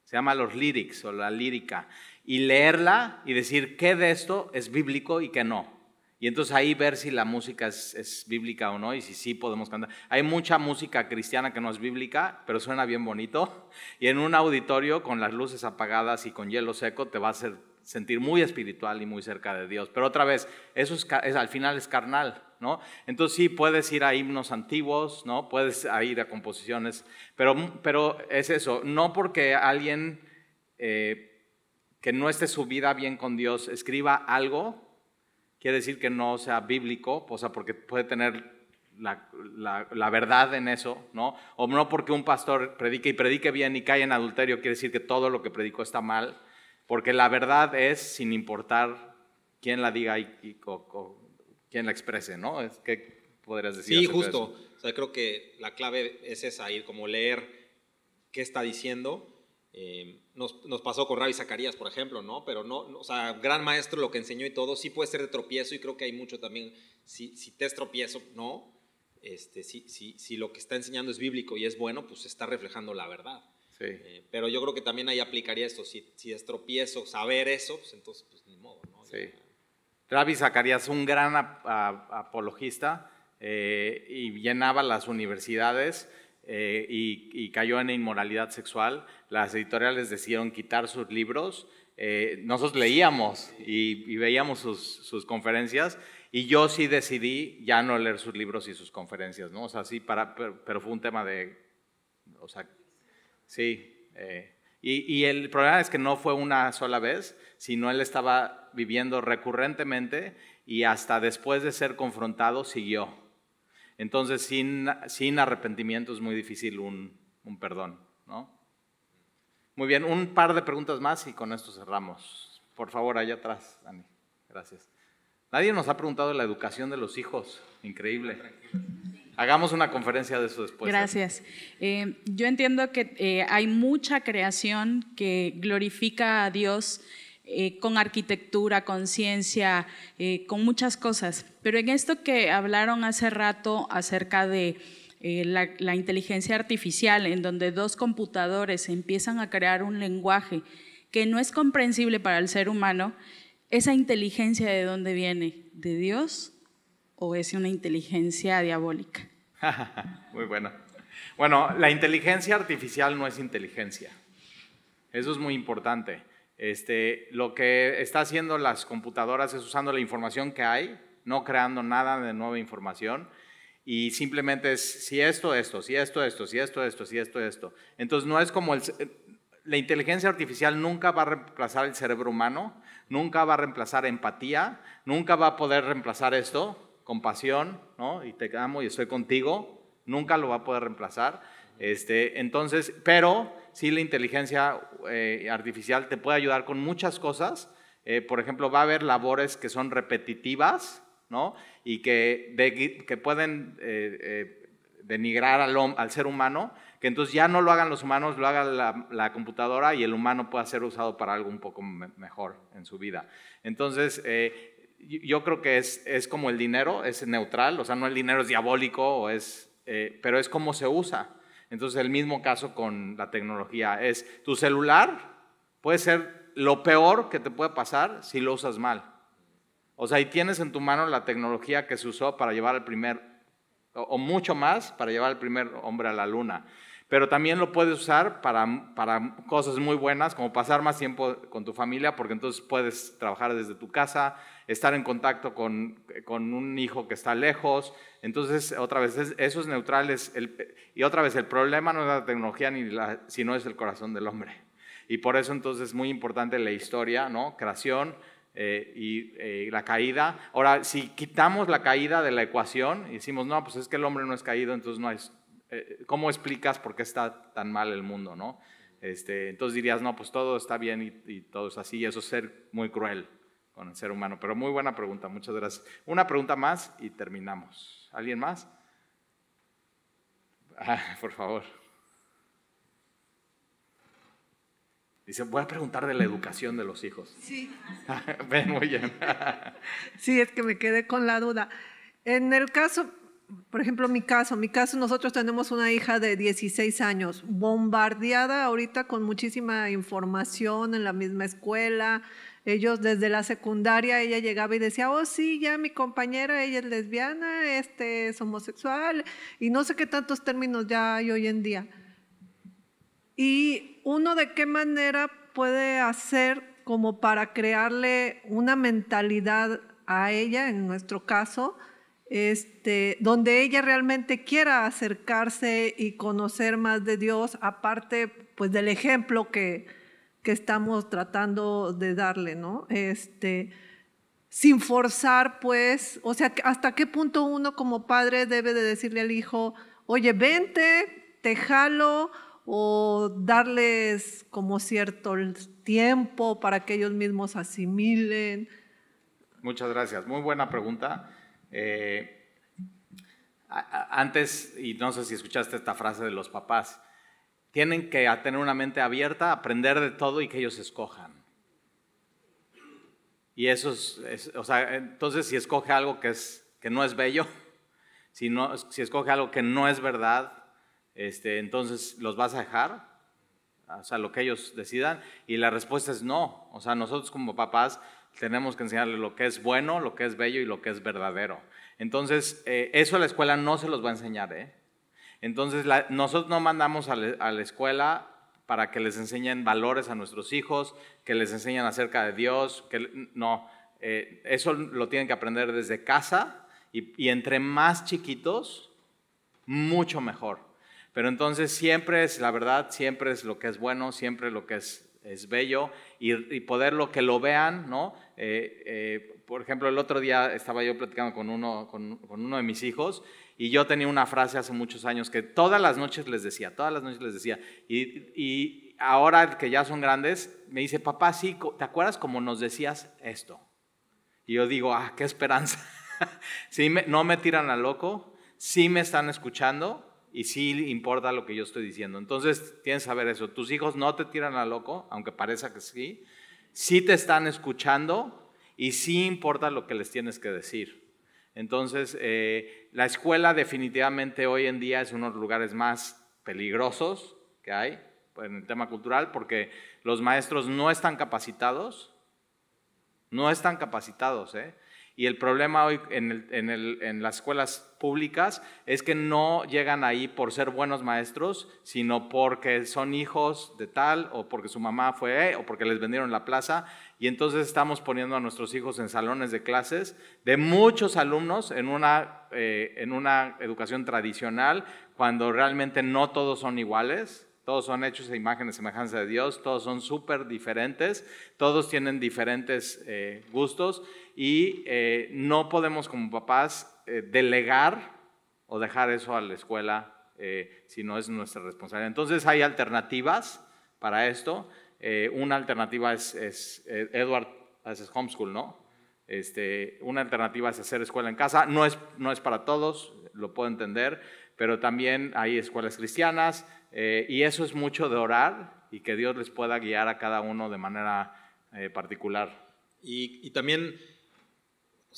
Se llama los lyrics o la lírica. Y leerla y decir qué de esto es bíblico y qué no. Y entonces ahí ver si la música es, bíblica o no y si sí podemos cantar. Hay mucha música cristiana que no es bíblica, pero suena bien bonito. Y en un auditorio con las luces apagadas y con hielo seco te va a hacer sentir muy espiritual y muy cerca de Dios. Pero otra vez, eso es, al final es carnal, ¿no? Entonces sí puedes ir a himnos antiguos, ¿no? Puedes ir a composiciones, pero, pero es eso, no porque alguien eh, que no esté su vida bien con Dios escriba algo quiere decir que no sea bíblico, o sea, porque puede tener la, verdad en eso, ¿no? O no porque un pastor predique y predique bien y cae en adulterio, quiere decir que todo lo que predicó está mal, porque la verdad es sin importar quién la diga y, quién la exprese, ¿no? Es que podrías decir. Sí, justo. O sea, creo que la clave es esa, ir como leer qué está diciendo Em, nos, pasó con Ravi Zacarías, por ejemplo, ¿no? Pero no, o sea, gran maestro lo que enseñó y todo, sí puede ser de tropiezo y creo que hay mucho también, si, te es tropiezo, ¿no? Este, si, lo que está enseñando es bíblico y es bueno, pues está reflejando la verdad. Sí. Eh, pero yo creo que también ahí aplicaría esto, si, si es tropiezo, saber eso, pues entonces, pues ni modo, ¿no? Sí. Ravi Zacarías, un gran apologista eh, y llenaba las universidades eh, y, cayó en inmoralidad sexual, las editoriales decidieron quitar sus libros. Eh, nosotros leíamos y, veíamos sus, conferencias y yo sí decidí ya no leer sus libros y sus conferencias, ¿no? O sea, sí, para, pero, fue un tema de, o sea, sí. Eh, y, y el problema es que no fue una sola vez, sino él estaba viviendo recurrentemente y hasta después de ser confrontado siguió. Entonces, sin, sin arrepentimiento es muy difícil un, perdón, ¿no? Muy bien, un par de preguntas más y con esto cerramos. Por favor, allá atrás, Dani. Gracias. Nadie nos ha preguntado la educación de los hijos. Increíble. Hagamos una conferencia de eso después. Gracias. Eh, yo entiendo que eh, hay mucha creación que glorifica a Dios eh, con arquitectura, con ciencia, eh, con muchas cosas. Pero en esto que hablaron hace rato acerca de eh, la, la inteligencia artificial, en donde dos computadores empiezan a crear un lenguaje que no es comprensible para el ser humano, ¿esa inteligencia de dónde viene? ¿De Dios o es una inteligencia diabólica? Muy bueno. Bueno, la inteligencia artificial no es inteligencia. Eso es muy importante. Este, lo que está haciendo las computadoras es usando la información que hay, no creando nada de nueva información. Y simplemente es si esto, esto, si esto, esto, si esto, esto, si esto, esto. Entonces no es como el, la inteligencia artificial nunca va a reemplazar el cerebro humano, nunca va a reemplazar empatía, nunca va a poder reemplazar esto, compasión, ¿no? Y te amo y estoy contigo, nunca lo va a poder reemplazar. Este, entonces, pero sí la inteligencia eh, artificial te puede ayudar con muchas cosas. Eh, por ejemplo, va a haber labores que son repetitivas, ¿no? Y que, que pueden eh, denigrar al, ser humano, que entonces ya no lo hagan los humanos, lo haga la, computadora y el humano pueda ser usado para algo un poco mejor en su vida. Entonces, yo creo que es, es, como el dinero, es neutral, o sea, no el dinero es diabólico, o es, pero es como se usa. Entonces el mismo caso con la tecnología es, tu celular puede ser lo peor que te puede pasar si lo usas mal. O sea, ahí tienes en tu mano la tecnología que se usó para llevar al primer, o mucho más, para llevar al primer hombre a la luna. Pero también lo puedes usar para, para cosas muy buenas, como pasar más tiempo con tu familia, porque entonces puedes trabajar desde tu casa, estar en contacto con, un hijo que está lejos. Entonces, otra vez, eso es neutral. y otra vez, el problema no es la tecnología, ni la, sino es el corazón del hombre. Y por eso entonces es muy importante la historia, ¿no? Creación eh, y eh, la caída. Ahora, si quitamos la caída de la ecuación y decimos, no, pues es que el hombre no es caído, entonces no es... Eh, ¿Cómo explicas por qué está tan mal el mundo, no? Este, entonces dirías, no, pues todo está bien y, y todo es así, y eso es ser muy cruel con el ser humano. Pero muy buena pregunta, muchas gracias. Una pregunta más y terminamos. ¿Alguien más? Ah, por favor. Dice, voy a preguntar de la educación de los hijos. Sí. Ven, muy bien. sí, es que me quedé con la duda. En el caso, por ejemplo, mi caso, mi caso, nosotros tenemos una hija de 16 años, bombardeada ahorita con muchísima información en la misma escuela, ellos desde la secundaria ella llegaba y decía, oh sí, ya mi compañera, ella es lesbiana, este es homosexual y no sé qué tantos términos ya hay hoy en día. Y uno de qué manera puede hacer como para crearle una mentalidad a ella, en nuestro caso, este, donde ella realmente quiera acercarse y conocer más de Dios, aparte pues del ejemplo que, que estamos tratando de darle, ¿no? Este, sin forzar, pues, o sea, hasta qué punto uno como padre debe de decirle al hijo, oye, vente, te jalo, o darles como cierto tiempo para que ellos mismos asimilen. Muchas gracias, muy buena pregunta. Eh, antes, y no sé si escuchaste esta frase de los papás, tienen que tener una mente abierta, aprender de todo y que ellos escojan. Y eso es, o sea, entonces si escoge algo que, es, que no es bello, si, no, si escoge algo que no es verdad, este, entonces los vas a dejar, o sea, lo que ellos decidan. Y la respuesta es no. O sea, nosotros como papás tenemos que enseñarles lo que es bueno, lo que es bello y lo que es verdadero. Entonces, eh, eso a la escuela no se los va a enseñar, ¿eh? Entonces, nosotros no mandamos a, la escuela para que les enseñen valores a nuestros hijos, que les enseñen acerca de Dios, que no, eh, eso lo tienen que aprender desde casa y, entre más chiquitos, mucho mejor. Pero entonces siempre es la verdad, siempre es lo que es bueno, siempre lo que es, bello y, y, poder lo que lo vean, ¿no? Eh, eh, por ejemplo, el otro día estaba yo platicando con uno, con uno de mis hijos y yo tenía una frase hace muchos años que todas las noches les decía, todas las noches les decía, y, ahora que ya son grandes, me dice, papá, sí, ¿te acuerdas cómo nos decías esto? Y yo digo, ah, qué esperanza. no me tiran a loco, sí me están escuchando y sí importa lo que yo estoy diciendo. Entonces, tienes que saber eso. Tus hijos no te tiran a loco, aunque parezca que sí. Sí te están escuchando y sí importa lo que les tienes que decir. Entonces, eh, la escuela definitivamente hoy en día es uno de los lugares más peligrosos que hay en el tema cultural porque los maestros no están capacitados, no están capacitados, ¿eh? Y el problema hoy en, las escuelas públicas es que no llegan ahí por ser buenos maestros, sino porque son hijos de tal, o porque su mamá fue, eh, o porque les vendieron la plaza. Y entonces estamos poniendo a nuestros hijos en salones de clases de muchos alumnos en una, eh, educación tradicional, cuando realmente no todos son iguales todos son hechos a imágenes, de semejanza de Dios, todos son súper diferentes, todos tienen diferentes eh, gustos y eh, no podemos como papás eh, delegar o dejar eso a la escuela eh, si no es nuestra responsabilidad. Entonces hay alternativas para esto. una alternativa es, es Edward haces homeschool, ¿no? Este, una alternativa es hacer escuela en casa. No es, no es para todos, lo puedo entender, pero también hay escuelas cristianas y eso es mucho de orar y que Dios les pueda guiar a cada uno de manera particular. y, y también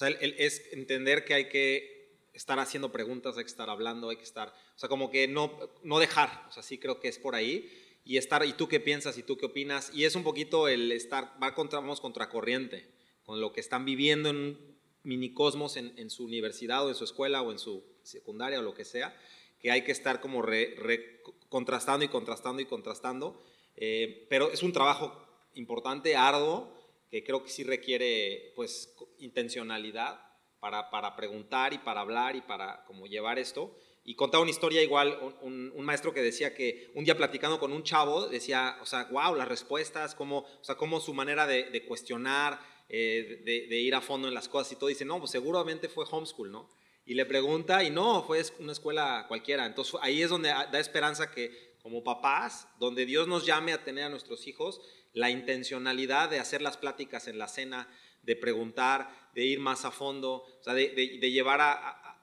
o sea, es entender que hay que estar haciendo preguntas, hay que estar hablando, hay que estar, o sea, como que no, no dejar, o sea, sí creo que es por ahí. Y estar, ¿y tú qué piensas? ¿Y tú qué opinas? Y es un poquito el estar, va contra, vamos contracorriente con lo que están viviendo en un minicosmos en, en su universidad o en su escuela o en su secundaria o lo que sea, que hay que estar como re, contrastando y contrastando y contrastando. Eh, pero es un trabajo importante, arduo, que creo que sí requiere pues intencionalidad para, para preguntar y para hablar y para como llevar esto. Y contaba una historia igual, un, maestro que decía que un día platicando con un chavo, decía, o sea, wow, las respuestas, como o sea, como su manera de, cuestionar, eh, de, de, ir a fondo en las cosas y todo, dice, no, pues seguramente fue homeschool, ¿no? Y le pregunta, y no, fue una escuela cualquiera. Entonces ahí es donde da esperanza que como papás, donde Dios nos llame a tener a nuestros hijos, la intencionalidad de hacer las pláticas en la cena, de preguntar, de ir más a fondo, o sea, de, llevar a,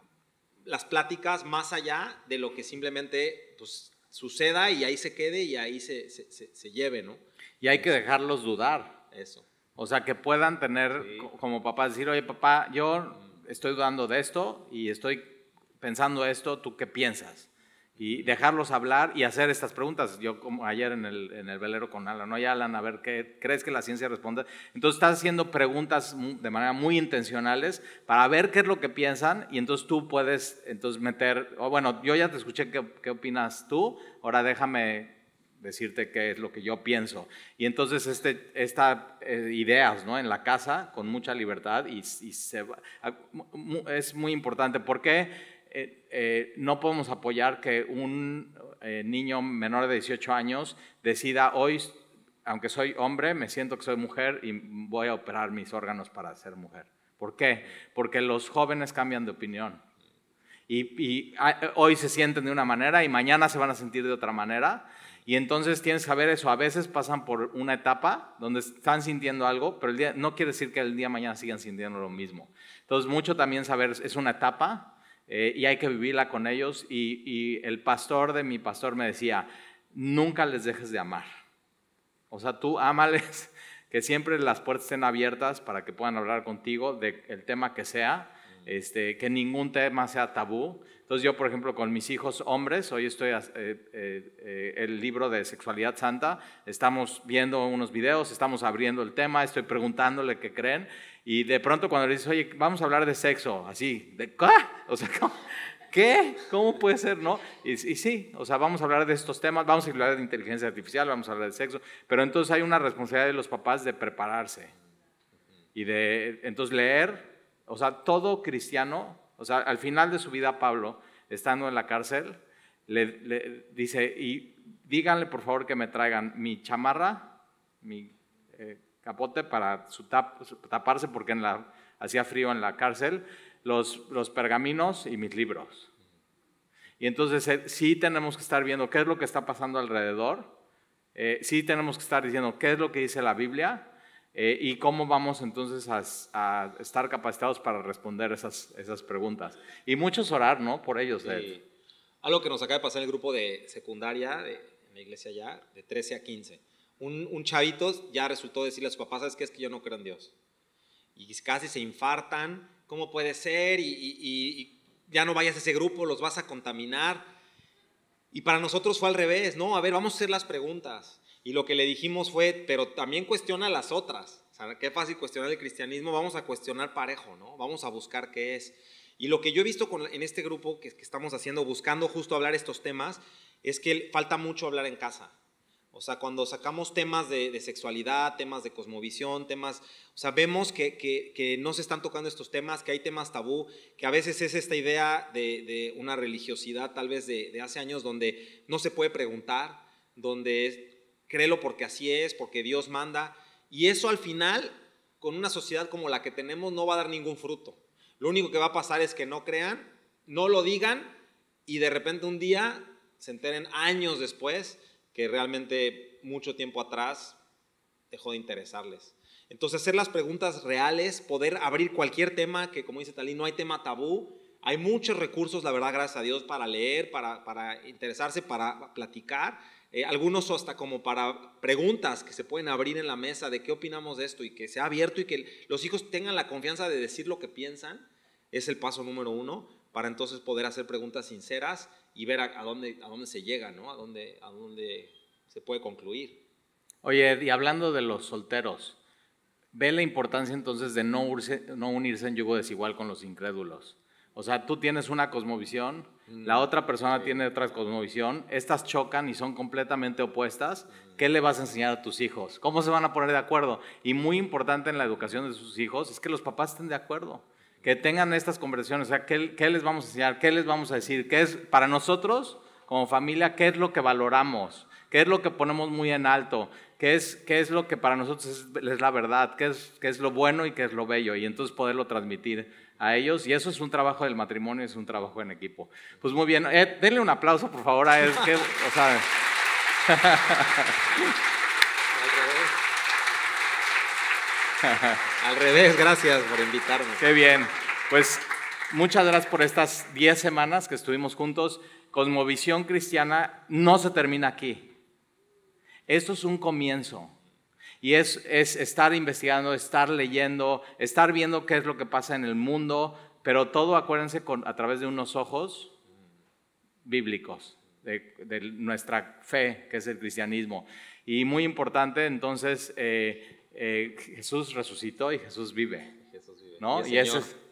las pláticas más allá de lo que simplemente pues, suceda y ahí se quede y ahí se, lleve, ¿no? Y hay que dejarlos dudar. Eso. O sea, que puedan tener como papá decir, oye papá, yo estoy dudando de esto y estoy pensando esto, ¿tú qué piensas? y dejarlos hablar y hacer estas preguntas. Yo como ayer en el, en el velero con Alan, Y Alan, a ver, ¿qué crees que la ciencia responde? Entonces estás haciendo preguntas de manera muy intencionales para ver qué es lo que piensan y entonces tú puedes entonces meter, o bueno, yo ya te escuché qué, qué opinas tú, ahora déjame decirte qué es lo que yo pienso. Y entonces este, esta eh, ideas ¿no? en la casa con mucha libertad y, y se es muy importante. ¿Por qué? Eh, eh, no podemos apoyar que un eh, niño menor de 18 años decida hoy, aunque soy hombre, me siento que soy mujer y voy a operar mis órganos para ser mujer. ¿Por qué? Porque los jóvenes cambian de opinión. Y, ah, hoy se sienten de una manera y mañana se van a sentir de otra manera. Y entonces tienes que saber eso. A veces pasan por una etapa donde están sintiendo algo, pero el día, no quiere decir que el día de mañana sigan sintiendo lo mismo. Entonces, mucho también saber, es una etapa, eh, y hay que vivirla con ellos. Y, el pastor de mi pastor me decía, nunca les dejes de amar. O sea, tú ámales, que siempre las puertas estén abiertas para que puedan hablar contigo de el tema que sea, este, que ningún tema sea tabú. Entonces yo, por ejemplo, con mis hijos hombres, hoy estoy, eh, eh, eh, el libro de Sexualidad Santa, estamos viendo unos videos, estamos abriendo el tema, estoy preguntándole qué creen y de pronto cuando le dices, oye, vamos a hablar de sexo, así, de, ¿Ah? ¿qué? ¿Cómo puede ser, no? Y, sí, o sea, vamos a hablar de estos temas, vamos a hablar de inteligencia artificial, vamos a hablar de sexo, pero entonces hay una responsabilidad de los papás de prepararse y de, entonces leer, o sea, todo cristiano, o sea, al final de su vida Pablo, estando en la cárcel, le, dice, y díganle por favor que me traigan mi chamarra, mi eh, capote para su taparse porque en la, hacía frío en la cárcel, los, los pergaminos y mis libros. Y entonces eh, sí tenemos que estar viendo qué es lo que está pasando alrededor, eh, sí tenemos que estar diciendo qué es lo que dice la Biblia eh, y cómo vamos entonces a, estar capacitados para responder esas, esas preguntas. Y muchos orar, ¿no? Por ellos. Sí. Algo que nos acaba de pasar en el grupo de secundaria, de, en la iglesia ya, de 13 a 15 un, chavito ya resultó decirle a su papá, ¿sabes qué? Es que yo no creo en Dios. Y casi se infartan, ¿cómo puede ser? Y, ya no vayas a ese grupo, los vas a contaminar. Y para nosotros fue al revés, no, a ver, vamos a hacer las preguntas. Y lo que le dijimos fue, pero también cuestiona las otras. O sea, qué fácil cuestionar el cristianismo, vamos a cuestionar parejo, ¿no? Vamos a buscar qué es. Y lo que yo he visto en este grupo que, que, estamos haciendo, buscando justo hablar estos temas, es que falta mucho hablar en casa. O sea, cuando sacamos temas de, sexualidad, temas de cosmovisión, temas, o sea, vemos que, no se están tocando estos temas, que hay temas tabú, que a veces es esta idea de, una religiosidad tal vez de, de hace años donde no se puede preguntar, donde es, créelo porque así es, porque Dios manda, y eso al final, con una sociedad como la que tenemos, no va a dar ningún fruto. Lo único que va a pasar es que no crean, no lo digan, y de repente un día se enteren años después que realmente mucho tiempo atrás dejó de interesarles. Entonces, hacer las preguntas reales, poder abrir cualquier tema, que como dice Talín, no hay tema tabú. Hay muchos recursos, la verdad, gracias a Dios, para leer, para, para interesarse, para platicar. Eh, algunos hasta como para preguntas que se pueden abrir en la mesa de qué opinamos de esto y que sea abierto y que los hijos tengan la confianza de decir lo que piensan. Es el paso número uno para entonces poder hacer preguntas sinceras y ver a, dónde, a dónde se llega, ¿no? A dónde, a dónde se puede concluir. Oye, y hablando de los solteros, ve la importancia entonces de no, no unirse en yugo desigual con los incrédulos. O sea, tú tienes una cosmovisión, la mm, otra persona tiene otra cosmovisión, estas chocan y son completamente opuestas. ¿Qué le vas a enseñar a tus hijos? ¿Cómo se van a poner de acuerdo? Y muy importante en la educación de sus hijos es que los papás estén de acuerdo que tengan estas conversaciones, o sea, ¿qué, les vamos a enseñar, qué les vamos a decir, qué es para nosotros como familia, qué es lo que valoramos, qué es lo que ponemos muy en alto, qué es, qué es lo que para nosotros es, la verdad, ¿Qué es, qué es lo bueno y qué es lo bello, y entonces poderlo transmitir a ellos, y eso es un trabajo del matrimonio, es un trabajo en equipo. Pues muy bien, eh, denle un aplauso por favor a Al revés, gracias por invitarme. Qué bien. Pues muchas gracias por estas 10 semanas que estuvimos juntos. Cosmovisión cristiana no se termina aquí. Esto es un comienzo. Y es, es estar investigando, estar leyendo, estar viendo qué es lo que pasa en el mundo, pero todo, acuérdense, con, a través de unos ojos bíblicos, de, nuestra fe, que es el cristianismo. Y muy importante, entonces, eh, eh, Jesús resucitó y Jesús vive. Jesús vive.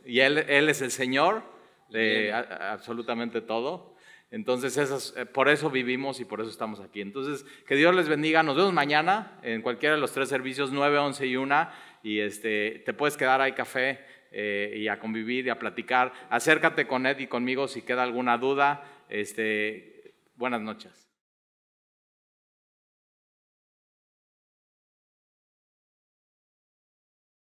Y, y él, él, es el Señor de absolutamente todo. Entonces, esas, eh, por eso vivimos y por eso estamos aquí. Entonces, que Dios les bendiga. Nos vemos mañana en cualquiera de los tres servicios, 9, 11 y 1. Y este, te puedes quedar ahí café eh, y a convivir y a platicar. Acércate con Ed y conmigo si queda alguna duda. Este, buenas noches.